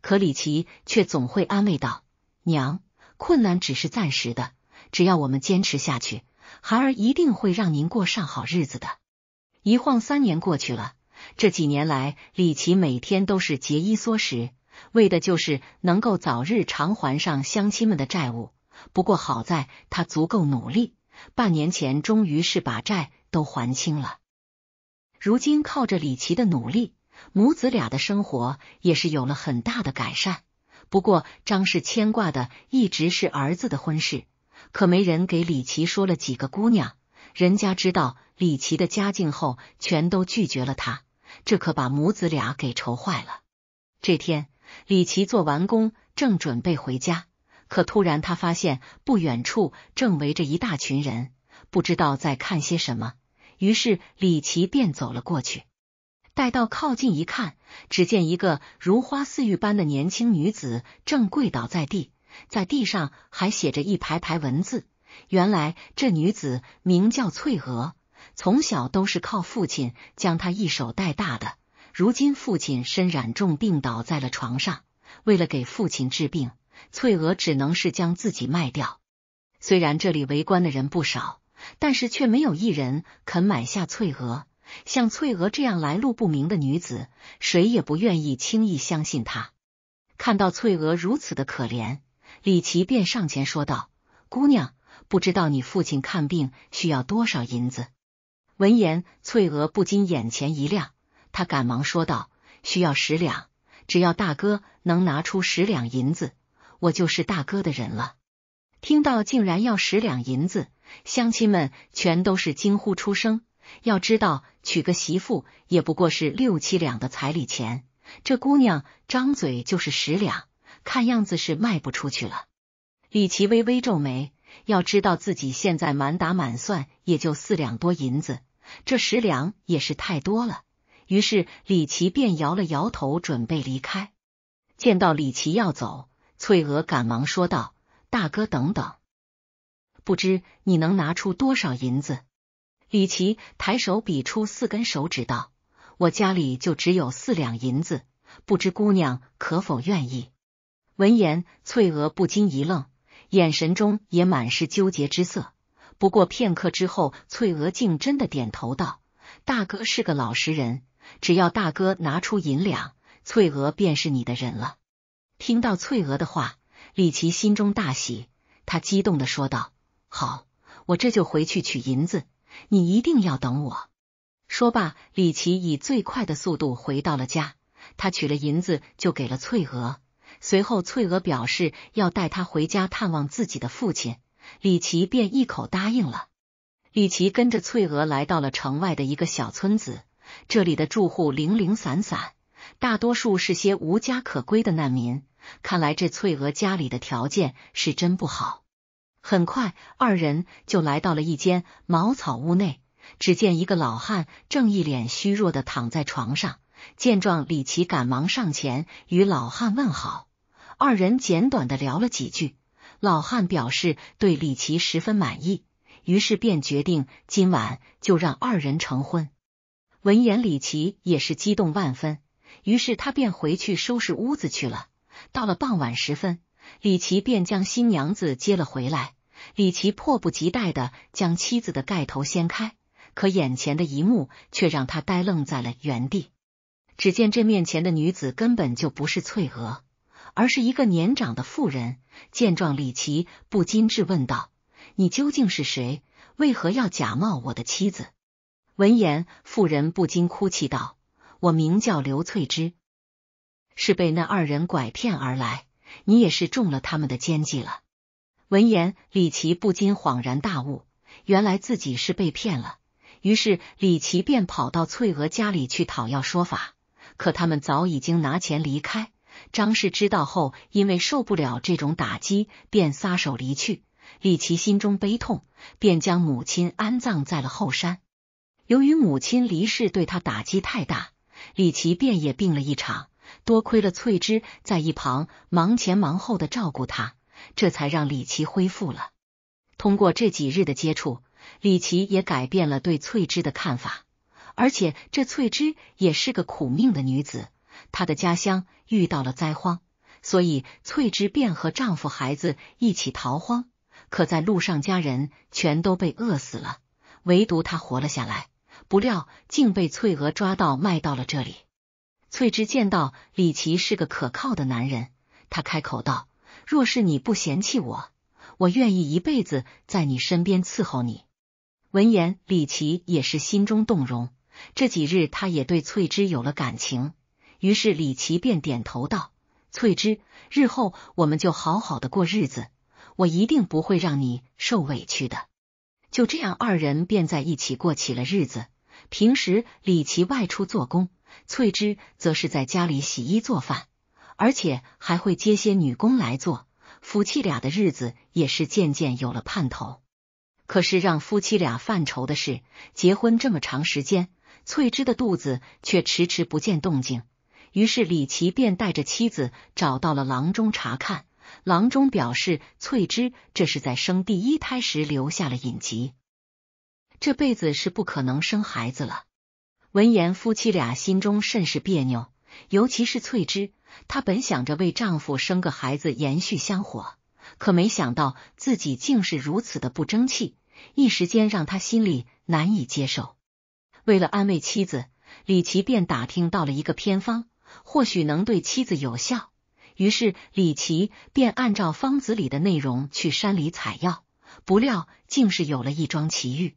可李琦却总会安慰道：“娘，困难只是暂时的，只要我们坚持下去。”孩儿一定会让您过上好日子的。一晃三年过去了，这几年来，李琦每天都是节衣缩食，为的就是能够早日偿还上乡亲们的债务。不过好在他足够努力，半年前终于是把债都还清了。如今靠着李琦的努力，母子俩的生活也是有了很大的改善。不过张氏牵挂的一直是儿子的婚事。可没人给李琦说了几个姑娘，人家知道李琦的家境后，全都拒绝了他。这可把母子俩给愁坏了。这天，李琦做完工，正准备回家，可突然他发现不远处正围着一大群人，不知道在看些什么。于是李琦便走了过去。待到靠近一看，只见一个如花似玉般的年轻女子正跪倒在地。在地上还写着一排排文字。原来这女子名叫翠娥，从小都是靠父亲将她一手带大的。如今父亲身染重病，倒在了床上。为了给父亲治病，翠娥只能是将自己卖掉。虽然这里围观的人不少，但是却没有一人肯买下翠娥。像翠娥这样来路不明的女子，谁也不愿意轻易相信她。看到翠娥如此的可怜。李琦便上前说道：“姑娘，不知道你父亲看病需要多少银子？”闻言，翠娥不禁眼前一亮，她赶忙说道：“需要十两，只要大哥能拿出十两银子，我就是大哥的人了。”听到竟然要十两银子，乡亲们全都是惊呼出声。要知道，娶个媳妇也不过是六七两的彩礼钱，这姑娘张嘴就是十两。看样子是卖不出去了。李琦微微皱眉，要知道自己现在满打满算也就四两多银子，这十两也是太多了。于是李奇便摇了摇头，准备离开。见到李琦要走，翠娥赶忙说道：“大哥，等等！不知你能拿出多少银子？”李奇抬手比出四根手指，道：“我家里就只有四两银子，不知姑娘可否愿意？”闻言，翠娥不禁一愣，眼神中也满是纠结之色。不过片刻之后，翠娥竟真的点头道：“大哥是个老实人，只要大哥拿出银两，翠娥便是你的人了。”听到翠娥的话，李琦心中大喜，他激动的说道：“好，我这就回去取银子，你一定要等我。”说罢，李琦以最快的速度回到了家，他取了银子，就给了翠娥。随后，翠娥表示要带他回家探望自己的父亲，李奇便一口答应了。李奇跟着翠娥来到了城外的一个小村子，这里的住户零零散散，大多数是些无家可归的难民。看来这翠娥家里的条件是真不好。很快，二人就来到了一间茅草屋内，只见一个老汉正一脸虚弱的躺在床上。见状，李奇赶忙上前与老汉问好。二人简短的聊了几句，老汉表示对李琦十分满意，于是便决定今晚就让二人成婚。闻言，李琦也是激动万分，于是他便回去收拾屋子去了。到了傍晚时分，李琦便将新娘子接了回来。李琦迫不及待的将妻子的盖头掀开，可眼前的一幕却让他呆愣在了原地。只见这面前的女子根本就不是翠娥。而是一个年长的妇人见状，李琦不禁质问道：“你究竟是谁？为何要假冒我的妻子？”闻言，妇人不禁哭泣道：“我名叫刘翠芝，是被那二人拐骗而来。你也是中了他们的奸计了。”闻言，李琦不禁恍然大悟，原来自己是被骗了。于是，李琦便跑到翠娥家里去讨要说法，可他们早已经拿钱离开。张氏知道后，因为受不了这种打击，便撒手离去。李琦心中悲痛，便将母亲安葬在了后山。由于母亲离世对他打击太大，李琦便也病了一场。多亏了翠芝在一旁忙前忙后的照顾他，这才让李琦恢复了。通过这几日的接触，李琦也改变了对翠芝的看法，而且这翠芝也是个苦命的女子。她的家乡遇到了灾荒，所以翠芝便和丈夫、孩子一起逃荒。可在路上，家人全都被饿死了，唯独她活了下来。不料竟被翠娥抓到卖到了这里。翠芝见到李琦是个可靠的男人，她开口道：“若是你不嫌弃我，我愿意一辈子在你身边伺候你。”闻言，李琦也是心中动容。这几日，他也对翠芝有了感情。于是李琦便点头道：“翠芝，日后我们就好好的过日子，我一定不会让你受委屈的。”就这样，二人便在一起过起了日子。平时李琦外出做工，翠芝则是在家里洗衣做饭，而且还会接些女工来做。夫妻俩的日子也是渐渐有了盼头。可是让夫妻俩犯愁的是，结婚这么长时间，翠芝的肚子却迟迟不见动静。于是李琦便带着妻子找到了郎中查看，郎中表示翠芝这是在生第一胎时留下了隐疾，这辈子是不可能生孩子了。闻言，夫妻俩心中甚是别扭，尤其是翠芝，她本想着为丈夫生个孩子延续香火，可没想到自己竟是如此的不争气，一时间让她心里难以接受。为了安慰妻子，李琦便打听到了一个偏方。或许能对妻子有效，于是李琦便按照方子里的内容去山里采药。不料竟是有了一桩奇遇。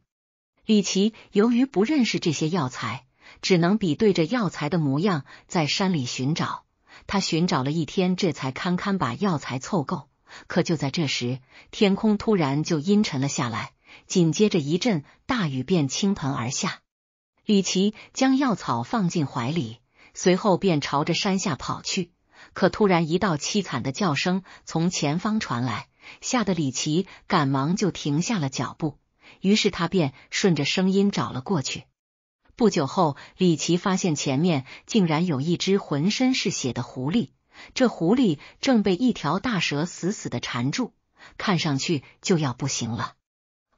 李琦由于不认识这些药材，只能比对着药材的模样在山里寻找。他寻找了一天，这才堪堪把药材凑够。可就在这时，天空突然就阴沉了下来，紧接着一阵大雨便倾盆而下。李琦将药草放进怀里。随后便朝着山下跑去，可突然一道凄惨的叫声从前方传来，吓得李奇赶忙就停下了脚步。于是他便顺着声音找了过去。不久后，李奇发现前面竟然有一只浑身是血的狐狸，这狐狸正被一条大蛇死死的缠住，看上去就要不行了。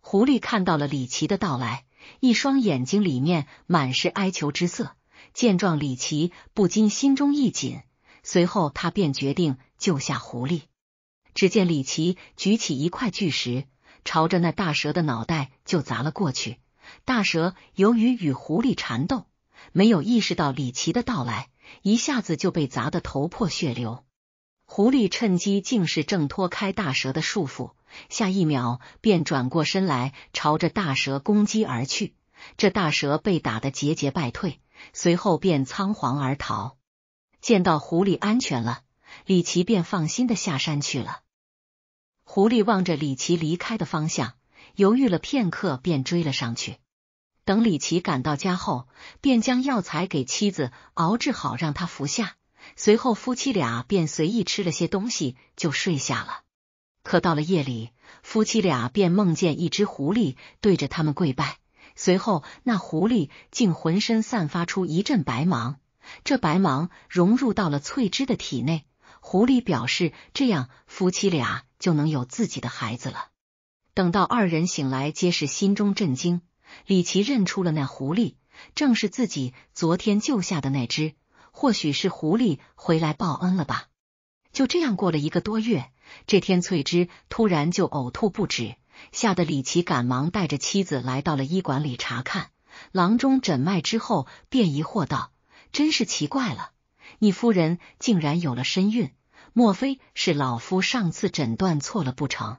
狐狸看到了李奇的到来，一双眼睛里面满是哀求之色。见状，李奇不禁心中一紧，随后他便决定救下狐狸。只见李奇举起一块巨石，朝着那大蛇的脑袋就砸了过去。大蛇由于与狐狸缠斗，没有意识到李奇的到来，一下子就被砸得头破血流。狐狸趁机竟是挣脱开大蛇的束缚，下一秒便转过身来，朝着大蛇攻击而去。这大蛇被打得节节败退。随后便仓皇而逃。见到狐狸安全了，李奇便放心的下山去了。狐狸望着李奇离开的方向，犹豫了片刻，便追了上去。等李奇赶到家后，便将药材给妻子熬制好，让他服下。随后夫妻俩便随意吃了些东西，就睡下了。可到了夜里，夫妻俩便梦见一只狐狸对着他们跪拜。随后，那狐狸竟浑身散发出一阵白芒，这白芒融入到了翠芝的体内。狐狸表示，这样夫妻俩就能有自己的孩子了。等到二人醒来，皆是心中震惊。李琦认出了那狐狸，正是自己昨天救下的那只，或许是狐狸回来报恩了吧。就这样过了一个多月，这天翠芝突然就呕吐不止。吓得李奇赶忙带着妻子来到了医馆里查看，郎中诊脉之后便疑惑道：“真是奇怪了，你夫人竟然有了身孕，莫非是老夫上次诊断错了不成？”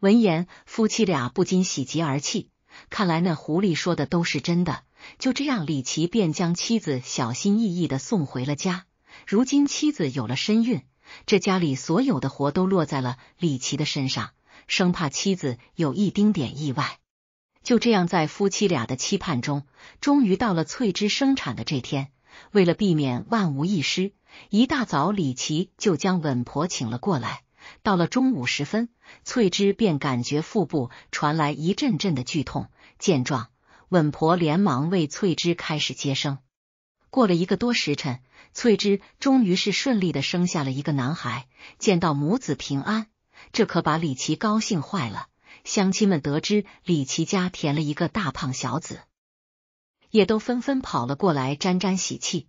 闻言，夫妻俩不禁喜极而泣。看来那狐狸说的都是真的。就这样，李奇便将妻子小心翼翼的送回了家。如今妻子有了身孕，这家里所有的活都落在了李奇的身上。生怕妻子有一丁点意外，就这样在夫妻俩的期盼中，终于到了翠芝生产的这天。为了避免万无一失，一大早李琦就将稳婆请了过来。到了中午时分，翠芝便感觉腹部传来一阵阵的剧痛，见状，稳婆连忙为翠芝开始接生。过了一个多时辰，翠芝终于是顺利的生下了一个男孩，见到母子平安。这可把李琦高兴坏了。乡亲们得知李琦家填了一个大胖小子，也都纷纷跑了过来沾沾喜气。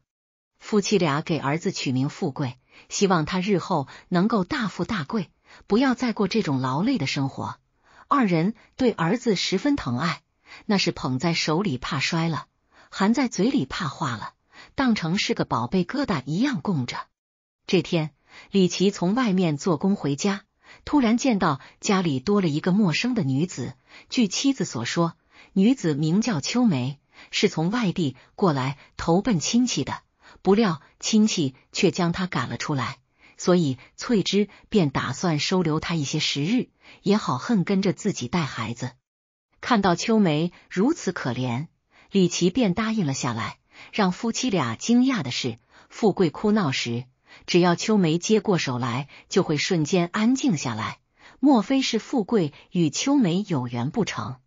夫妻俩给儿子取名富贵，希望他日后能够大富大贵，不要再过这种劳累的生活。二人对儿子十分疼爱，那是捧在手里怕摔了，含在嘴里怕化了，当成是个宝贝疙瘩一样供着。这天，李琦从外面做工回家。突然见到家里多了一个陌生的女子，据妻子所说，女子名叫秋梅，是从外地过来投奔亲戚的。不料亲戚却将她赶了出来，所以翠芝便打算收留她一些时日，也好恨跟着自己带孩子。看到秋梅如此可怜，李琦便答应了下来。让夫妻俩惊讶的是，富贵哭闹时。只要秋梅接过手来，就会瞬间安静下来。莫非是富贵与秋梅有缘不成？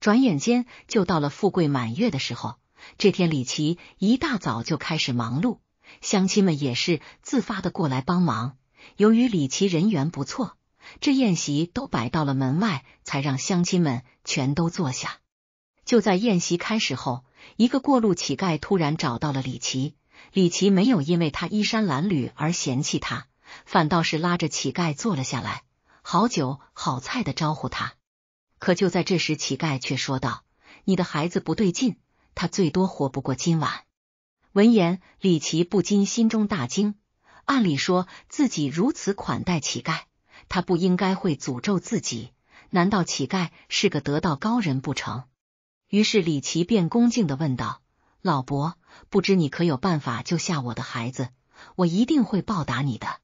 转眼间就到了富贵满月的时候。这天，李琦一大早就开始忙碌，乡亲们也是自发的过来帮忙。由于李琦人缘不错，这宴席都摆到了门外，才让乡亲们全都坐下。就在宴席开始后，一个过路乞丐突然找到了李琦。李琦没有因为他衣衫褴褛而嫌弃他，反倒是拉着乞丐坐了下来，好酒好菜的招呼他。可就在这时，乞丐却说道：“你的孩子不对劲，他最多活不过今晚。”闻言，李琦不禁心中大惊。按理说自己如此款待乞丐，他不应该会诅咒自己。难道乞丐是个得道高人不成？于是李奇便恭敬的问道。老伯，不知你可有办法救下我的孩子？我一定会报答你的。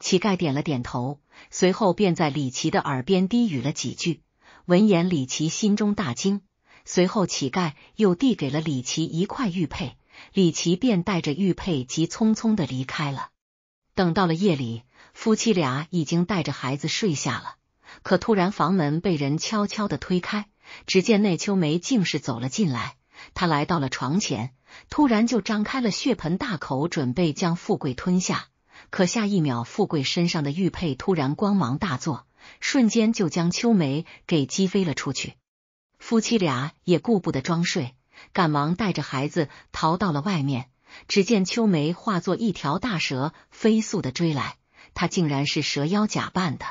乞丐点了点头，随后便在李琦的耳边低语了几句。闻言，李琦心中大惊。随后，乞丐又递给了李琦一块玉佩，李琦便带着玉佩急匆匆的离开了。等到了夜里，夫妻俩已经带着孩子睡下了，可突然房门被人悄悄的推开，只见内秋梅竟是走了进来。他来到了床前，突然就张开了血盆大口，准备将富贵吞下。可下一秒，富贵身上的玉佩突然光芒大作，瞬间就将秋梅给击飞了出去。夫妻俩也顾不得装睡，赶忙带着孩子逃到了外面。只见秋梅化作一条大蛇，飞速的追来。她竟然是蛇妖假扮的。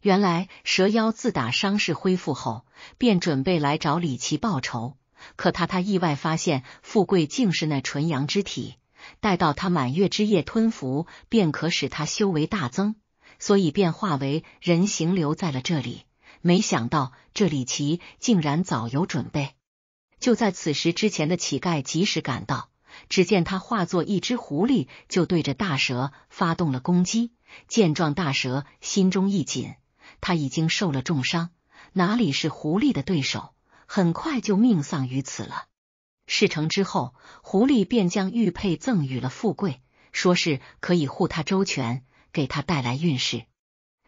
原来，蛇妖自打伤势恢复后，便准备来找李琦报仇。可他他意外发现富贵竟是那纯阳之体，待到他满月之夜吞服，便可使他修为大增，所以便化为人形留在了这里。没想到这李奇竟然早有准备。就在此时，之前的乞丐及时赶到，只见他化作一只狐狸，就对着大蛇发动了攻击。见状，大蛇心中一紧，他已经受了重伤，哪里是狐狸的对手？很快就命丧于此了。事成之后，狐狸便将玉佩赠予了富贵，说是可以护他周全，给他带来运势。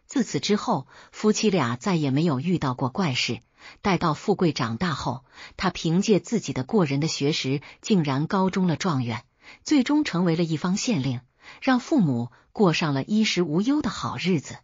自此之后，夫妻俩再也没有遇到过怪事。待到富贵长大后，他凭借自己的过人的学识，竟然高中了状元，最终成为了一方县令，让父母过上了衣食无忧的好日子。